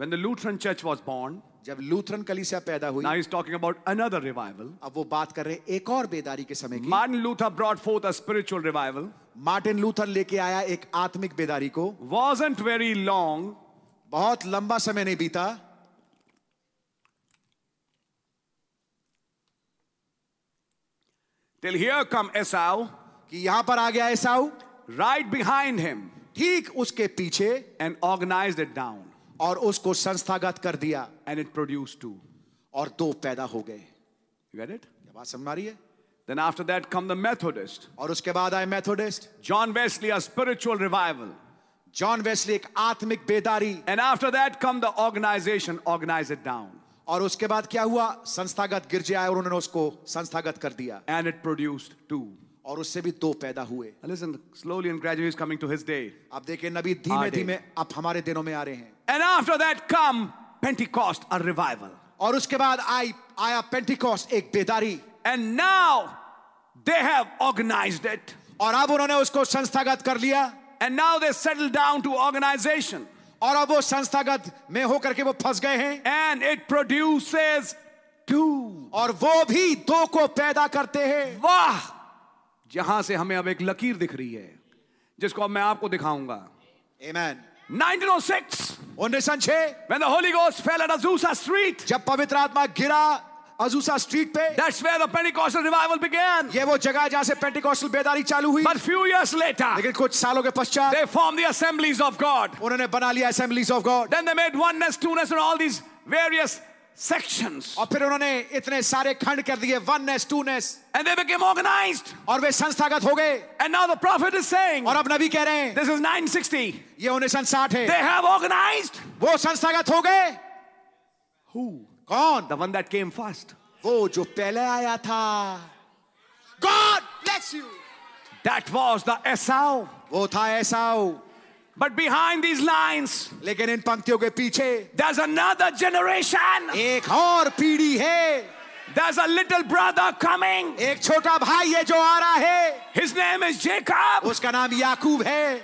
when the Lutheran church was born जब लूथरन कलीसिया पैदा हुई now is talking about another revival अब वो बात कर रहे एक और बेदारी के समय की Martin Luther brought forth a spiritual revival Martin Luther लेके आया एक आत्मिक बेदारी को वाजंट वेरी लॉन्ग बहुत लंबा समय नहीं बीता Till here come Esau. कि यहां पर आ गया एसाऊ Right behind him. ठीक उसके पीछे And organized it down. और उसको संस्थागत कर दिया And it produced two. और दो पैदा हो गए You get it? क्या बात समझ आ रही है Then after that come the Methodist. और उसके बाद आए Methodist. John Wesley, a spiritual revival. John Wesley एक आत्मिक बेदारी And after that come the organization, organize it down. और उसके बाद क्या हुआ संस्थागत गिरजे आए और उन्होंने उसको संस्थागत कर दिया एंड इट प्रोड्यूस टू और उससे भी दो पैदा हुए slowly and gradually is coming to his day आप देखिए नबी धीमे-धीमे अब हमारे दिनों में आ रहे हैं and after that come Pentecost a revival और उसके बाद आई आया पेंटिकॉस्ट एक बेदारी and now they have organized it और अब उन्होंने उसको संस्थागत कर लिया and now they settle down to organization और अब वो संस्थागत में होकर के वो फंस गए हैं एंड इट प्रोड्यूसेस टू और वो भी दो को पैदा करते हैं वाह जहां से हमें अब एक लकीर दिख रही है जिसको अब मैं आपको दिखाऊंगा Amen. 1906 1906 when the holy ghost fell at azusa street जब पवित्र आत्मा गिरा अजूसा स्ट्रीट पे That's where the Pentecostal revival began. ये वो जगह जहाँ से Pentecostal बेदारी चालू हुई But few years later, लेकिन कुछ सालों के पश्चात they formed the assemblies of God. उन्होंने बना लिया assemblies of God. Then they made oneness, twoness, and all these various sections. और फिर उन्होंने इतने सारे खंड कर दिए oneness, twoness. And they became organized. और वे संस्थागत हो गए. And now the prophet is saying. और अब नबी कह रहे हैं. This is 960. ये उन्हें संसाठ है. They have organized. वो संस्थागत हो गए. Who? God. The one that came first. वो जो पहले आया था. God bless you. That was the Esau. वो था Esau. But behind these lines, लेकिन इन पंक्तियों के पीछे, there's another generation. एक और पीढ़ी है. There's a little brother coming. एक छोटा भाई है जो आ रहा है. His name is Jacob. उसका नाम याकूब है.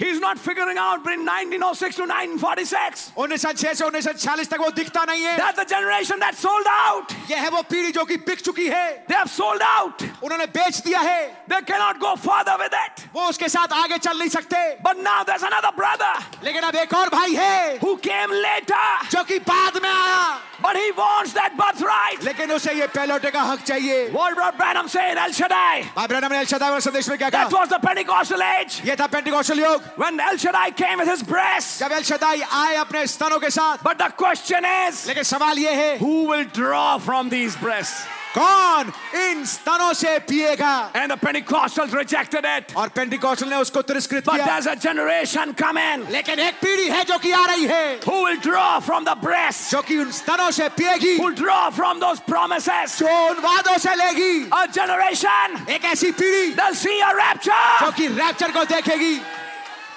He's not figuring out between 1906 to 1946. 1906 से 1946 तक वो दिखता नहीं है. That's the generation that sold out. यह है वो पीढ़ी जो कि बिक चुकी है. They have sold out. उन्होंने बेच दिया है. They cannot go further with it. वो उसके साथ आगे चल नहीं सकते. But now there's another brother. लेकिन अब एक और भाई है. Who came later. जो कि बाद में आया. But he wants that birthright. लेकिन उसे ये पहलौटे का हक चाहिए. What Brad Branham said, El Shaddai. भाई ब्रैनम ने एल शदाई वाले संदेश में क्या कहा? That was the Pentecostal age. ये था पेंटिकॉस्टल युग. When El Shaddai came with his breast. जब El Shaddai आए अपने स्तनों के साथ. But the question is. लेकिन सवाल ये है. Who will draw from these breasts? कौन इन स्तनों से पिएगा? And the Pentecostals rejected it. और Pentecostal ने उसको तिरस्कृत किया. But there's a generation come in. लेकिन एक पीढ़ी है जो कि आ रही है. Who will draw from the breast? जो कि उन स्तनों से पिएगी. Who will draw from those promises? जो उन वादों से लेगी. A generation. एक ऐसी पीढ़ी. They'll see a rapture. जो कि rapture को देखेगी.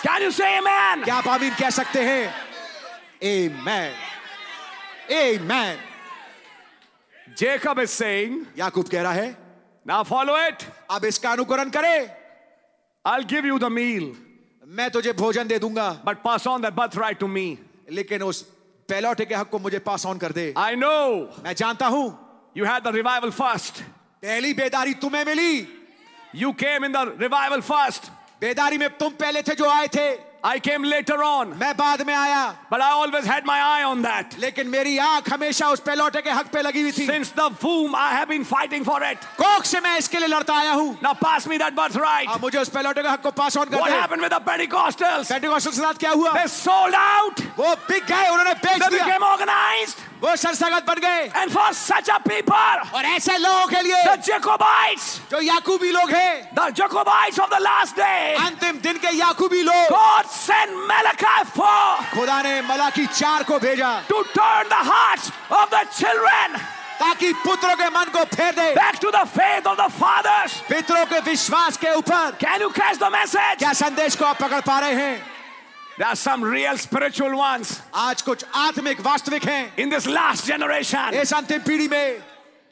Can you say amen? क्या आप आमीन कह सकते हैं Amen. Amen. Jacob is saying, याकूब कह रहा है Now follow it. अब इसका अनुकरण करें I'll give you the meal. मैं तुझे भोजन दे दूंगा But pass on that birthright to me. लेकिन उस पैलौटे के हक को मुझे पास ऑन कर दे I know मैं जानता हूं you had the revival first. पहली बेदारी तुम्हें मिली You came in the revival first. बेदारी में तुम पहले थे जो आए थे I came later on. मैं बाद में आया. But I always had my eye on that. लेकिन मेरी आंख हमेशा उस पेलोटे के हक पे लगी हुई थी. Since the womb I have been fighting for it. कोख से मैं इसके लिए लड़ता आया हूँ. Now pass me that birthright. अब मुझे उस पेलोटे के हक को पास ऑन कर दे. What happened with the Pentecostals? Pentecostals के साथ क्या हुआ? They sold out. वो बिक गए उन्होंने बेच दिया. They became organized. वो सरसागत बन गए. And for such a people. और ऐसे लोगों के लिए. The Jacobites. जो याकूबी लोग हैं. The Jacobites of the last day. अंतिम दिन के याकूबी लोग. God sent Malachi 4 खुदा ने मलाकी चार को भेजा to turn the hearts of the children ताकि पुत्रों के मन को फेर दे back to the faith of the fathers पितरों के विश्वास के ऊपर can you catch the message क्या संदेश को आप पकड़ पा रहे हैं There are some real spiritual ones. आज कुछ आत्मिक वास्तविक हैं. In this last generation. इस अंतिम पीढ़ी में.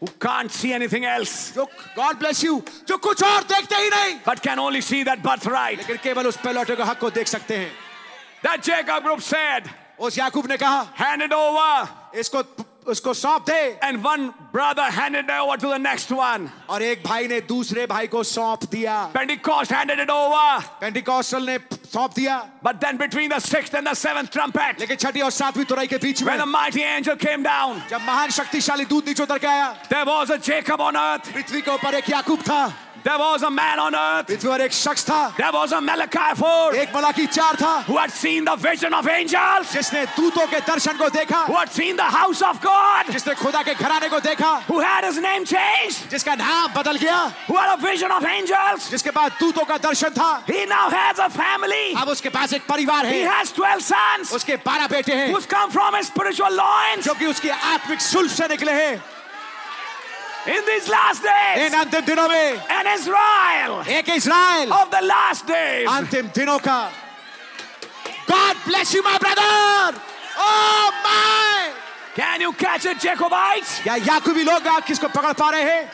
who can't see anything else. God bless you, But can only see that birthright. लेकिन That Jacob group said. उस याकूब ने कहा. Hand it over. इसको उसको सौंप दे. And one Brother handed it over to the next one. और एक भाई ने दूसरे भाई को सौंप दिया. Pentecost handed it over. Pentecostal ने सौंप दिया. But then between the sixth and the seventh trumpet. लेकिन छठी और सातवीं तुराई के बीच में. When the mighty angel came down. जब महान शक्तिशाली दूत नीचे उतर के आया. There was a Jacob on earth. पृथ्वी के ऊपर एक याकूब था. There was a man on earth. पृथ्वी पर एक शख्स था. There was a Malachi four. एक मलाकी 4 था. Who had seen the vision of angels. जिसने दूतों के दर्शन को देखा. Who had seen the house of God. जिसने खुदा के घराने को देखा. Who had his name changed. जिसका नाम बदल गया. Who had a vision of angels. जिसके पास दूतों का दर्शन था. He now has a family. अब उसके पास एक परिवार है. He has 12 sons. उसके 12 बेटे हैं. Who's come from his spiritual loins. जो कि उसकी आत्मिक सुल्फ से निकले हैं. In these last days. इन अंतिम Israel. Of the last days. God bless you, my brother. Oh my. Can you catch it, Jacobites? Ya, Jacobi लोग आप किसको पकड़ पा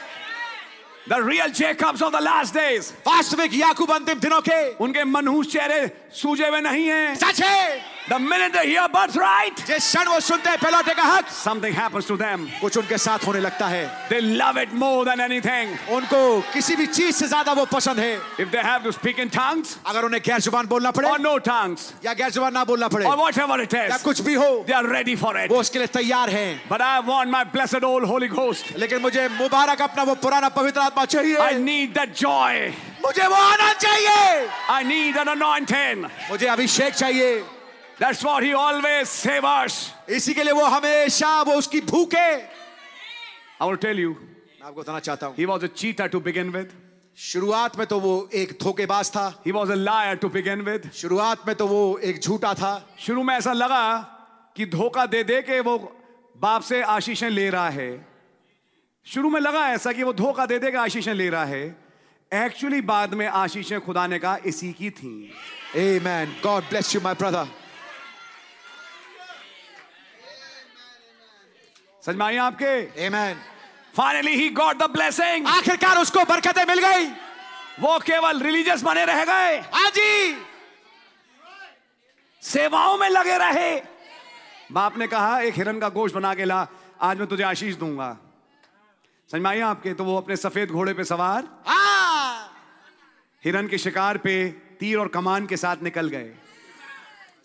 The real Jacobs of the last days. वास्तविक याकूब अंतिम दिनों के. उनके मनहूस सूझे हुए नहीं है सच है The minute they hear birthright, जिस क्षण वो सुनते हैं पहलौटे का हक something happens to them. कुछ उनके साथ होने लगता है They love it more than anything. उनको किसी भी चीज से ज्यादा वो पसंद है If they have to speak in tongues, अगर उन्हें गैर जुबान बोलना पड़े or no tongues, या गैर जुबान ना बोलना पड़े or whatever it is, या कुछ भी हो they are ready for it. वो उसके लिए तैयार हैं But I want my blessed old Holy Ghost. लेकिन मुझे मुबारक अपना वो पुराना पवित्र आत्मा चाहिए I need that joy. मुझे वो आनंद चाहिए आई नीड एन अनॉइंटेड मुझे अभिषेक चाहिए That's what he always save us. इसी के लिए वो हमेशा वो उसकी भूख है आई विल टेल यू मैं आपको बताना चाहता हूँ he was a cheater to begin with शुरुआत में तो वो एक धोखेबाज था he was a liar to begin with शुरुआत में तो वो एक झूठा था शुरू में ऐसा लगा कि धोखा दे दे के वो बाप से आशीषें ले रहा है शुरू में लगा ऐसा कि वो धोखा दे दे के आशीषें ले रहा है एक्चुअली बाद में आशीषें खुदा ने कहा इसी की थी amen God bless you my समझ में आपके amen finally he got the blessing आखिरकार उसको बरकतें मिल गई वो केवल रिलीजियस बने रह गए हाजी सेवाओं में लगे रहे बाप ने कहा एक हिरन का गोश्त बना के ला आज मैं तुझे आशीष दूंगा समझ में आई आपके तो वो अपने सफेद घोड़े पे सवार आ हाँ। हिरन के शिकार पे तीर और कमान के साथ निकल गए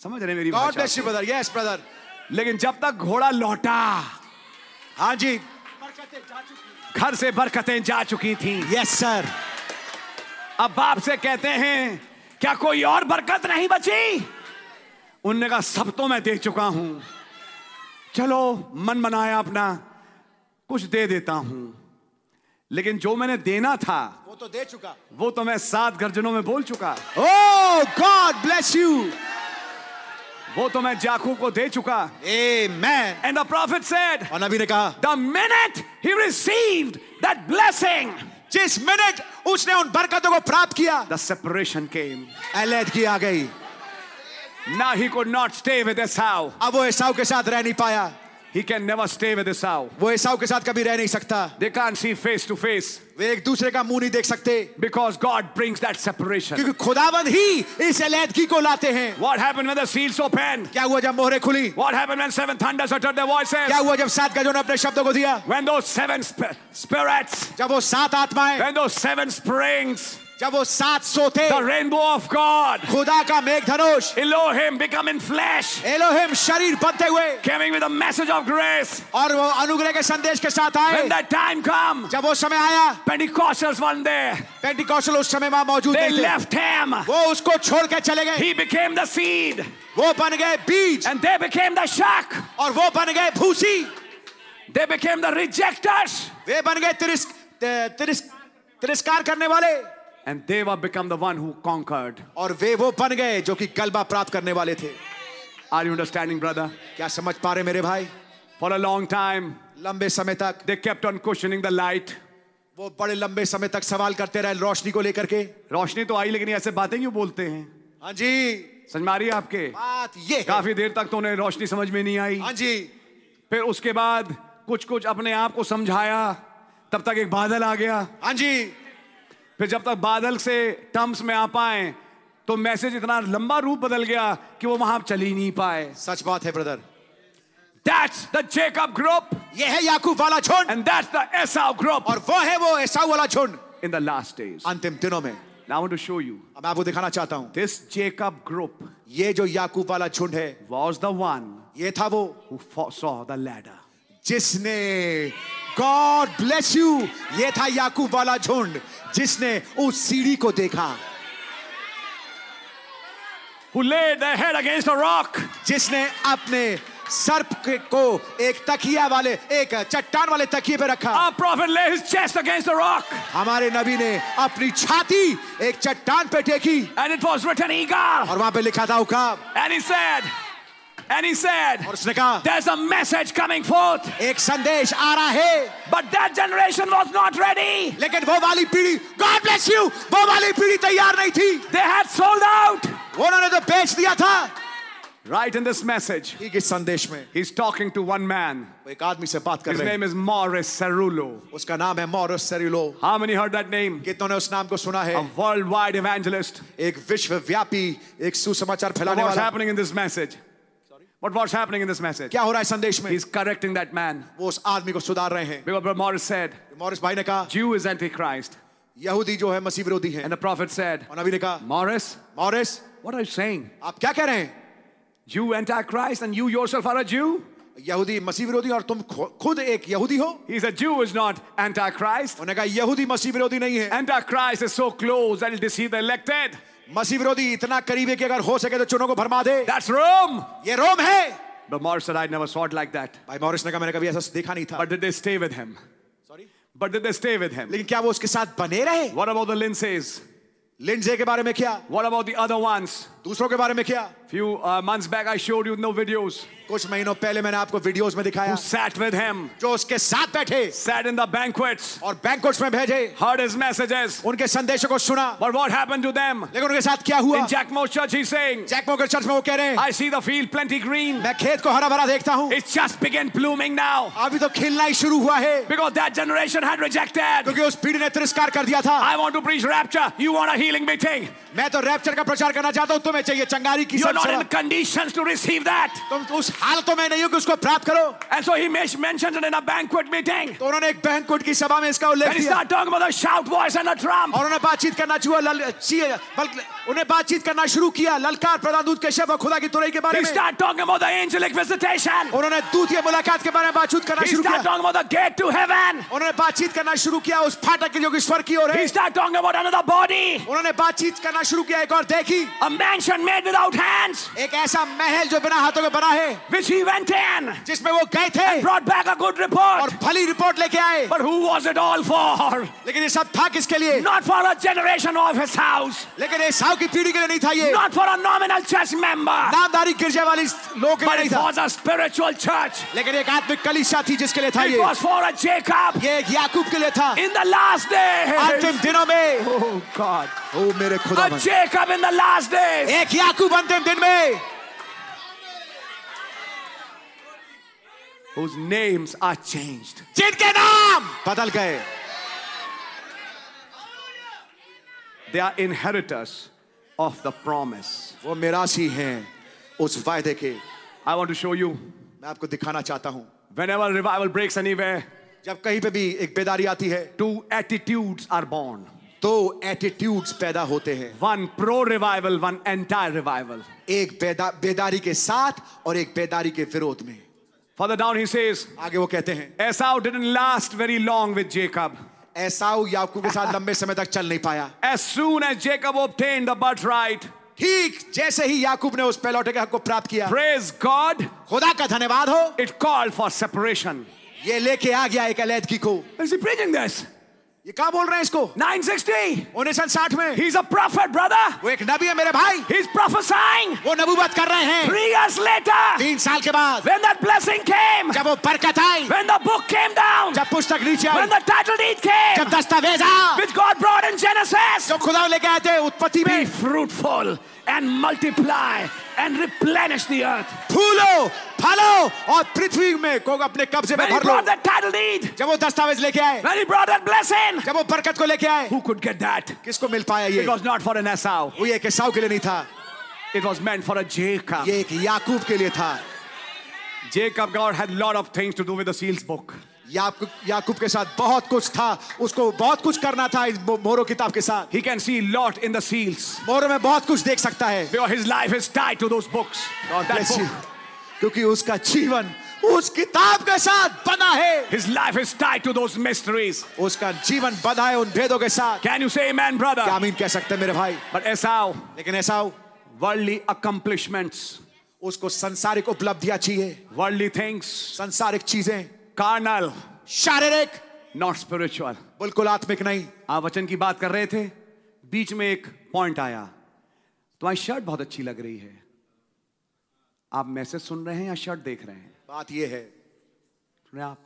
समझ रहे मेरी God bless you brother yes brother लेकिन जब तक घोड़ा लौटा हाँ जी घर से बरकतें जा चुकी थी यस सर अब बाप से कहते हैं क्या कोई और बरकत नहीं बची उनने कहा सब तो मैं दे चुका हूं चलो मन बनाया अपना कुछ दे देता हूं लेकिन जो मैंने देना था तो दे चुका वो तो मैं सात गर्जनों में बोल चुका ओ गॉड ब्लेस यू वो तो मैं जाकू को दे चुका amen and the prophet said और नबी ने कहा the minute he received that blessing जिस मिनट उसने उन बरकतों को प्राप्त किया द सेपरेशन केम अलर्ट की आ गई ना he could not stay with Esau अब वो एसाव के साथ रह नहीं पाया He can never stay with Esau. वो एसाव के साथ कभी रह नहीं सकता They can't see face to face वे एक दूसरे का मुंह नहीं देख सकते because God brings that separation. क्योंकि खुदावंद ही इस अलैदगी को लाते हैं What happened when the seals opened? क्या हुआ जब मोहरें खुली What happened when seven thunders uttered their voices? क्या हुआ जब सात गजों ने अपने शब्दों को दिया When those seven sp- spirits, जब वो सात आत्माएं when those seven springs, जब वो सात सो थे द रेनबो ऑफ गॉड खुदा का मेघ धनुष Elohim become in flesh Elohim शरीर बनते हुए coming with a message of grace और वो अनुग्रह के संदेश के साथ आए व्हेन दैट टाइम कम जब वो समय आया पेंटिकॉस्टल्स वन दे पेंटिकॉस्टल उस समय वहां मौजूद थे लेफ्ट हिम वो उसको छोड़ के चले गए ही बिकेम द सीड वो बन गए बीज एंड दे बिकेम द शक और वो बन गए भूसी दे बिकेम द रिजेक्टर्स वे बन गए तिरस्कार करने वाले And they were become the one who conquered. और वे वो बन गए जो कि गलबा प्राप्त करने वाले थे Are you understanding, brother? क्या समझ पा रहे मेरे भाई For a long time, लंबे समय तक they kept on questioning the light. वो बड़े लंबे समय तक सवाल करते रहे रोशनी को लेकर के रोशनी तो आई लेकिन ऐसे बातें क्यों बोलते हैं हाँ जी समझ मारिए आपके बात ये काफी देर तक तो उन्हें रोशनी समझ में नहीं आई हाँ जी फिर उसके बाद कुछ कुछ अपने आप को समझाया तब तक एक बादल आ गया हाँ जी फिर जब तक बादल से टर्म्स में आ पाए तो मैसेज इतना लंबा रूप बदल गया कि वो वहां चल ही नहीं पाए सच बात है brother That's the Jacob group. ये है याकूब वाला झुंड. And that's the Esau group. और वो है वो एसाव वाला झुंड. In the last days. अंतिम दिनों में. Now I want to show you. अब आपको दिखाना चाहता हूँ. This Jacob group. ये जो याकूब वाला झुंड है. Was the one. ये था वो. Who saw the ladder. जिसने गॉड ब्लेस यू ये था याकूब वाला झुंड जिसने उस सीढ़ी को देखा Who laid their head against a rock. जिसने अपने सर्प के को एक तकिया वाले एक चट्टान वाले तकिए पे रखा Our prophet lay his chest against the rock. हमारे नबी ने अपनी छाती एक चट्टान पे टेकी And it was written, Egar. और वहां पे लिखा था उकाब And he said, And he said, There's a message coming forth. एक संदेश आ रहा है. But that generation was not ready. लेकिन वो वाली पीढ़ी, God bless you, वो वाली पीढ़ी तैयार नहीं थी. They had sold out. उन्होंने तो बेच दिया था. Right in this message, he's talking to one man. His name is Morris Cerullo. उसका नाम है Morris Cerullo. How many heard that name? कितनों उस नाम को सुना है? A worldwide evangelist. एक विश्वव्यापी एक सुसमाचार What's happening in this message? But what's happening in this message? क्या हो रहा है संदेश में? He's correcting that man. वो उस आदमी को सुधार रहे हैं. Because Morris said, Morris भाई ने कहा, Jew is antichrist. यहूदी जो है मसीह विरोधी है. And the prophet said, और नबी ने कहा, Morris, Morris, what are you saying? आप क्या कह रहे हैं? Jew antichrist and you yourself are a Jew? यहूदी मसीह विरोधी और तुम खुद एक यहूदी हो He's a Jew is not antichrist. उन्होंने कहा यहूदी मसीह विरोधी नहीं है. Antichrist is so close that he'll deceive the elected. मसीह विरोधी इतना करीब है कि अगर हो सके तो चुनों को भरमा दे That's Rome. ये रोम है But Morris said, I never saw it like that. भाई मॉरिस ने कहा मैंने कभी ऐसा देखा नहीं था But did they stay with him? Sorry? But did they stay with him? लेकिन क्या वो उसके साथ बने रहे What about the Lindsays? Lindsay के बारे में क्या What about the other ones? दूसरों के बारे में क्या few months back I showed you know video कुछ महीनों पहले मैंने आपको वीडियोस में दिखाया सैट विद हिम जो उसके साथ बैठे सैट इन द और बैंक्वेट्स में भेजे हर्ड हिज मैसेजेस उनके संदेशों को सुना but what happened to them लेकिन उनके साथ क्या हुआ Jack Moore church he Jack Moore church में वो कह रहे हैं I see the field plenty green मैं खेत को हरा भरा देखता हूं it's just begin blooming now अभी तो खिलना ही शुरू हुआ है बिकॉज़ दैट जनरेशन हैड क्योंकि उस पीढ़ी ने तिरस्कार कर दिया था I want to preach rapture you want a मैं तो रैप्चर का प्रचार करना चाहता हूं तुम्हें चाहिए चंगारी की You're not in conditions to receive that. तुम उस हालतों में नहीं हो कि उसको प्राप्त करो. And so he mentions it in a banquet meeting. तो उन्होंने एक बैंक्वेट की सभा में इसका उल्लेख किया. And he started talking about a shout voice and a drum. और उन्हें बातचीत करना शुरू बल्कि उन्हें बातचीत करना शुरू किया ललकार प्रधान दूत के शब्द खुदा की तुरई के बारे में. He started talking about the angelic visitation. उन्होंने दूत की मुलाकात के बारे में बातचीत करना शुरू किया. He started talking about the gate to heaven. उन्होंने बातचीत करना शुरू किया उस फाटक जो कि स्वर्ग की ओर है. He started talking about another body. उन्होंने बातचीत करना शुरू किया एक और देखी. A man mansion made without hands. एक ऐसा महल जो बिना हाथों के बना है. Which he went in. जिसमें वो गए थे. And brought back a good report. और भली रिपोर्ट लेके आए. But who was it all for? लेकिन ये सब था किसके लिए? Not for a generation of his house. लेकिन ये साउ की पीढ़ी के लिए नहीं था ये. Not for a nominal church member. नामदारी गिरजे वाली लोग के लिए नहीं था. But it was a spiritual church. लेकिन एक आत्मिक कलीसिया थी जिसके लिए था ये. It was for a Jacob. ये एक याकूब के लिए था. In the last day. अंतिम दिनों में. Oh God. Oh मेरे खुदा. A Jacob in the last days. एक याकूब अंतिम दिन में whose names are changed. जिनके नाम बदल गए They are inheritors of the promise. वो मिरासी हैं उस वायदे के I want to show you. मैं आपको दिखाना चाहता हूं Whenever revival breaks anywhere, जब कहीं पे भी एक बेदारी आती है, two attitudes are born. दो एटीट्यूड्स पैदा होते हैं one pro revival one entire revival एक बेदा, बेदारी के साथ और एक बेदारी के विरोध में फॉर डाउन ही सेज आगे वो कहते हैं Esau didn't last very long with Jacob Esau याकूब के साथ लंबे समय तक चल नहीं पाया as soon as Jacob obtain the birthright ठीक जैसे ही याकूब ने उस पेलौटे के हक को प्राप्त किया प्रेज गॉड खुदा का धन्यवाद हो इट कॉल्ड फॉर सेपरेशन ये लेके आ गया एक अलैदगी को ये क्या बोल रहे हैं इसको 960 उन्नीस सौ साठ में He's a prophet, brother. वो एक नबी है मेरे भाई He's prophesying. वो नबूवत कर रहे हैं Three years later, तीन साल के बाद When that blessing came, जब वो बरकत आई When the book came down, जब पुस्तक नीचे आई When the title deed came, जब दस्तावेज आया Which God brought in Genesis, जो खुदा लेके आए थे उत्पत्ति में Be fruitful and multiply and replenish the earth. फूलो फलो और पृथ्वी में को अपने कब्जे में भर लो that title deed, when he brought that blessing, who could get that? it was not for an Esau. It was meant for a Jacob. Jacob God had lot of things to do with the seals book. याकूब के साथ बहुत कुछ था उसको बहुत कुछ करना था इस मोरो किताब के साथ he can see lot in the morrow में बहुत कुछ देख सकता है क्योंकि उसका जीवन उस किताब के साथ बना है his life is tied to those mysteries उसका जीवन बंधा है उन भेदों के साथ can you say amen brother आमीन कह सकते मेरे भाई बट ऐसा लेकिन ऐसा वर्ल्डली अकम्प्लिशमेंट्स उसको संसारिक उपलब्धियां चाहिए वर्ल्डली थिंग्स संसारिक चीजें कार्नल शारीरिक नॉट स्पिरिचुअल बिल्कुल आत्मिक नहीं आप वचन की बात कर रहे थे बीच में एक पॉइंट आया तुम्हारी शर्ट बहुत अच्छी लग रही है आप मैसेज सुन रहे हैं या शर्ट देख रहे हैं बात यह है आप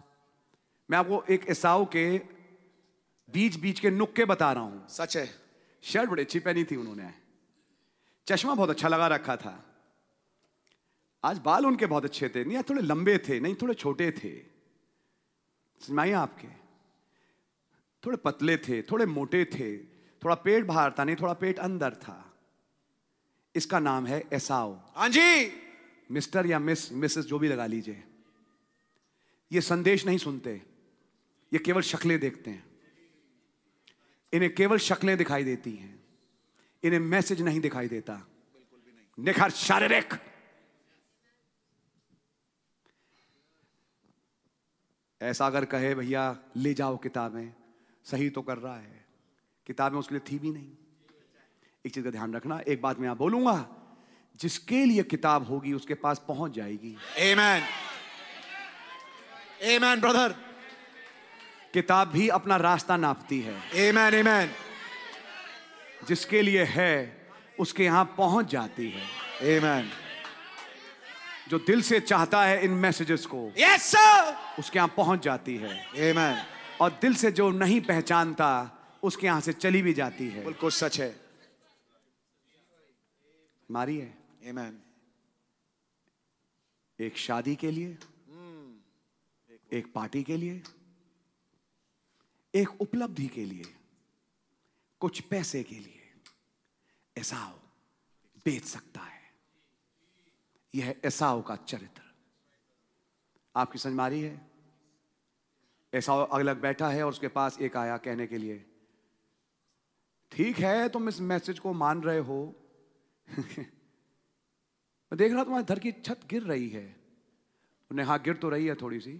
मैं आपको एक ऐसा के बीच बीच के नुक्के बता रहा हूं सच है शर्ट बड़ी अच्छी पहनी थी उन्होंने चश्मा बहुत अच्छा लगा रखा था आज बाल उनके बहुत अच्छे थे नहीं थोड़े लंबे थे नहीं थोड़े छोटे थे समझ आपके थोड़े पतले थे थोड़े मोटे थे थोड़ा पेट बाहर था नहीं थोड़ा पेट अंदर था इसका नाम है एसाओ हाँ जी मिस्टर या मिस मिसेस जो भी लगा लीजिए ये संदेश नहीं सुनते ये केवल शक्लें देखते हैं इन्हें केवल शक्लें दिखाई देती हैं इन्हें मैसेज नहीं दिखाई देता निखर शारीरिक ऐसा अगर कहे भैया ले जाओ किताबें सही तो कर रहा है किताबें उसके लिए थी भी नहीं एक चीज का ध्यान रखना एक बात मैं आप बोलूंगा जिसके लिए किताब होगी उसके पास पहुंच जाएगी Amen. Amen, brother. किताब भी अपना रास्ता नापती है Amen, amen. जिसके लिए है उसके यहां पहुंच जाती है Amen. जो दिल से चाहता है इन मैसेजेस को यस yes, सर उसके यहाँ पहुंच जाती है Amen. और दिल से जो नहीं पहचानता उसके यहां से चली भी जाती है बिल्कुल सच है मारी है Amen. एक शादी के लिए एक पार्टी के लिए एक उपलब्धि के लिए कुछ पैसे के लिए ऐसा बेच सकता है यह है ऐसाओ का चरित्र आपकी समझ मारी है ऐसा अलग बैठा है और उसके पास एक आया कहने के लिए ठीक है तुम इस मैसेज को मान रहे हो मैं देख रहा तुम्हारे घर की छत गिर रही है उन्हें हाँ गिर तो रही है थोड़ी सी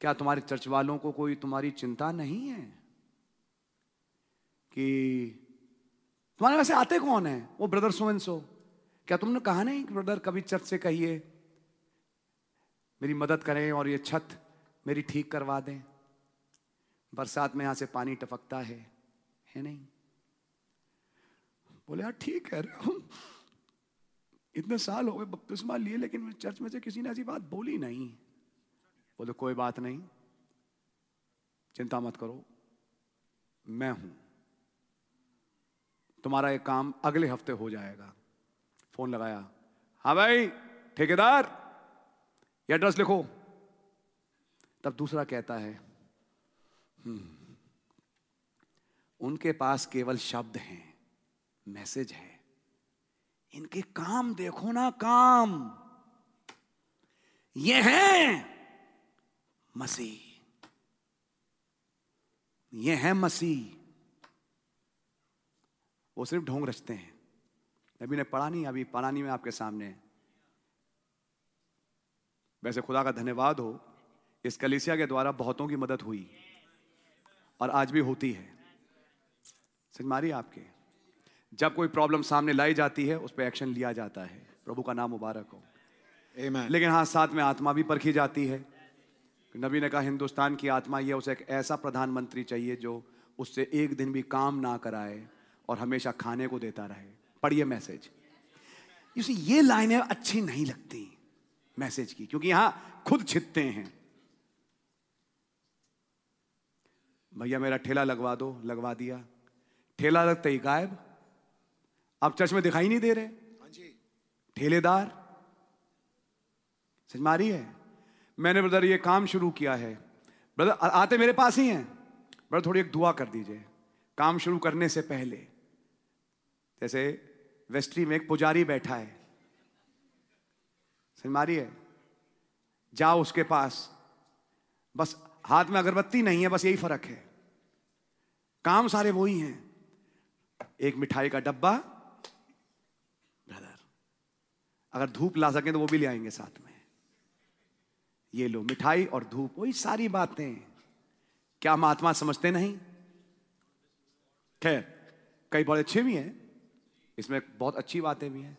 क्या तुम्हारे चर्च वालों को कोई तुम्हारी चिंता नहीं है कि तुम्हारे वैसे आते कौन है वो ब्रदर सो एंड सो क्या तुमने कहा नहीं कि ब्रदर कभी चर्च से कहिए मेरी मदद करें और ये छत मेरी ठीक करवा दें बरसात में यहां से पानी टपकता है है नहीं बोले यार हाँ, ठीक है रहे इतने साल हो गए बपतिस्मा लिए लेकिन चर्च में से किसी ने ऐसी बात बोली नहीं बोले कोई बात नहीं चिंता मत करो मैं हूं तुम्हारा ये काम अगले हफ्ते हो जाएगा फोन लगाया हाँ भाई ठेकेदार एड्रेस लिखो तब दूसरा कहता है हम्म, उनके पास केवल शब्द हैं मैसेज है इनके काम देखो ना काम ये हैं मसीह ये हैं मसीह वो सिर्फ ढोंग रचते हैं नबी ने पढ़ा नहीं अभी पढ़ा नहीं मैं आपके सामने वैसे खुदा का धन्यवाद हो इस कलिसिया के द्वारा बहुतों की मदद हुई और आज भी होती है समझ मारी आपके जब कोई प्रॉब्लम सामने लाई जाती है उस पर एक्शन लिया जाता है प्रभु का नाम मुबारक हो Amen. लेकिन हाँ साथ में आत्मा भी परखी जाती है नबी ने कहा हिंदुस्तान की आत्मा यह उसे एक ऐसा प्रधानमंत्री चाहिए जो उससे एक दिन भी काम ना कराए और हमेशा खाने को देता रहे पढ़िए मैसेज इसी ये लाइनें अच्छी नहीं लगती मैसेज की क्योंकि यहां खुद छिपते हैं भैया मेरा ठेला लगवा दो लगवा दिया ठेला लगते ही गायब आप चर्च में दिखाई नहीं दे रहे हाँ ठेलेदार समझ मारी है मैंने ब्रदर ये काम शुरू किया है ब्रदर आते मेरे पास ही हैं ब्रदर थोड़ी एक दुआ कर दीजिए काम शुरू करने से पहले जैसे वेस्ट्री में एक पुजारी बैठा है समझ मारी है जाओ उसके पास बस हाथ में अगरबत्ती नहीं है बस यही फर्क है काम सारे वही हैं एक मिठाई का डब्बा ब्रदर अगर धूप ला सकें तो वो भी ले आएंगे साथ में ये लो मिठाई और धूप वही सारी बातें क्या महात्मा समझते नहीं खैर कई बड़े अच्छे भी हैं इसमें बहुत अच्छी बातें भी हैं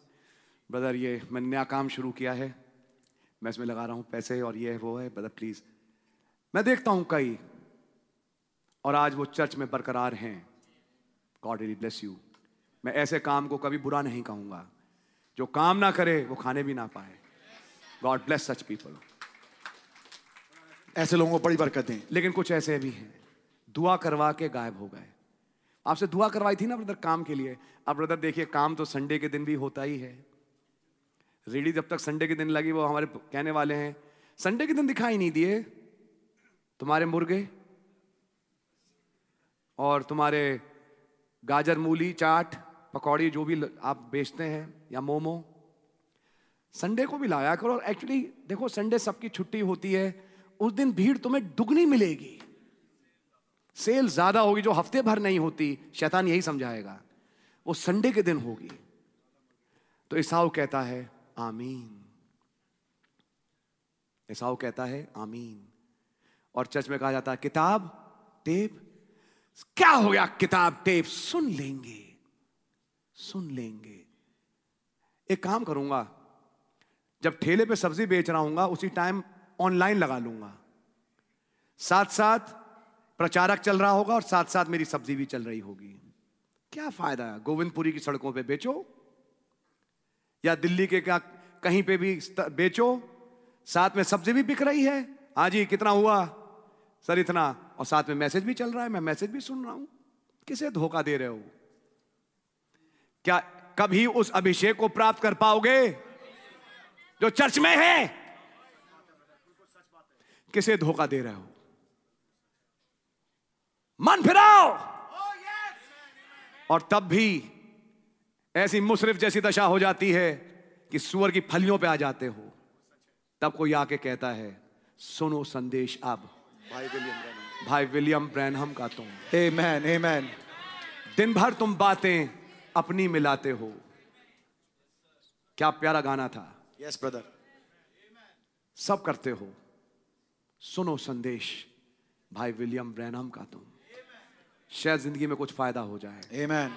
ब्रदर ये मैंने नया काम शुरू किया है मैं इसमें लगा रहा हूँ पैसे और ये है वो है ब्रदर प्लीज़ मैं देखता हूँ कई और आज वो चर्च में बरकरार हैं गॉड रिली ब्लेस यू मैं ऐसे काम को कभी बुरा नहीं कहूँगा जो काम ना करे वो खाने भी ना पाए गॉड ब्लेस सच पीपल ऐसे लोगों को बड़ी बरकत दें लेकिन कुछ ऐसे भी हैं दुआ करवा के गायब हो गए आपसे दुआ करवाई थी ना ब्रदर काम के लिए अब ब्रदर देखिए काम तो संडे के दिन भी होता ही है रेडी जब तक संडे के दिन लगी वो हमारे कहने वाले हैं संडे के दिन दिखाई नहीं दिए तुम्हारे मुर्गे और तुम्हारे गाजर मूली चाट पकौड़ी जो भी आप बेचते हैं या मोमो संडे को भी लाया करो और एक्चुअली देखो संडे सबकी छुट्टी होती है उस दिन भीड़ तुम्हें दुगनी मिलेगी सेल ज्यादा होगी जो हफ्ते भर नहीं होती शैतान यही समझाएगा वो संडे के दिन होगी तो ईसाऊ कहता है आमीन ईसाऊ कहता है आमीन और चर्च में कहा जाता है किताब टेप क्या हो गया किताब टेप सुन लेंगे सुन लेंगे एक काम करूंगा जब ठेले पे सब्जी बेच रहा हूंगा उसी टाइम ऑनलाइन लगा लूंगा साथ साथ प्रचारक चल रहा होगा और साथ साथ मेरी सब्जी भी चल रही होगी क्या फायदा गोविंदपुरी की सड़कों पे बेचो या दिल्ली के क्या कहीं पे भी बेचो साथ में सब्जी भी बिक रही है हाँ जी कितना हुआ सर इतना और साथ में मैसेज भी चल रहा है मैं मैसेज भी सुन रहा हूं किसे धोखा दे रहे हो क्या कभी उस अभिषेक को प्राप्त कर पाओगे जो चर्च में है किसे धोखा दे रहे हो मन फिराओ oh, और तब भी ऐसी मुशरफ जैसी दशा हो जाती है कि सुअर की फलियों पे आ जाते हो तब कोई आके कहता है सुनो संदेश अब भाई विलियम भाई विलियम ब्रैनहम का तुम हे मैन हे मैन दिन भर तुम बातें अपनी मिलाते हो क्या प्यारा गाना था यस yes, ब्रदर सब करते हो सुनो संदेश भाई विलियम ब्रैनहम का तुम शायद जिंदगी में कुछ फायदा हो जाए Amen.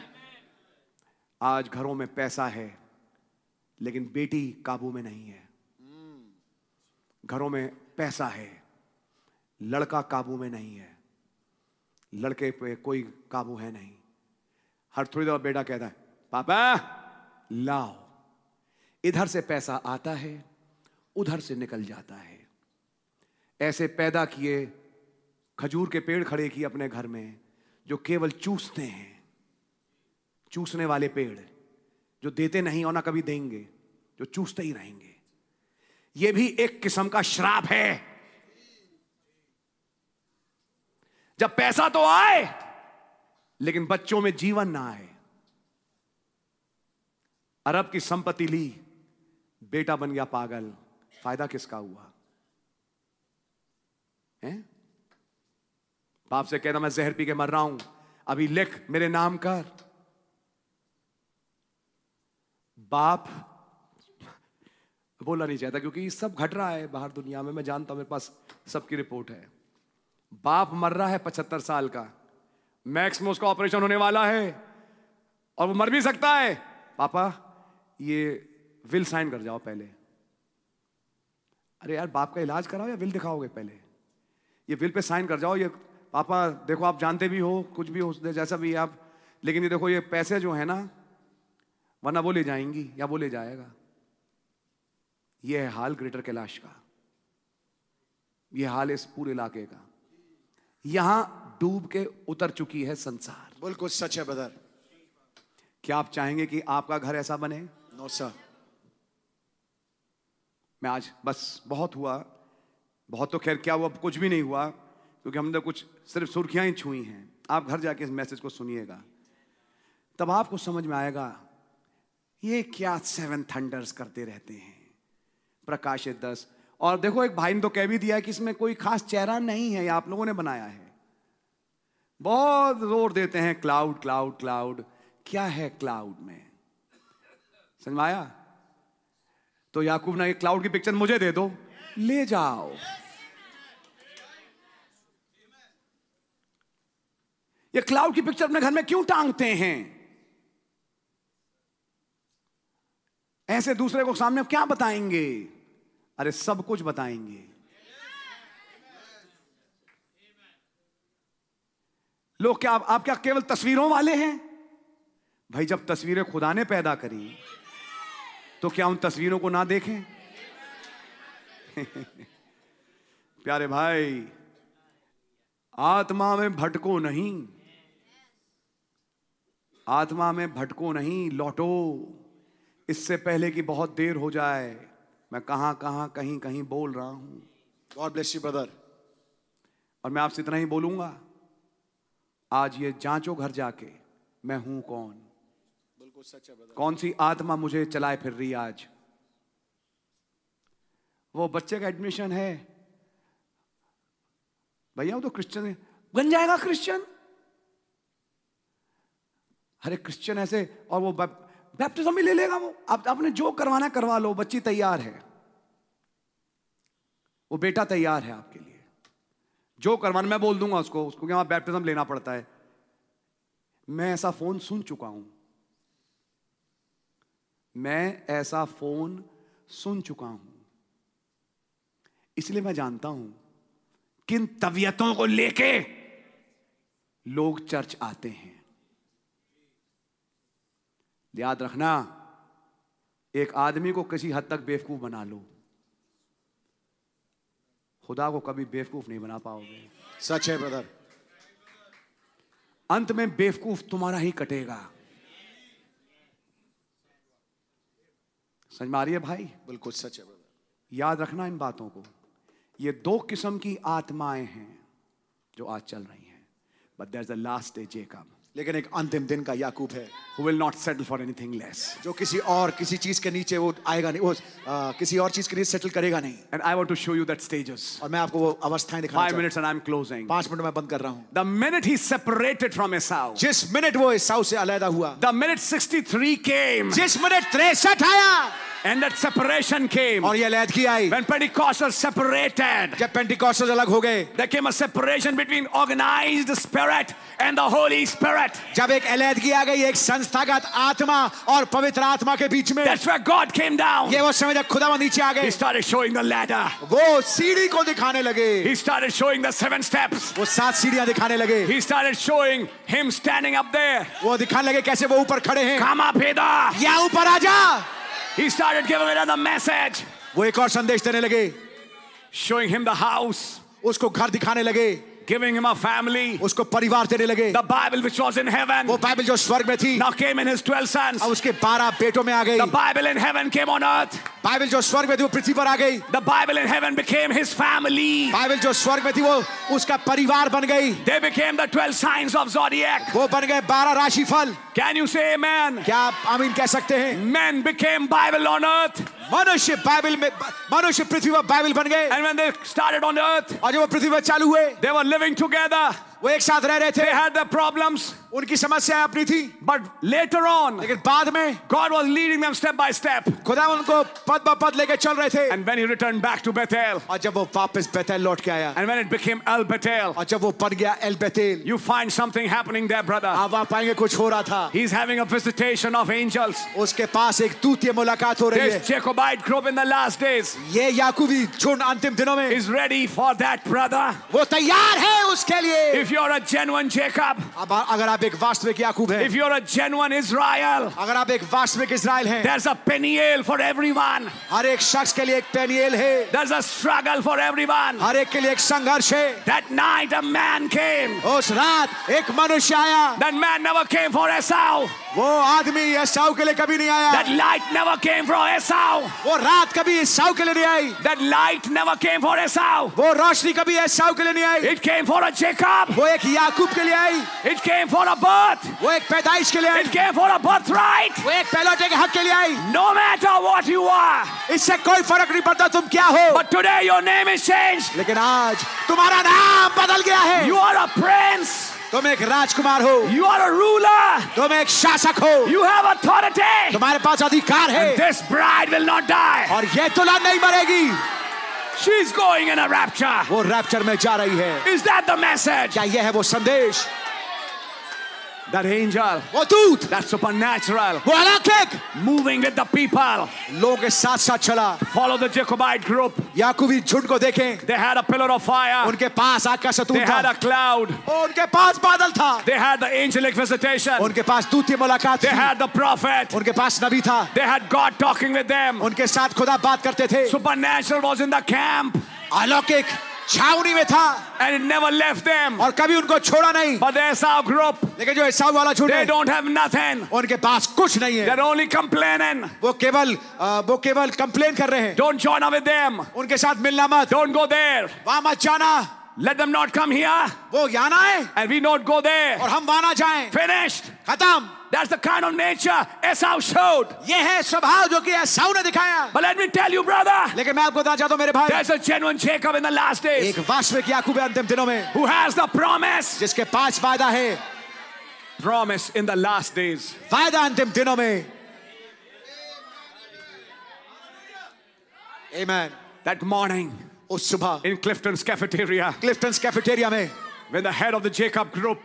आज घरों में पैसा है लेकिन बेटी काबू में नहीं है घरों में पैसा है लड़का काबू में नहीं है लड़के पे कोई काबू है नहीं हर थोड़ी देर बेटा कहता है पापा लाओ इधर से पैसा आता है उधर से निकल जाता है ऐसे पैदा किए खजूर के पेड़ खड़े किए अपने घर में जो केवल चूसते हैं चूसने वाले पेड़ जो देते नहीं और ना कभी देंगे जो चूसते ही रहेंगे यह भी एक किस्म का श्राप है जब पैसा तो आए लेकिन बच्चों में जीवन ना आए अरब की संपत्ति ली बेटा बन गया पागल फायदा किसका हुआ है? बाप से कहना मैं जहर पी के मर रहा हूं अभी लिख मेरे नाम कर बाप बोला नहीं चाहता क्योंकि सब घट रहा है बाहर दुनिया में मैं जानता हूं मेरे पास सबकी रिपोर्ट है बाप मर रहा है पचहत्तर साल का मैक्स में उसका ऑपरेशन होने वाला है और वो मर भी सकता है पापा ये विल साइन कर जाओ पहले अरे यार बाप का इलाज कराओ या विल दिखाओगे पहले ये विल पे साइन कर जाओ ये पापा हाँ, देखो आप जानते भी हो कुछ भी हो जैसा भी आप लेकिन ये देखो ये पैसे जो है ना वरना वो ले जाएंगी या वो ले जाएगा ये है हाल ग्रेटर कैलाश का ये हाल इस पूरे इलाके का यहां डूब के उतर चुकी है संसार बिल्कुल सच है बदर क्या आप चाहेंगे कि आपका घर ऐसा बने नो सर मैं आज बस बहुत हुआ बहुत तो खैर क्या हुआ कुछ भी नहीं हुआ क्योंकि हमने कुछ सिर्फ सुर्खियां ही छुई हैं आप घर जाके इस मैसेज को सुनिएगा तब आपको समझ में आएगा ये क्या सेवन थंडर्स करते रहते हैं प्रकाशित दस और देखो एक भाई ने तो कह भी दिया कि इसमें कोई खास चेहरा नहीं है आप लोगों ने बनाया है बहुत जोर देते हैं क्लाउड क्लाउड क्लाउड क्या है क्लाउड में समझ आया तो याकूब ये क्लाउड की पिक्चर मुझे दे दो ले जाओ yes. ये क्लाउड की पिक्चर अपने घर में क्यों टांगते हैं ऐसे दूसरे को सामने क्या बताएंगे अरे सब कुछ बताएंगे लोग क्या आप, आप क्या केवल तस्वीरों वाले हैं भाई जब तस्वीरें खुदा ने पैदा करी तो क्या उन तस्वीरों को ना देखें प्यारे भाई आत्मा में भटको नहीं आत्मा में भटको नहीं लौटो इससे पहले कि बहुत देर हो जाए मैं कहां कहां कहीं कहीं बोल रहा हूं गॉड ब्लेस यू ब्रदर और मैं आपसे इतना ही बोलूंगा आज ये जांचो घर जाके मैं हूं कौन बिल्कुल सच है कौन सी आत्मा मुझे चलाए फिर रही आज वो बच्चे का एडमिशन है भैया वो तो क्रिश्चियन है बन जाएगा क्रिश्चियन अरे क्रिश्चियन ऐसे और वो बैप्टिज्म भी ले लेगा वो आप आपने जो करवाना करवा लो बच्ची तैयार है वो बेटा तैयार है आपके लिए जो करवाना मैं बोल दूंगा उसको उसको क्या बैप्टिज्म लेना पड़ता है मैं ऐसा फोन सुन चुका हूं मैं ऐसा फोन सुन चुका हूं इसलिए मैं जानता हूं किन तबियतों को लेके लोग चर्च आते हैं याद रखना एक आदमी को किसी हद तक बेवकूफ बना लो खुदा को कभी बेवकूफ नहीं बना पाओगे सच है ब्रदर अंत में बेवकूफ तुम्हारा ही कटेगा समझ में आ रही है भाई बिल्कुल सच है ब्रदर याद रखना इन बातों को ये दो किस्म की आत्माएं हैं जो आज चल रही हैं but there the last day Jacob लेकिन एक अंतिम दिन का याकूब है who will not settle for anything less जो किसी और किसी चीज के नीचे वो आएगा नहीं वो आ, किसी और चीज के नीचे सेटल करेगा नहीं and I want to show you that stages और मैं आपको वो अवस्थाएं दिखाना 5 minutes and I am closing 5 minute में बंद कर रहा हूं the minute he separated from Esau जिस मिनट वो एसाउ से अलग हुआ द मिनट 63 केम जिस मिनट 63 आया And that separation came. और ये लैदगी आई. When Pentecostals separated. जब Pentecostals अलग हो गए. There came a separation between organized spirit and the Holy Spirit. जब एक अलैदगी आ गई एक संस्थागत आत्मा और पवित्र आत्मा के बीच में. That's where God came down. ये वो समय जब खुदा वो नीचे आ गए. He started showing the ladder. वो सीढ़ी को दिखाने लगे. He started showing the seven steps. वो सात सीढ़ियां दिखाने लगे. He started showing him standing up there. वो दिखाने लगे कैसे वो ऊपर खड़े हैं. Come up here. या ऊपर आ जा. He started giving another message. वो एक और संदेश देने लगे Showing him the house. उसको घर दिखाने लगे giving him a family उसको परिवार देने लगे the bible which was in heaven वो बाइबल जो स्वर्ग में थी now came in his 12 sons अब उसके 12 बेटों में आ गई the bible in heaven came on earth Bible जो स्वर्ग में थी वो पृथ्वी पर आ गई the bible in heaven became his family Bible जो स्वर्ग में थी वो उसका परिवार बन गई they became the 12 signs of zodiac वो बन गए 12 राशिफल can you say amen क्या आप आमीन कह सकते हैं men became bible on earth मनुष्य बाइबल में मनुष्य पृथ्वी पर बाइबल बन गए and when they started on earth और जब पृथ्वी पर चालू हुए दे वर लिविंग टुगेदर वो एक साथ रह रहे थे they had the problems, उनकी समस्याएं अपनी थी but later on, लेकिन बाद में God was leading them step by step. खुदा उनको पद ब पद लेके चल रहे थे and when he returned back to Bethel, और जब वो वापस बेथेल लौट के आया and when it became El Bethel, और जब वो पड़ गया El Bethel you find something happening there, brother. आप वहाँ पाएंगे कुछ हो रहा था He's having a visitation of angels. उसके पास एक दूतीय मुलाकात हो रही है This Jacobite group in the last days ये याकूबी झुंड अंतिम दिनों में वो तैयार है उसके लिए If if you're a genuine Jacob, if you're a genuine Israel, there's a peniel for everyone. हर एक शख्स के लिए एक है. There's a struggle for everyone. हर एक के लिए एक संघर्ष है. That night a man came. उस रात एक मनुष्य आया. That man never came for Esau. वो आदमी ऐसा के लिए कभी नहीं आया that light never came for Esau वो रात कभी ऐसा के लिए नहीं आई that light never came for Esau वो रोशनी कभी ऐसा के लिए नहीं आई it came for a Jacob वो एक याकूब के लिए आई it came for a birth वो एक पैदाइश के लिए आई it came for a birthright वो एक पैलोटे के हक के लिए आई no matter what you are इससे कोई फर्क नहीं पड़ता तुम क्या हो but today your name is changed लेकिन आज तुम्हारा नाम बदल गया है यू आर अ प्रिंस तुम एक राजकुमार हो यू आर अ रूलर तुम एक शासक हो यू हैव अथॉरिटी तुम्हारे पास अधिकार है this bride will not die और ये दुल्हन तो नहीं मरेगी She is going in a rapture. वो रैप्चर में जा रही है Is that the message? क्या ये है वो संदेश that angel, वदूत that supernatural, वो अलग moving with the people. लोगों के साथ चला Follow the Jacobite group. याकूबी झुंड को देखें They had a pillar of fire. उनके पास आग का They had a cloud. और उनके पास बादल था They had the angelic visitation. उनके पास दूती मुलाकात They थी had the prophet. उनके पास नबी था They had God talking with them. उनके साथ खुदा बात करते थे Supernatural was in the camp. अलौकिक छावनी में था and it never left them और कभी उनको छोड़ा नहीं but the Esau group लेकिन जो एसाव वाला झूठ they don't have nothing उनके पास कुछ नहीं है they're only complaining वो केवल वो केवल कंप्लेन कर रहे हैं don't join up with them उनके साथ मिलना मत don't go there वहां मत जाना Let them not come here. वो यहाँ ना आए. And we not go there. और हम वहाँ ना जाएं. Finished. खत्म. That's the kind of nature Esau showed. ये है स्वभाव जो कि एसाऊ ने दिखाया. But let me tell you, brother. लेकिन मैं आपको बताना चाहता हूँ मेरे भाई. There's a genuine Jacob in the last days. एक वास्तविक याकूब है अंतिम दिनों में. Who has the promise? जिसके पांच वायदा है. Promise in the last days. वायदा अंतिम दिनों में. Amen. That morning. उस सुबह. In Clifton's cafeteria. Clifton's cafeteria में. When the head of the Jacob group.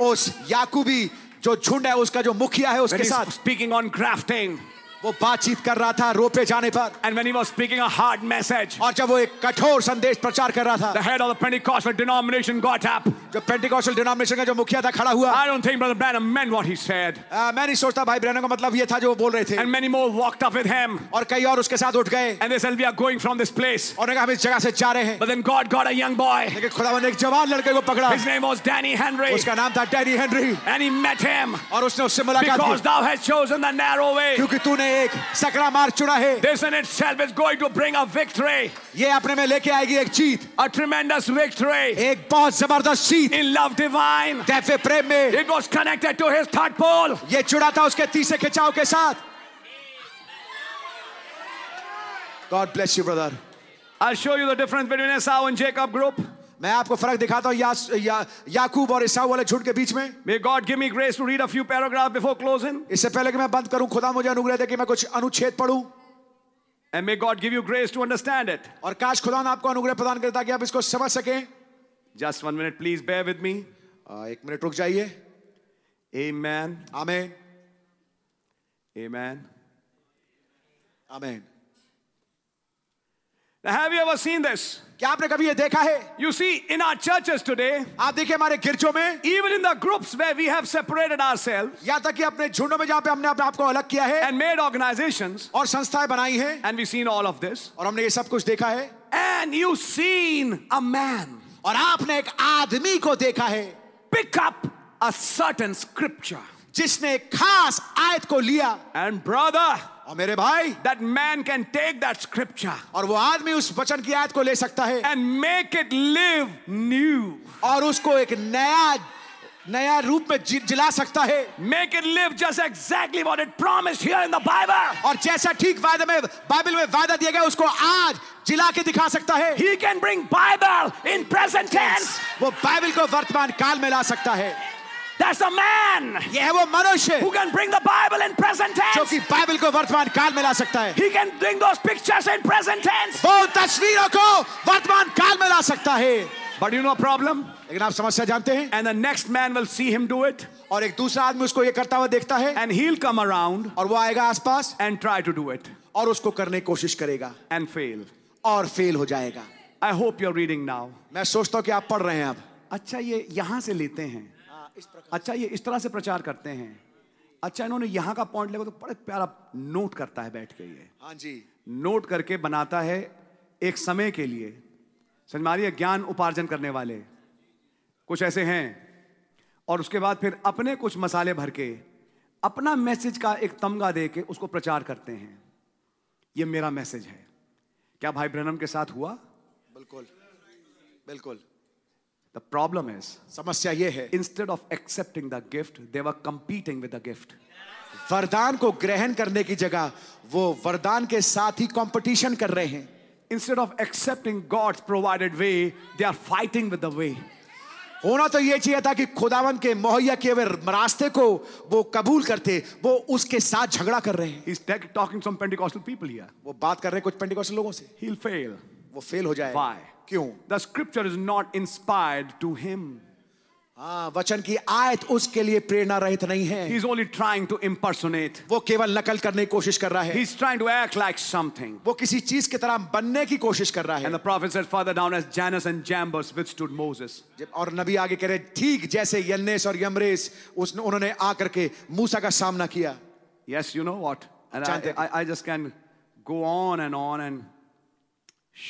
उस याकूबी जो झुंड है उसका जो मुखिया है उसके साथ स्पीकिंग ऑन ग्राफ्टिंग वो बातचीत कर रहा था रोपे जाने पर and when he was speaking a hard message और जब वो एक कठोर संदेश प्रचार कर रहा था the head of the Pentecostal denomination got up जो पेंटिकॉस्टल डिनोमिनेशन का जो मुखिया था खड़ा हुआ I don't think brother Branham meant what he said मैं नहीं भाई ब्रैनम का मतलब ये था जो वो बोल रहे थे and many more walked up with him और कई और उसके साथ उठ गए and they said are going from this place और कहा हम इस जगह से जा रहे हैं but then God got a young boy लेकिन खुदा एक जवान लड़के को पकड़ा his name was Danny Henry उसका नाम था Danny Henry and he met him और उसने उससे मुलाकात की because that has chosen the narrow way क्योंकि तूने एक सकरा मार चुरा है this in itself is going to bring a victory ये अपने में लेके आएगी एक जीत अ ट्रेमेंडस विक्ट्री एक बहुत जबरदस्त जीत इन लव डिवाइन दैट्स प्रेम में it was connected to his third pull ये चुरा था उसके तीसरे खिंचाव के साथ God bless you brother I show you the difference between Esau and Jacob group मैं आपको फर्क दिखाता हूं या, या, याकूब और ईसा वाले झूठ के बीच में may God give me grace to read a few paragraph before closing इससे पहले कि मैं बंद करूं खुदा मुझे अनुग्रह दे कि मैं कुछ अनुच्छेद पढूं and may God give you grace to understand it और काश खुदा ने आपको अनुग्रह प्रदान करता ताकि आप इसको समझ सके just one minute please bear with me एक मिनट रुक जाइए Amen. Amen. Amen. Amen. have you ever seen this? क्या आपने कभी ये देखा है you see in our churches today आप देखिए हमारे गिरजों में even in the groups where we have separated ourself या तक तो कि अपने झुंडों में जहां पे हमने अपने आप को अलग किया है एंड मेड ऑर्गेनाइजेशंस और संस्थाएं बनाई हैं and we seen all of this और हमने ये सब कुछ देखा है and you seen a man और आपने एक आदमी को देखा है pick up a certain scripture जिसने खास आयत को लिया एंड ब्रदर और मेरे भाई that man can take that scripture और वो आदमी उस वचन की आयत को ले सकता है and make it live new और उसको एक नया नया रूप में जिला सकता है make it live just exactly what it promised here in the Bible और जैसा ठीक वायदे में बाइबल में वादा दिया गया उसको आज जिला के दिखा सकता है he can bring Bible in present tense वो बाइबल को वर्तमान काल में ला सकता है That's a man. ये है वो मनुष्य who can bring the Bible in present tense. जो कि बाइबल को वर्तमान काल में ला सकता है. He can bring those pictures in present tense. वो तस्वीरों को वर्तमान काल में ला सकता है. But you know problem? लेकिन आप समस्या जानते हैं? And the next man will see him do it. और एक दूसरा आदमी उसको ये करता हुआ देखता है. And he'll come around. और वो आएगा आसपास. And try to do it. और उसको करने की कोशिश करेगा. And fail. और फेल हो जाएगा. I hope you're reading now. मैं सोचता हूँ कि आप पढ़ रहे हैं अब. अच्छा ये यहाँ से लेते हैं. अच्छा ये इस तरह से प्रचार करते हैं अच्छा इन्होंने यहाँ का पॉइंट लेगा तो बड़े प्यारा नोट करता है बैठ के ये हाँ जी नोट करके बनाता है एक समय के लिए समझ मारिए ज्ञान उपार्जन करने वाले कुछ ऐसे हैं और उसके बाद फिर अपने कुछ मसाले भर के अपना मैसेज का एक तमगा दे के उसको प्रचार करते हैं ये मेरा मैसेज है क्या भाई ब्रहणम के साथ हुआ बिल्कुल बिल्कुल The problem is, समस्या ये है instead of accepting the gift, they were competing with the gift. वरदान को ग्रहण करने की जगह वो वरदान के साथ ही कंपटीशन कर रहे हैं instead of accepting God's provided way, they are fighting with the way. होना तो ये चाहिए था कि खुदावन के मुहैया किए हुए रास्ते को वो कबूल करते वो उसके साथ झगड़ा कर रहे हैं He's talking some Pentecostal people here. वो बात कर रहे हैं कुछ पेंटिकॉस्टल लोगों से He'll fail. वो फेल हो जाए Why? क्यों the scripture is not inspired to him हाँ वचन की आयत उसके लिए प्रेरणा रहित नहीं है He's only trying to impersonate. वो केवल नकल करने की कोशिश कर रहा है He's trying to act like something. वो किसी चीज की तरह बनने की कोशिश कर रहा है And the prophet said further down as Janus and Jambres withstood Moses. और नबी आगे कह रहे ठीक जैसे यन्नेस और यमरेस उसने उन्होंने आकर के मूसा का सामना किया Yes, you know what? And I, I, I just can go on and on and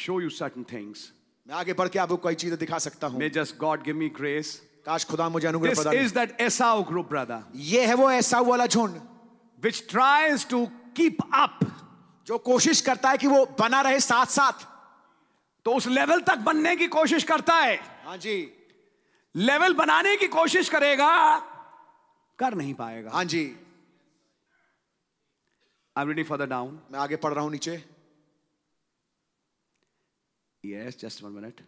show you certain things. मैं आगे बढ़ के आपको कई चीजें दिखा सकता हूं just God give me grace grace. काश खुदा मुझे अनुग्रह ये है वो ऐसा वाला झुंड which tries to keep up जो कोशिश करता है कि वो बना रहे साथ साथ तो उस लेवल तक बनने की कोशिश करता है हाँ जी लेवल बनाने की कोशिश करेगा कर नहीं पाएगा हाँ जी I am ready for the down मैं आगे पढ़ रहा हूं नीचे Yes, just one minute.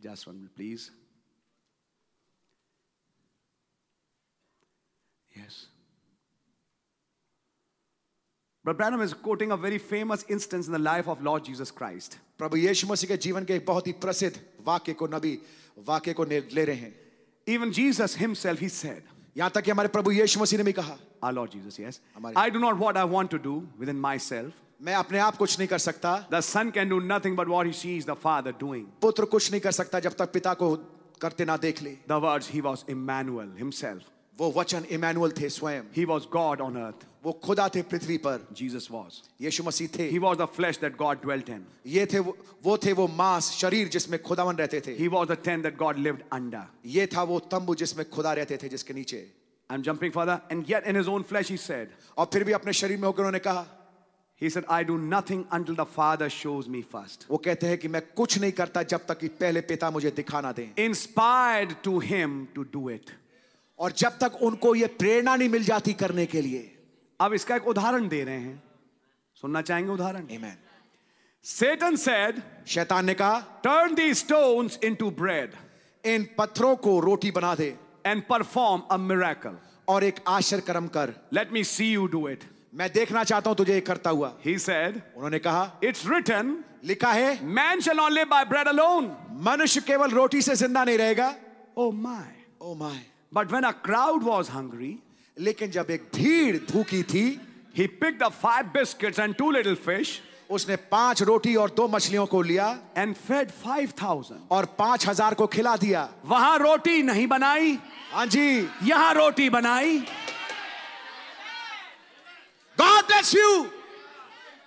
Just one minute, please. Yes. Prabhanam Branham is quoting a very famous instance in the life of Lord Jesus Christ. Even Jesus himself he said. यहाँ तक कि हमारे प्रभु मसीह ने भी कहा. Our Lord Jesus, yes. I do not what I want to do within myself. मैं अपने आप कुछ नहीं कर सकता the son can do nothing but what he sees the father doing पुत्र कुछ नहीं कर सकता जब तक पिता को करते ना देख ले the he was Emmanuel himself वो वचन इमैनुअल थे स्वयं he was God on earth वो खुदा थे पृथ्वी पर जीसस वॉज यीशु मसीह थे he was the flesh that God dwelt in ये थे वो, थे वो मांस शरीर जिसमें खुदावन रहते थे he was the tent that God lived under ये था वो तंबू जिसमें खुदा रहते थे जिसके नीचे I'm jumping further and yet in his own flesh he said और फिर भी अपने शरीर में होकर उन्होंने कहा He said, I do nothing until the Father shows me first. वो कहते हैं कि मैं कुछ नहीं करता जब तक कि पहले पिता मुझे दिखाना दे Inspired to him to do it. और जब तक उनको ये प्रेरणा नहीं मिल जाती करने के लिए अब इसका एक उदाहरण दे रहे हैं सुनना चाहेंगे उदाहरण Amen. Satan said, शैतान ने कहा turn the stones into bread इन पत्थरों को रोटी बना दे एंड परफॉर्म अ मिरेकल और एक आश्चर्य कर्म कर let me see you do it मैं देखना चाहता हूं तुझे करता हुआ ही said, उन्होंने कहा इट्स written, लिखा है man shall not live by bread alone मनुष्य केवल रोटी से जिंदा नहीं रहेगा oh oh my. Oh oh my. But when a crowd was hungry लेकिन जब एक भीड़ भूखी थी He picked up five biscuits and two little fish. उसने पांच रोटी और दो मछलियों को लिया एंड फेड फाइव थाउजेंड और पांच हजार को खिला दिया वहां रोटी नहीं बनाई हाँ जी यहाँ रोटी बनाई God bless you.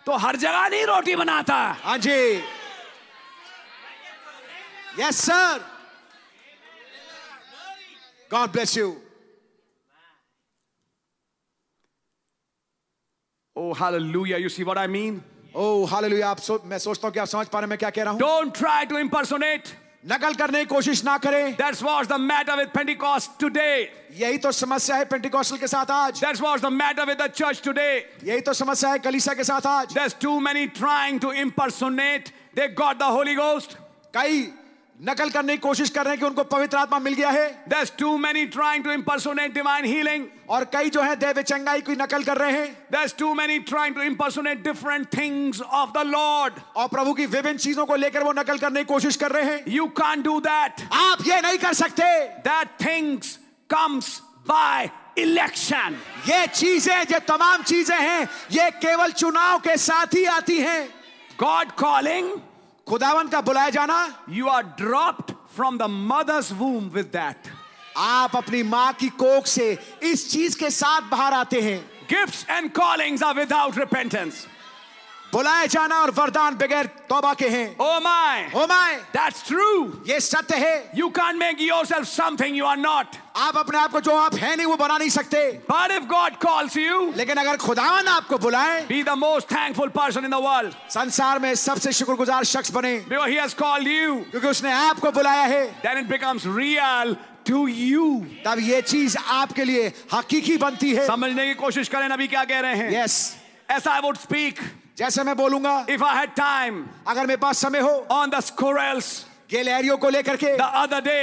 तो हर जगह नहीं रोटी बनाता हाँ जी yes sir God bless you oh hal hallelujah you see what I mean oh hal hallelujah आप सो मैं सोचता हूं कि आप समझ पा रहे हैं मैं क्या कह रहा हूं डोंट ट्राई टू इंपर्सोनेट नकल करने की कोशिश ना करें that's was the matter with Pentecost today यही तो समस्या है पेंटिकॉस्टल के साथ आज that's was the matter with the church today यही तो समस्या है कलीसिया के साथ आज there's too many trying to impersonate they got the Holy Ghost कई नकल करने की कोशिश कर रहे हैं कि उनको पवित्र आत्मा मिल गया है There's too many trying to impersonate divine healing. और कई जो है देव चंगाई की नकल कर रहे हैं There's too many trying to impersonate different things of the Lord. और प्रभु की विभिन्न चीजों को लेकर वो नकल करने की कोशिश कर रहे हैं यू कैन डू दैट आप ये नहीं कर सकते that things comes by election ये चीजें जो तमाम चीजें हैं ये केवल चुनाव के साथ ही आती है गॉड कॉलिंग खुदावन का बुलाया जाना you are dropped from the mother's womb with that आप अपनी मां की कोख से इस चीज के साथ बाहर आते हैं gifts and callings are without repentance बुलाए जाना और वरदान बगैर तौबा के हैं oh my oh my that's true ये सत्य है you can make yourself something you are not आप अपने आप को जो आप हैं नहीं वो बना नहीं सकते but if God calls you लेकिन अगर खुदावन आपको बुलाए be the most thankful person in the world संसार में सबसे शुक्रगुजार शख्स बने because he has called you क्योंकि उसने आपको बुलाया है then it becomes real to you. तब ये चीज आपके लिए हकीकी बनती है समझने की कोशिश करें नबी क्या कह रहे हैं Yes. As I would speak, जैसे मैं बोलूंगा इफ आई हैड टाइम अगर मेरे पास समय हो ऑन द स्कोरल्स गैलेरियो को लेकर के द अदर डे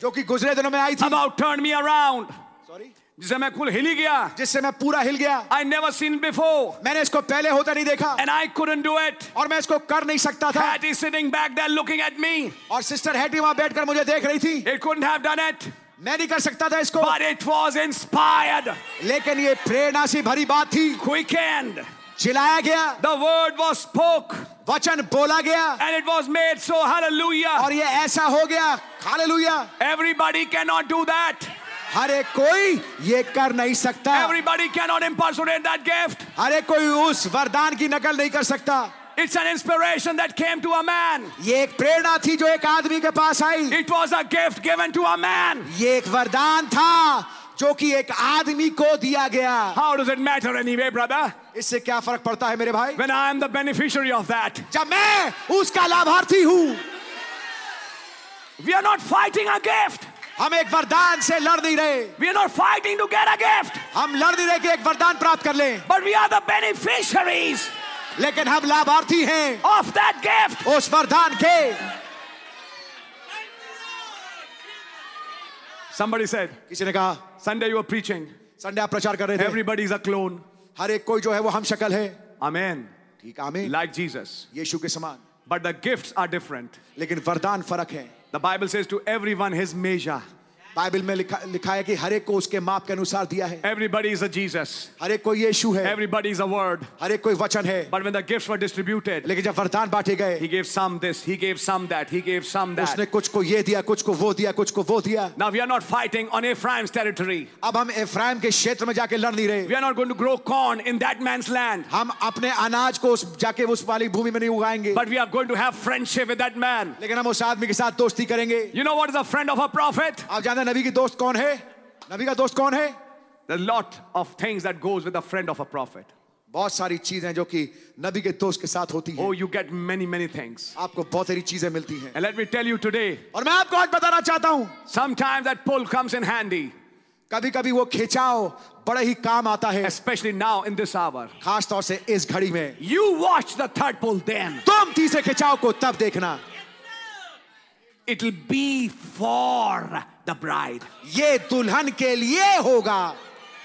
जो कि गुजरे दिनों में आई थी about turn me around sorry जिससे मैं कुल हिल गया जिससे मैं पूरा हिल गया आई नेवर सीन बिफोर मैंने इसको पहले होता नहीं देखा and I couldn't do it और मैं इसको कर नहीं सकता था Hattie sitting back there looking at me और सिस्टर हैटी वहां बैठकर मुझे देख रही थी it couldn't have done it मैं नहीं कर सकता था इसको बट इट वाज इंस्पायर्ड लेकिन ये प्रेरणा से भरी बात थी क्विक एंड चिल्लाया गया द वर्ड वॉज स्पोक वचन बोला गया and it was made so hallelujah और ये ऐसा हो गया hallelujah everybody can not do that हर कोई ये कर नहीं सकता everybody can not impersonate that gift हर कोई उस वरदान की नकल नहीं कर सकता It's an inspiration that came to a man. ये एक प्रेरणा थी जो एक आदमी के पास आई It was a gift given to a man. ये एक वरदान था जो कि एक आदमी को दिया गया how does it matter anyway, brother इससे क्या फर्क पड़ता है मेरे भाई When I am the beneficiary of that जब मैं उसका लाभार्थी हूं we are not fighting a gift हम एक वरदान से लड़ नहीं रहे we are not fighting to get a gift हम लड़ नहीं रहे कि एक वरदान प्राप्त कर लें but we are the beneficiaries लेकिन हम लाभार्थी हैं ऑफ दैट गिफ्ट उस वरदान के Somebody said. किसी ने कहा Sunday you are preaching. Sunday आप प्रचार Everybody is a clone. हर एक कोई जो है वो हम शकल है. Amen. ठीक आमीन. Like Jesus. यीशु के समान. But the gifts are different. लेकिन वरदान फर्क है. The Bible says to everyone his measure. Bible में लिखा लिखा है कि हर एक को उसके माप के अनुसार दिया है एवरीबॉडी इज अ जीसस हर एक को यीशु है एवरीबॉडी इज अ वर्ड हर एक कोई वचन है but when the gifts were distributed लेकिन जब वरदान बांटे गए he give some this he give some that he give some that उसने कुछ को ये दिया कुछ को वो दिया कुछ को वो दिया now we are not fighting on Ephraim's territory अब हम एफ्राइम के क्षेत्र में जाके लड़ नहीं रहे we are not going to grow corn in that man's land हम अपने अनाज को उस जाके उस वाली भूमि में नहीं उगाएंगे but we are going to have friendship with that man लेकिन हम उस आदमी के साथ दोस्ती करेंगे you know what is a friend of a prophet आप जानते बताना नबी की दोस्त कौन है नबी का दोस्त कौन है the lot of things that goes with a friend of a prophet बहुत सारी चीजें जो कि नबी के दोस्त के साथ होती हैं। Oh, you get many many things. आपको बहुत सारी चीजें मिलती हैं। And let me tell you today. और मैं आपको आज बताना चाहता हूँ। Sometimes that pull comes in handy कभी कभी वो खिंचाओ बड़े ही काम आता है especially now in this hour खास तौर से इस घड़ी में you watch the third pull then तुम तीसरे खिंचाओ को तब देखना it will be for the bride. ये दुल्हन के लिए होगा.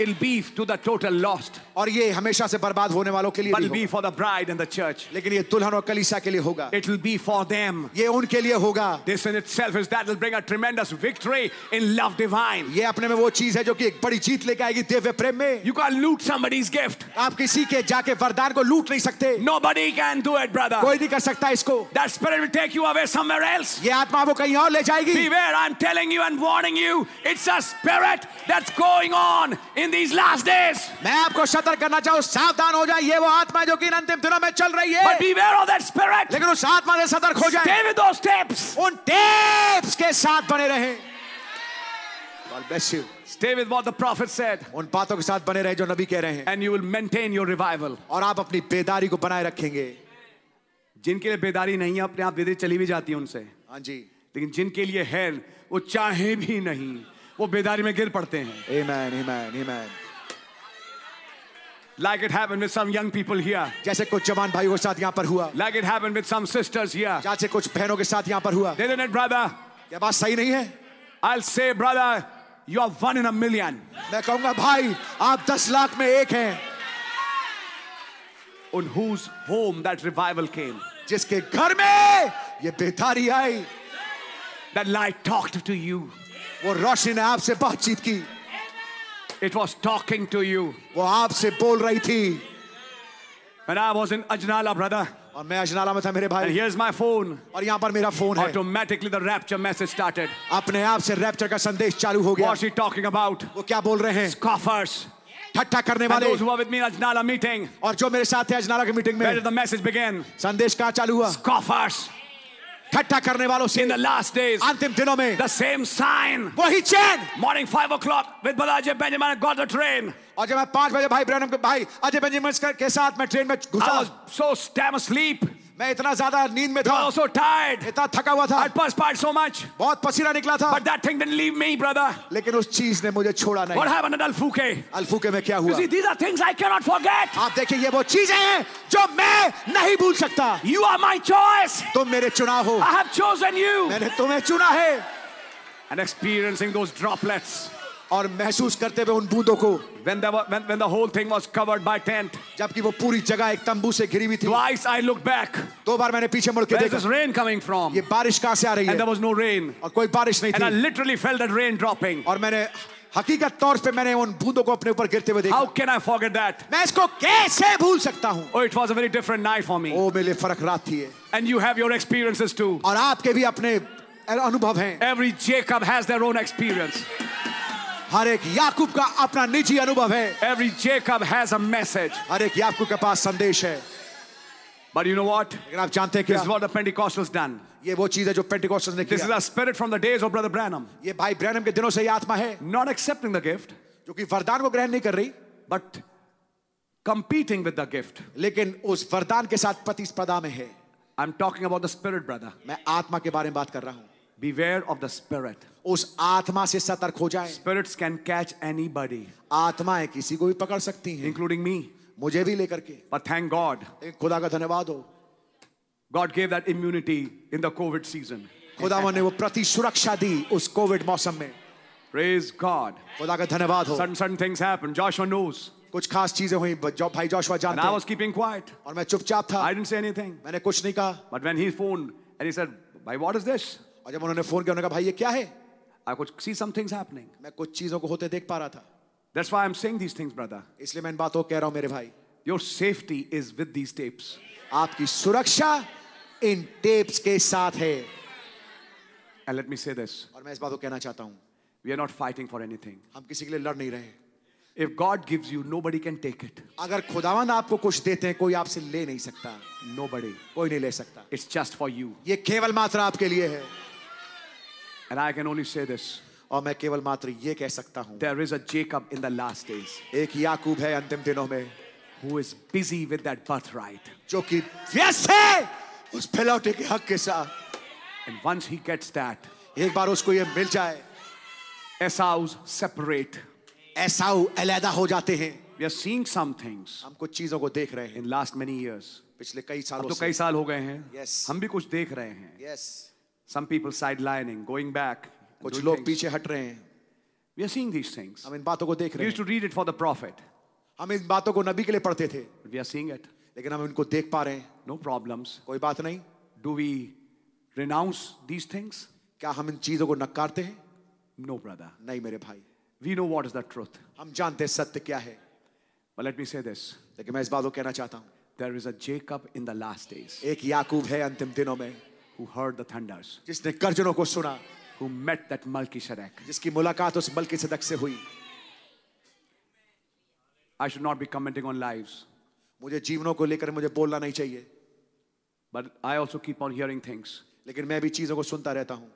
Il beef to the total lost. और ये हमेशा से बर्बाद होने वालों के लिए But भी होगा। ब्राइड एंड द चर्च लेकिन ये दुल्हन और कलीसिया के लिए होगा it will be for them ये उनके लिए होगा this in itself is that will bring a tremendous victory in love divine ये अपने में वो चीज है जो कि एक बड़ी जीत लेके आएगी दिव्य प्रेम में you can loot somebody's gift आप किसी के जाके वरदान को लूट नहीं सकते nobody can do it brother कोई नहीं कर सकता इसको that spirit will take you away somewhere else ये आत्मा वो कहीं और ले जाएगी beware I am telling you and warning you it's a spirit that's going on in these last days मैं आपको सतर्क करना चाहो सावधान हो जाए ये वो आत्मा जो कि अंतिम दिनों में चल रही है But beware of that spirit. लेकिन उस आत्मा से सतर्क हो जाए Stay with those tapes. उन टेप्स के साथ बने रहे God bless you. Stay with what the prophet said. उन बातों के साथ बने रहे जो नबी कह रहे हैं And you will maintain your revival. और आप अपनी बेदारी को बनाए रखेंगे जिनके लिए बेदारी नहीं है अपने आप बेदारी चली भी जाती है उनसे हाँ जी लेकिन जिनके लिए है वो चाहे भी नहीं वो बेदारी में गिर पड़ते हैं Amen, amen, amen. Like it happened with some young people here. जैसे कुछ जवान भाइयों के साथ यहाँ पर हुआ. Like it happened with some sisters here. जैसे कुछ बहनों के साथ यहाँ पर हुआ. Didn't it, brother? क्या बात सही नहीं है? I'll say, brother, you are one in a million. मैं कहूँगा भाई, आप दस लाख में एक हैं. On whose home that revival came? जिसके घर में ये बेतारी आई. That light talked to you. वो रोशनी ने आपसे बातचीत की. It was talking to you. वो आपसे बोल रही थी And I was in Ajnala, brother. और मैं अजनाला में था मेरे भाई And here's my phone. और यहाँ पर मेरा फोन है Automatically the rapture message started. अपने आप से रैप्चर का संदेश चालू हो गया What she talking about? वो क्या बोल रहे हैं Scoffers. ठट्ठा करने वाले those who are with me in Ajnala meeting. और जो मेरे साथ थे अजनाला की मीटिंग में Where did the message begin? संदेश कहाँ चालू हुआ Scoffers. इकट्ठा करने वालों से अंतिम दिनों में द सेम साइन वही चैन morning five o'clock with बलाजे बेंजामिन गॉट द ट्रेन और जब मैं पांच बजे भाई ब्रैनम के भाई अजय बेंजामिन के साथ मैं ट्रेन में घुसा सो स्टैम स्लीप मैं इतना ज्यादा नींद में था सो टायर्ड इतना थका हुआ था पास पार्ट सो मच बहुत पसीना निकला था but that thing didn't leave me brother लेकिन उस चीज ने मुझे छोड़ा नहीं व्हाट हैपेंड अलफूके अलफूके में क्या हुआ these are things I can not forget आप देखिए ये वो चीजें हैं जो मैं नहीं भूल सकता यू आर माय चॉइस तुम मेरे चुनाव हो आई हैव चोजन यू मैंने तुम्हें चुना है एंड एक्सपीरियंसिंग दोस ड्रॉपलेट्स और महसूस करते हुए उन बूंदों को when the when, when the whole thing was covered by tent जबकि वो पूरी जगह एक तंबू से घिरी हुई थी twice i looked back दो बार मैंने पीछे मुड़ के देखा this rain coming from ये बारिश कहां से आ रही है and there was no rain और कोई बारिश नहीं थी and i literally felt that rain dropping और मैंने हकीकत तौर पे मैंने उन बूंदों को अपने ऊपर गिरते हुए देखा how can I forget that मैं इसको कैसे भूल सकता हूं oh it was a very different night for me oh मेरे लिए फर्क रात थी and you have your experiences too और आपके भी अपने अनुभव हैं every Jacob has their own experience हर एक याकूब का अपना निजी अनुभव है every Jacob has a message हर एक याकूब के पास संदेश है But you know what? आप जानते हैं This is what the Pentecostals done. ये वो चीज है जो Pentecostals ने किया. This is a spirit from the days of Brother Branham. ये भाई ब्रैनम के दिनों से ये आत्मा है. Not accepting the gift. जो कि वरदान को ग्रहण नहीं कर रही. But competing with the gift. लेकिन उस वरदान के साथ प्रतिस्पर्धा में है. I'm talking about the spirit, brother. मैं आत्मा के बारे में बात कर रहा हूँ. Beware of the spirit. उस आत्मा से सतर्क हो जाए spirits can catch any anybody आत्माएं किसी को भी पकड़ सकती हैं इंक्लूडिंग मी मुझे भी लेकर के पर थैंक गॉड खुदा का धन्यवाद हो God gave that immunity in the COVID season खुदा ने वो प्रति सुरक्षा दी उस कोविड मौसम में प्रेज गॉड खुदा का धन्यवाद हो sudden sudden things happen Joshua knows कुछ खास चीजें हुई जो भाई जोशुआ जानते हैं आई वाज कीपिंग क्वाइट और मैं चुपचाप था आई डिडंट से एनीथिंग मैंने कुछ नहीं कहा but when he phone and he said भाई व्हाट इज दिस और जब उन्होंने फोन किया उन्होंने कहा भाई ये क्या है I could see some things happening. मैं कुछ चीजों को होते देख पा रहा था That's why I'm saying these things, brother. इसलिए मैं इन बातों को कह रहा हूँ मेरे भाई Your safety is with these tapes. आपकी सुरक्षा इन टेप्स के साथ है And let me say this. और मैं इस बात को कहना चाहता हूँ. We are not fighting for anything. हम किसी के लिए लड़ नहीं रहे If God gives you, nobody can take it. अगर खुदावंद आपको कुछ देते हैं कोई आपसे ले नहीं सकता Nobody. कोई नहीं ले सकता It's just for you. ये केवल मात्र आपके लिए है And I can only say this. और मैं केवल मात्र ये कह सकता हूँ. There is a Jacob in the last days. एक याकूब है अंतिम दिनों में who is busy with that birthright. जो कि व्यस्त है उस फैलाउटे के हक के साथ And once he gets that, एक बार उसको ये मिल जाए Esau's separate. एसाऊ अलहदा हो जाते हैं We are seeing some things हम कुछ चीजों को देख रहे हैं in last many years. पिछले कई सालों से. तो कई साल हो गए हैं yes. हम भी कुछ देख रहे हैं yes. Some people sidelining, going back. कुछ लोग पीछे हट रहे हैं. We are seeing these things. हम इन बातों को देख रहे हैं. We used to read it for the prophet. हम इन बातों को नबी के लिए पढ़ते थे. We are seeing it. लेकिन हम इनको देख पा रहे हैं. No problems. कोई बात नहीं. Do we renounce these things? क्या हम इन चीजों को नकारते हैं? No brother. नहीं मेरे भाई. We know what is the truth. हम जानते हैं सत्य क्या है. But let me say this. लेकिन मैं इस बात को कहना चाहता हूँ. There is a Jacob in the last days. एक याकूब है अंतिम दिनों में. who heard the thunders, jisne गर्जनों ko suna who met that Melchizedek. jiski मुलाकात us बल्कि सदक से हुई I should not be commenting on lives, mujhe jeevanon ko lekar mujhe bolna nahi chahiye but I also keep on hearing things. lekin main bhi cheezon ko sunta rehta hu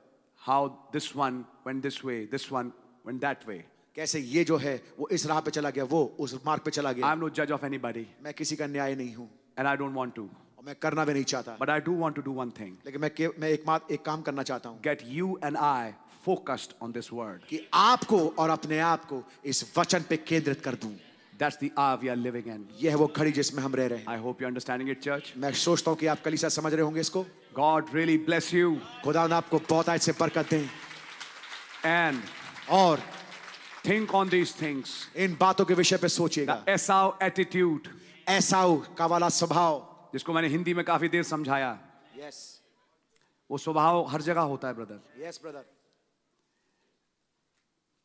How this one went this way, this one went that way. kaise ye jo hai wo is raah pe chala gaya wo us उस pe chala gaya i am no judge of anybody, main kisi ka nyay nahi hu and I don't want to. मैं करना भी नहीं चाहता but I do want to do one thing लेकिन मैं मैं एक मात एक काम करना चाहता हूँ get you and I focused on this word कि आपको और अपने आप को इस वचन पे केंद्रित कर दूं That's the hour we are living in. यह वो घड़ी जिसमें हम रह रहे हैं. I hope you're understanding it, church. मैं सोचता हूँ कि आप कलीसिया समझ रहे होंगे इसको. God really bless you. खुदा ने आपको बहुत आज से बरकत दें. And और think on these things. इन बातों के विषय पे सोचिएगा. The Esau attitude. Esau का वाला स्वभाव. जिसको मैंने हिंदी में काफी देर समझाया yes. वो स्वभाव हर जगह होता है brother yes brother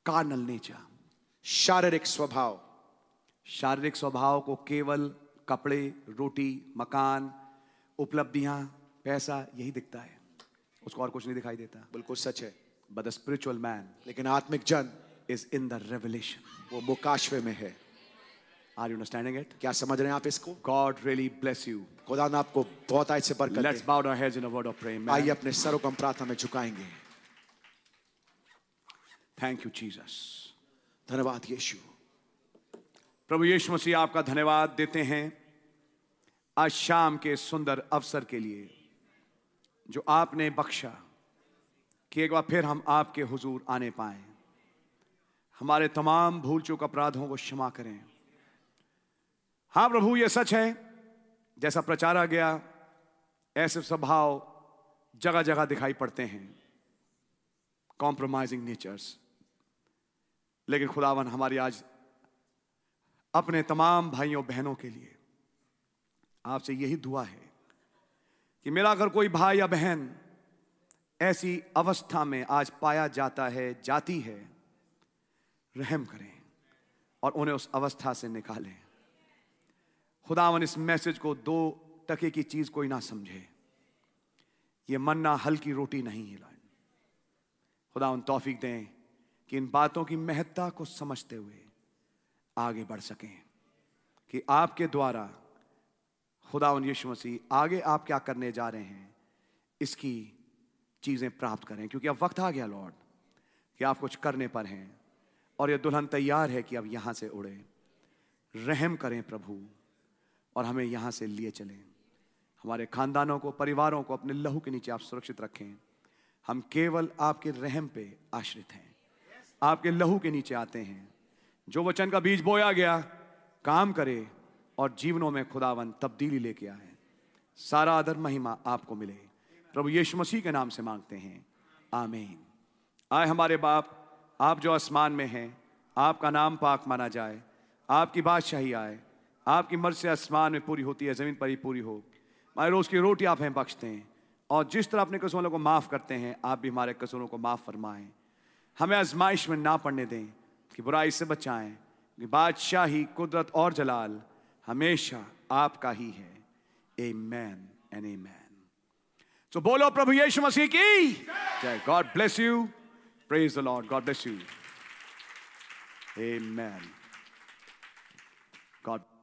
carnal nature शारीरिक स्वभाव शारीरिक स्वभाव को केवल कपड़े रोटी मकान उपलब्धियां पैसा यही दिखता है उसको और कुछ नहीं दिखाई देता बिल्कुल सच है बट द स्पिरिचुअल मैन लेकिन आत्मिक जन इज इन द रेवल्यूशन वो मुकाशवे में है Are you understanding it? क्या समझ रहे हैं आप इसको? God really bless you. खुदा ने आपको बहुत आयत से बरकत Let's bow our heads in a word of prayer. आइए अपने सरों को प्रार्थना में झुकाएंगे. Thank you Jesus. धन्यवाद यीशु. प्रभु यीशु मसीह आपका धन्यवाद देते हैं आज शाम के सुंदर अवसर के लिए जो आपने बख्शा कि एक बार फिर हम आपके हुजूर आने पाए हमारे तमाम भूल चूक अपराधों को क्षमा करें हाँ प्रभु यह सच है जैसा प्रचार आ गया ऐसे स्वभाव जगह जगह दिखाई पड़ते हैं कॉम्प्रोमाइजिंग नेचर्स लेकिन खुदावन हमारी आज अपने तमाम भाइयों बहनों के लिए आपसे यही दुआ है कि मेरा अगर कोई भाई या बहन ऐसी अवस्था में आज पाया जाता है जाती है रहम करें और उन्हें उस अवस्था से निकालें खुदावन इस मैसेज को दो टके की चीज कोई ना समझे ये मन्ना हल्की रोटी नहीं है लॉर्ड खुदावन तौफीक दें कि इन बातों की महत्ता को समझते हुए आगे बढ़ सकें कि आपके द्वारा खुदावन यीशु मसीह आगे आप क्या करने जा रहे हैं इसकी चीज़ें प्राप्त करें क्योंकि अब वक्त आ गया लॉर्ड कि आप कुछ करने पर हैं और यह दुल्हन तैयार है कि अब यहां से उड़े रहम करें प्रभु और हमें यहाँ से लिए चलें हमारे खानदानों को परिवारों को अपने लहू के नीचे आप सुरक्षित रखें हम केवल आपके रहम पे आश्रित हैं आपके लहू के नीचे आते हैं जो वचन का बीज बोया गया काम करे और जीवनों में खुदावन तब्दीली लेके आए सारा आदर महिमा आपको मिले प्रभु यीशु मसीह के नाम से मांगते हैं आमीन आए हमारे बाप आप जो आसमान में हैं आपका नाम पाक माना जाए आपकी बादशाही आए आपकी मर्जी आसमान में पूरी होती है ज़मीन पर ही पूरी हो हमारे रोज़ की रोटी आप हैं बख्शते हैं और जिस तरह अपने कसूरों को माफ़ करते हैं आप भी हमारे कसूरों को माफ़ फरमाएं हमें आजमाइश में ना पड़ने दें कि बुराई से बचाएं कि बादशाही कुदरत और जलाल हमेशा आपका ही है amen and amen तो बोलो प्रभु यीशु मसीह की जय God bless you praise the Lord God bless you amen God